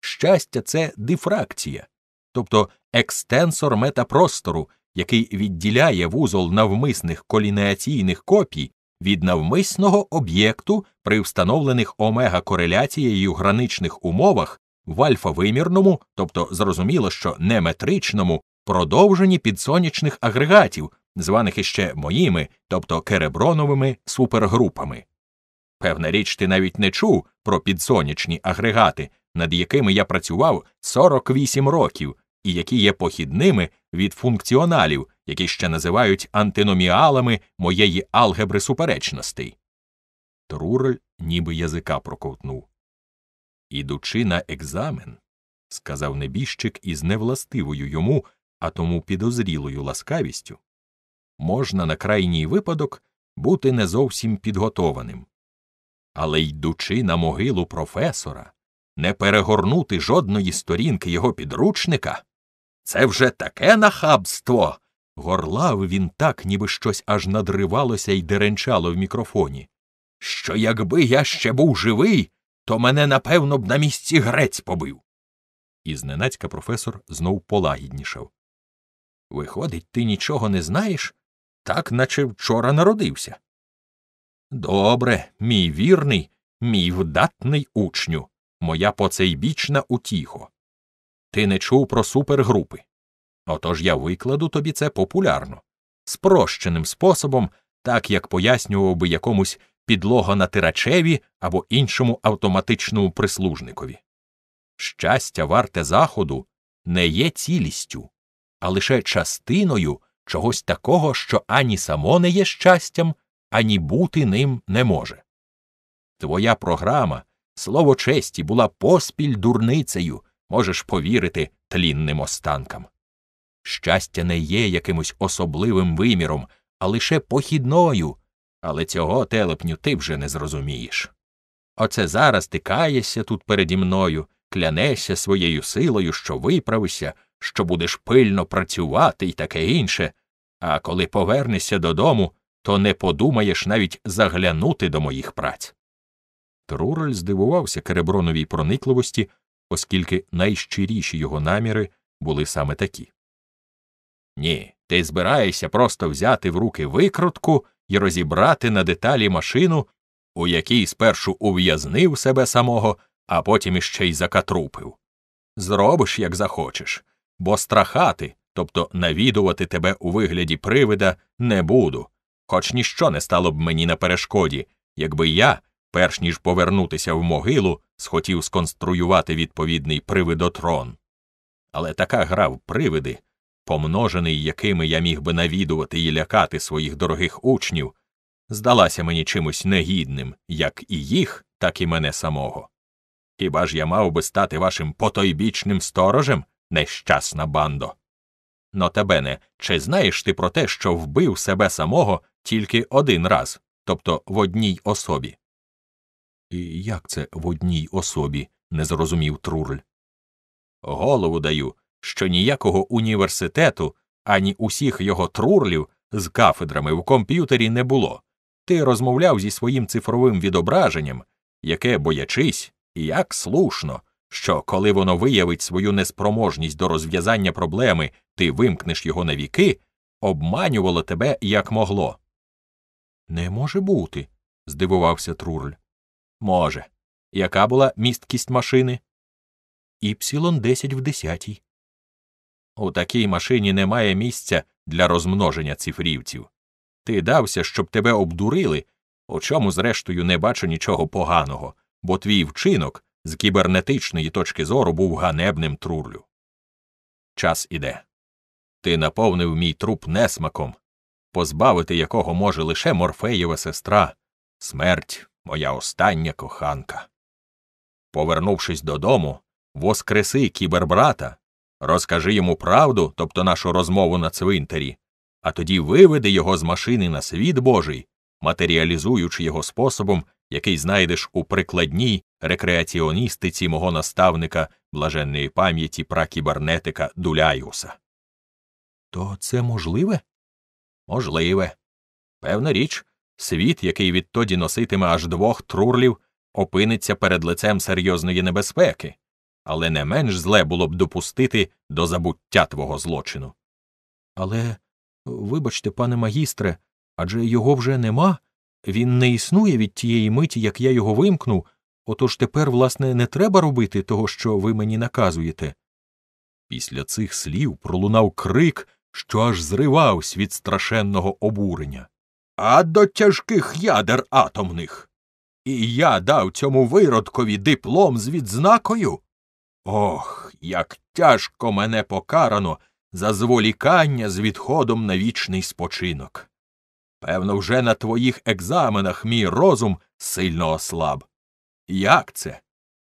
Щастя це дифракція, тобто екстенсор метапростору, який відділяє вузол навмисних колінеаційних копій від навмисного об'єкту при встановлених омега кореляцією граничних умовах в альфа-вимірному, тобто зрозуміло, що неметричному, продовженні підсонячних агрегатів званих іще моїми, тобто кереброновими супергрупами. Певна річ, ти навіть не чув про підсонячні агрегати, над якими я працював 48 років, і які є похідними від функціоналів, які ще називають антиноміалами моєї алгебри суперечностей. Трурель ніби язика проковтнув. Ідучи на екзамен, сказав небіжчик із невластивою йому, а тому підозрілою ласкавістю, можна на крайній випадок бути не зовсім підготованим. Але, йдучи на могилу професора, не перегорнути жодної сторінки його підручника це вже таке нахабство. Горлав він так, ніби щось аж надривалося і деренчало в мікрофоні. Що якби я ще був живий, то мене, напевно, б на місці грець побив. І зненацька професор знов полагіднішав. Виходить, ти нічого не знаєш так наче вчора народився. Добре, мій вірний, мій вдатний учню, моя поцейбічна утіхо. Ти не чув про супергрупи. Отож я викладу тобі це популярно, спрощеним способом, так як пояснював би якомусь підлога підлогонатирачеві або іншому автоматичному прислужникові. Щастя варте заходу не є цілістю, а лише частиною чогось такого, що ані само не є щастям, ані бути ним не може. Твоя програма, слово честі, була поспіль дурницею, можеш повірити тлінним останкам. Щастя не є якимось особливим виміром, а лише похідною, але цього телепню ти вже не зрозумієш. Оце зараз ти каєшся тут переді мною, клянешся своєю силою, що виправишся, що будеш пильно працювати і таке інше, а коли повернешся додому, то не подумаєш навіть заглянути до моїх праць. Трурель здивувався Кереброновій проникливості, оскільки найщиріші його наміри були саме такі. Ні, ти збираєшся просто взяти в руки викрутку і розібрати на деталі машину, у якій спершу ув'язнив себе самого, а потім іще й закатрупив. Зробиш, як захочеш, бо страхати тобто навідувати тебе у вигляді привида не буду, хоч ніщо не стало б мені на перешкоді, якби я, перш ніж повернутися в могилу, схотів сконструювати відповідний привидотрон. Але така гра в привиди, помножений якими я міг би навідувати і лякати своїх дорогих учнів, здалася мені чимось негідним, як і їх, так і мене самого. Хіба ж я мав би стати вашим потойбічним сторожем, нещасна бандо? Нотабене, чи знаєш ти про те, що вбив себе самого тільки один раз, тобто в одній особі? І як це в одній особі? не зрозумів Труль. Голову даю, що ніякого університету, ані усіх його трурлів з кафедрами в комп'ютері не було. Ти розмовляв зі своїм цифровим відображенням, яке боячись, як слушно, що коли воно виявить свою неспроможність до розв'язання проблеми, ти вимкнеш його навіки, обманювало тебе як могло. Не може бути, здивувався Трурль. Може. Яка була місткість машини? Іпсілон 10 в десятій. У такій машині немає місця для розмноження цифрівців. Ти дався, щоб тебе обдурили, у чому, зрештою, не бачу нічого поганого, бо твій вчинок з кібернетичної точки зору був ганебним трурлю. Час іде. Ти наповнив мій труп несмаком, позбавити якого може лише морфеєва сестра, смерть, моя остання коханка. Повернувшись додому, воскреси кібербрата, розкажи йому правду, тобто нашу розмову на цвинтарі, а тоді виведи його з машини на світ Божий, матеріалізуючи його способом, який знайдеш у прикладній рекреаціоністиці мого наставника блаженної пам'яті пракібернетика Дуляюса. То це можливе? Можливе. Певна річ, світ, який відтоді носитиме аж двох трурлів, опиниться перед лицем серйозної небезпеки, але не менш зле було б допустити до забуття твого злочину. Але, вибачте, пане магістре, адже його вже нема. Він не існує від тієї миті, як я його вимкну, отож тепер, власне, не треба робити того, що ви мені наказуєте. Після цих слів пролунав крик, що аж зривався від страшенного обурення. А до тяжких ядер атомних. І я дав цьому виродкові диплом з відзнакою. Ох, як тяжко мене покарано за зволікання з відходом на вічний спочинок. Певно, вже на твоїх екзаменах мій розум сильно ослаб. Як це?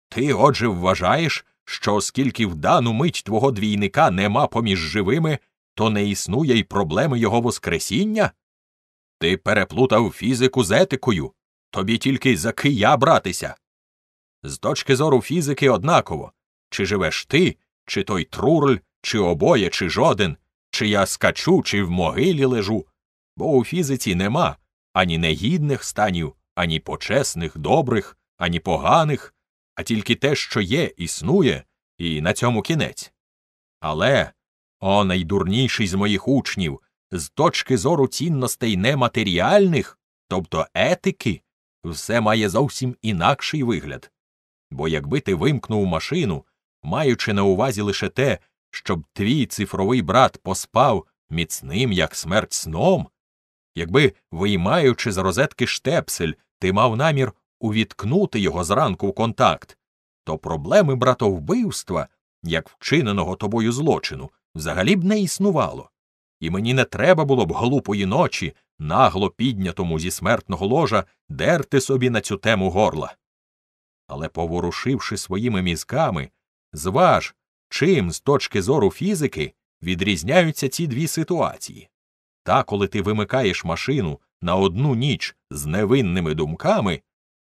Ти отже вважаєш, що оскільки в дану мить твого двійника нема поміж живими, то не існує й проблеми його воскресіння? Ти переплутав фізику з етикою, тобі тільки за кия братися. З точки зору фізики однаково чи живеш ти, чи той трурль, чи обоє, чи жоден, чи я скачу, чи в могилі лежу бо у фізиці нема ані негідних станів, ані почесних, добрих, ані поганих, а тільки те, що є, існує, і на цьому кінець. Але, о найдурніший з моїх учнів, з точки зору цінностей нематеріальних, тобто етики, все має зовсім інакший вигляд. Бо якби ти вимкнув машину, маючи на увазі лише те, щоб твій цифровий брат поспав міцним, як смерть сном, Якби, виймаючи з розетки штепсель, ти мав намір увіткнути його зранку в контакт, то проблеми братовбивства, як вчиненого тобою злочину, взагалі б не існувало, і мені не треба було б глупої ночі, нагло піднятому зі смертного ложа, дерти собі на цю тему горла. Але, поворушивши своїми мізками, зваж, чим з точки зору фізики відрізняються ці дві ситуації. Та, коли ти вимикаєш машину на одну ніч з невинними думками,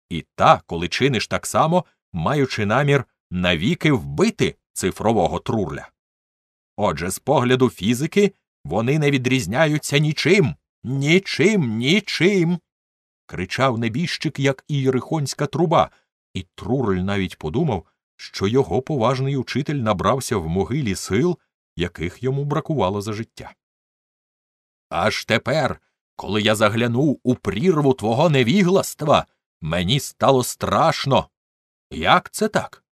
і та, коли чиниш так само, маючи намір навіки вбити цифрового трурля. Отже, з погляду фізики вони не відрізняються нічим, нічим, нічим. кричав небіжчик, як ієрихонська труба, і Трурль навіть подумав, що його поважний учитель набрався в могилі сил, яких йому бракувало за життя. Аж тепер, коли я заглянув у прірву твого невігластва, мені стало страшно. Як це так?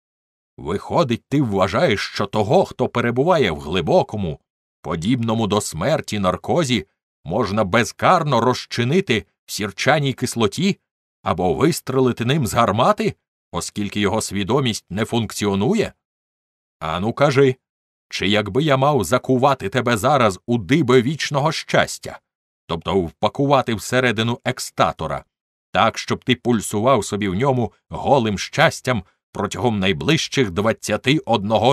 Виходить, ти вважаєш, що того, хто перебуває в глибокому, подібному до смерті наркозі, можна безкарно розчинити в сірчаній кислоті або вистрелити ним з гармати, оскільки його свідомість не функціонує? Ану, кажи, чи якби я мав закувати тебе зараз у диби вічного щастя, тобто впакувати всередину екстатора, так, щоб ти пульсував собі в ньому голим щастям протягом найближчих 21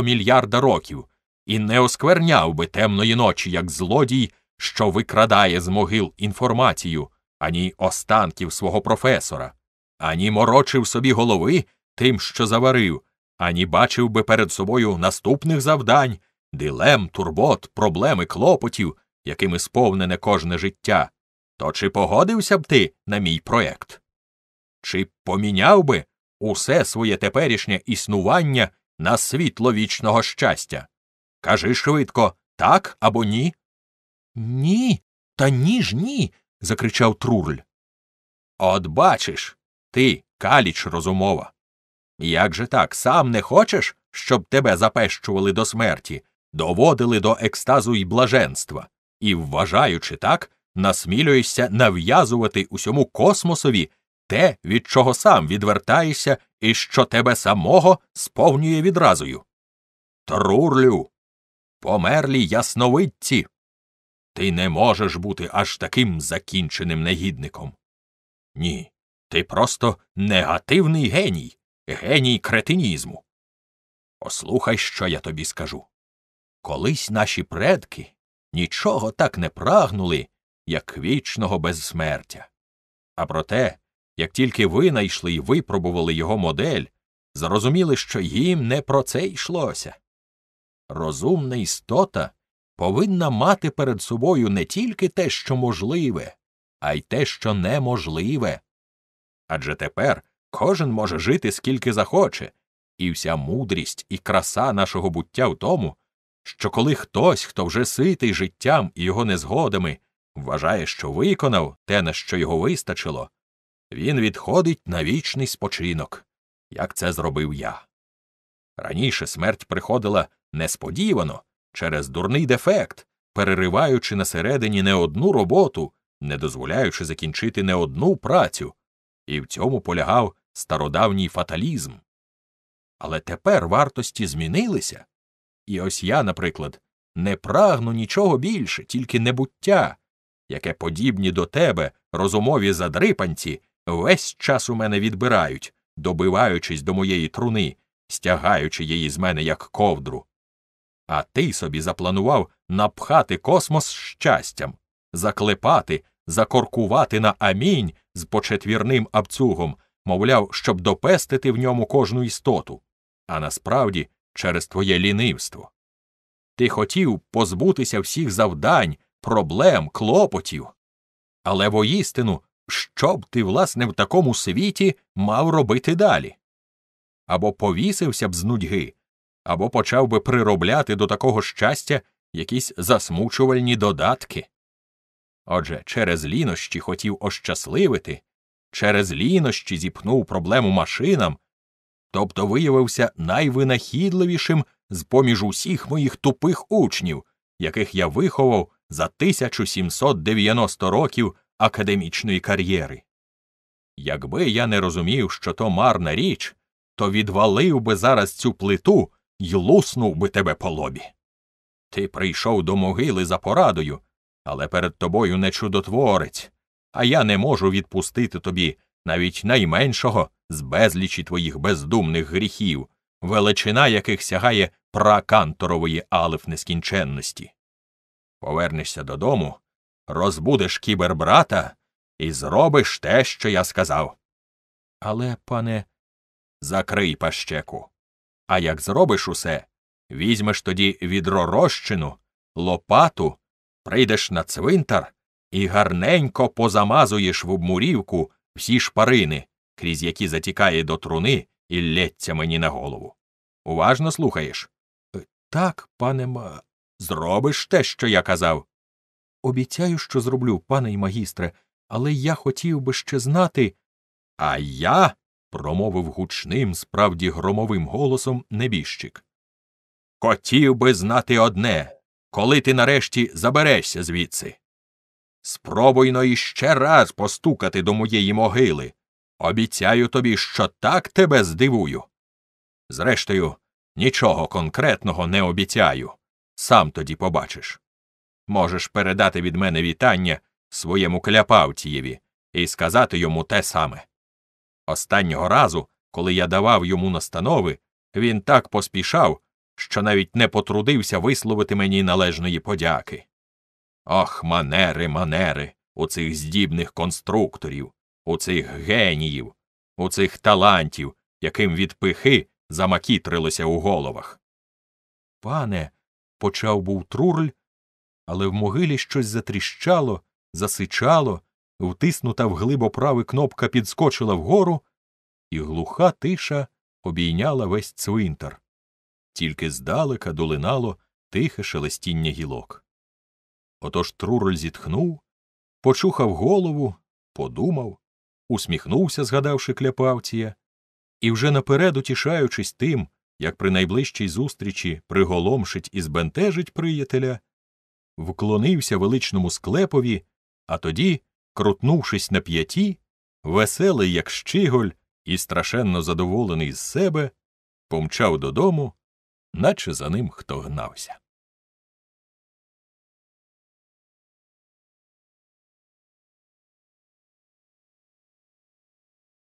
мільярда років, і не оскверняв би темної ночі, як злодій, що викрадає з могил інформацію, ані останків свого професора, ані морочив собі голови тим, що заварив, ані бачив би перед собою наступних завдань дилем, турбот, проблеми, клопотів, якими сповнене кожне життя, то чи погодився б ти на мій проект? Чи поміняв би усе своє теперішнє існування на світло вічного щастя? Кажи швидко так або ні? Ні, та ні ж ні. закричав Труль. От бачиш, ти каліч розумова. Як же так сам не хочеш, щоб тебе запещували до смерті, доводили до екстазу й блаженства, і, вважаючи так, насмілюєшся нав'язувати усьому космосові те, від чого сам відвертаєшся і що тебе самого сповнює відразою. Трурлю, померлі ясновидці. Ти не можеш бути аж таким закінченим негідником. Ні, ти просто негативний геній, геній кретинізму. Послухай, що я тобі скажу. Колись наші предки нічого так не прагнули, як вічного безсмертя. А проте, як тільки винайшли і випробували його модель, зрозуміли, що їм не про це йшлося. Розумна істота повинна мати перед собою не тільки те, що можливе, а й те, що неможливе. Адже тепер кожен може жити скільки захоче, і вся мудрість і краса нашого буття в тому, що коли хтось, хто вже ситий життям і його незгодами, вважає, що виконав те, на що його вистачило, він відходить на вічний спочинок, як це зробив я. Раніше смерть приходила несподівано через дурний дефект, перериваючи на середині не одну роботу, не дозволяючи закінчити не одну працю, і в цьому полягав стародавній фаталізм. Але тепер вартості змінилися. І ось я, наприклад, не прагну нічого більше, тільки небуття, яке подібні до тебе розумові задрипанці весь час у мене відбирають, добиваючись до моєї труни, стягаючи її з мене як ковдру. А ти собі запланував напхати космос щастям, заклепати, закоркувати на амінь з почетвірним абцугом, мовляв, щоб допестити в ньому кожну істоту. А насправді через твоє лінивство. Ти хотів позбутися всіх завдань, проблем, клопотів. Але воістину, що б ти, власне, в такому світі мав робити далі? Або повісився б з нудьги, або почав би приробляти до такого щастя якісь засмучувальні додатки. Отже, через лінощі хотів ощасливити, через лінощі зіпнув проблему машинам, тобто виявився найвинахідливішим з поміж усіх моїх тупих учнів, яких я виховав за 1790 років академічної кар'єри. Якби я не розумів, що то марна річ, то відвалив би зараз цю плиту й луснув би тебе по лобі. Ти прийшов до могили за порадою, але перед тобою не чудотворець, а я не можу відпустити тобі навіть найменшого з безлічі твоїх бездумних гріхів, величина яких сягає праканторової алиф нескінченності. Повернешся додому, розбудеш кібербрата і зробиш те, що я сказав. Але, пане, закрий пащеку. А як зробиш усе, візьмеш тоді відро розчину, лопату, прийдеш на цвинтар і гарненько позамазуєш в обмурівку всі шпарини, крізь які затікає до труни і лється мені на голову. Уважно слухаєш? Е, так, пане ма. Зробиш те, що я казав. Обіцяю, що зроблю, пане і магістре, але я хотів би ще знати. А я. промовив гучним, справді громовим голосом небіжчик. Хотів би знати одне, коли ти нарешті заберешся звідси. Спробуй но іще раз постукати до моєї могили, Обіцяю тобі, що так тебе здивую. Зрештою, нічого конкретного не обіцяю. Сам тоді побачиш. Можеш передати від мене вітання своєму кляпавтієві і сказати йому те саме. Останнього разу, коли я давав йому настанови, він так поспішав, що навіть не потрудився висловити мені належної подяки. Ох, манери, манери, у цих здібних конструкторів у цих геніїв, у цих талантів, яким від пихи замакітрилося у головах. Пане, почав був трурль, але в могилі щось затріщало, засичало, втиснута в глиб оправи кнопка підскочила вгору, і глуха тиша обійняла весь цвинтар. Тільки здалека долинало тихе шелестіння гілок. Отож трурль зітхнув, почухав голову, подумав, усміхнувся, згадавши кляпавція, і вже наперед утішаючись тим, як при найближчій зустрічі приголомшить і збентежить приятеля, вклонився величному склепові, а тоді, крутнувшись на п'яті, веселий, як щиголь, і страшенно задоволений з себе, помчав додому, наче за ним хто гнався.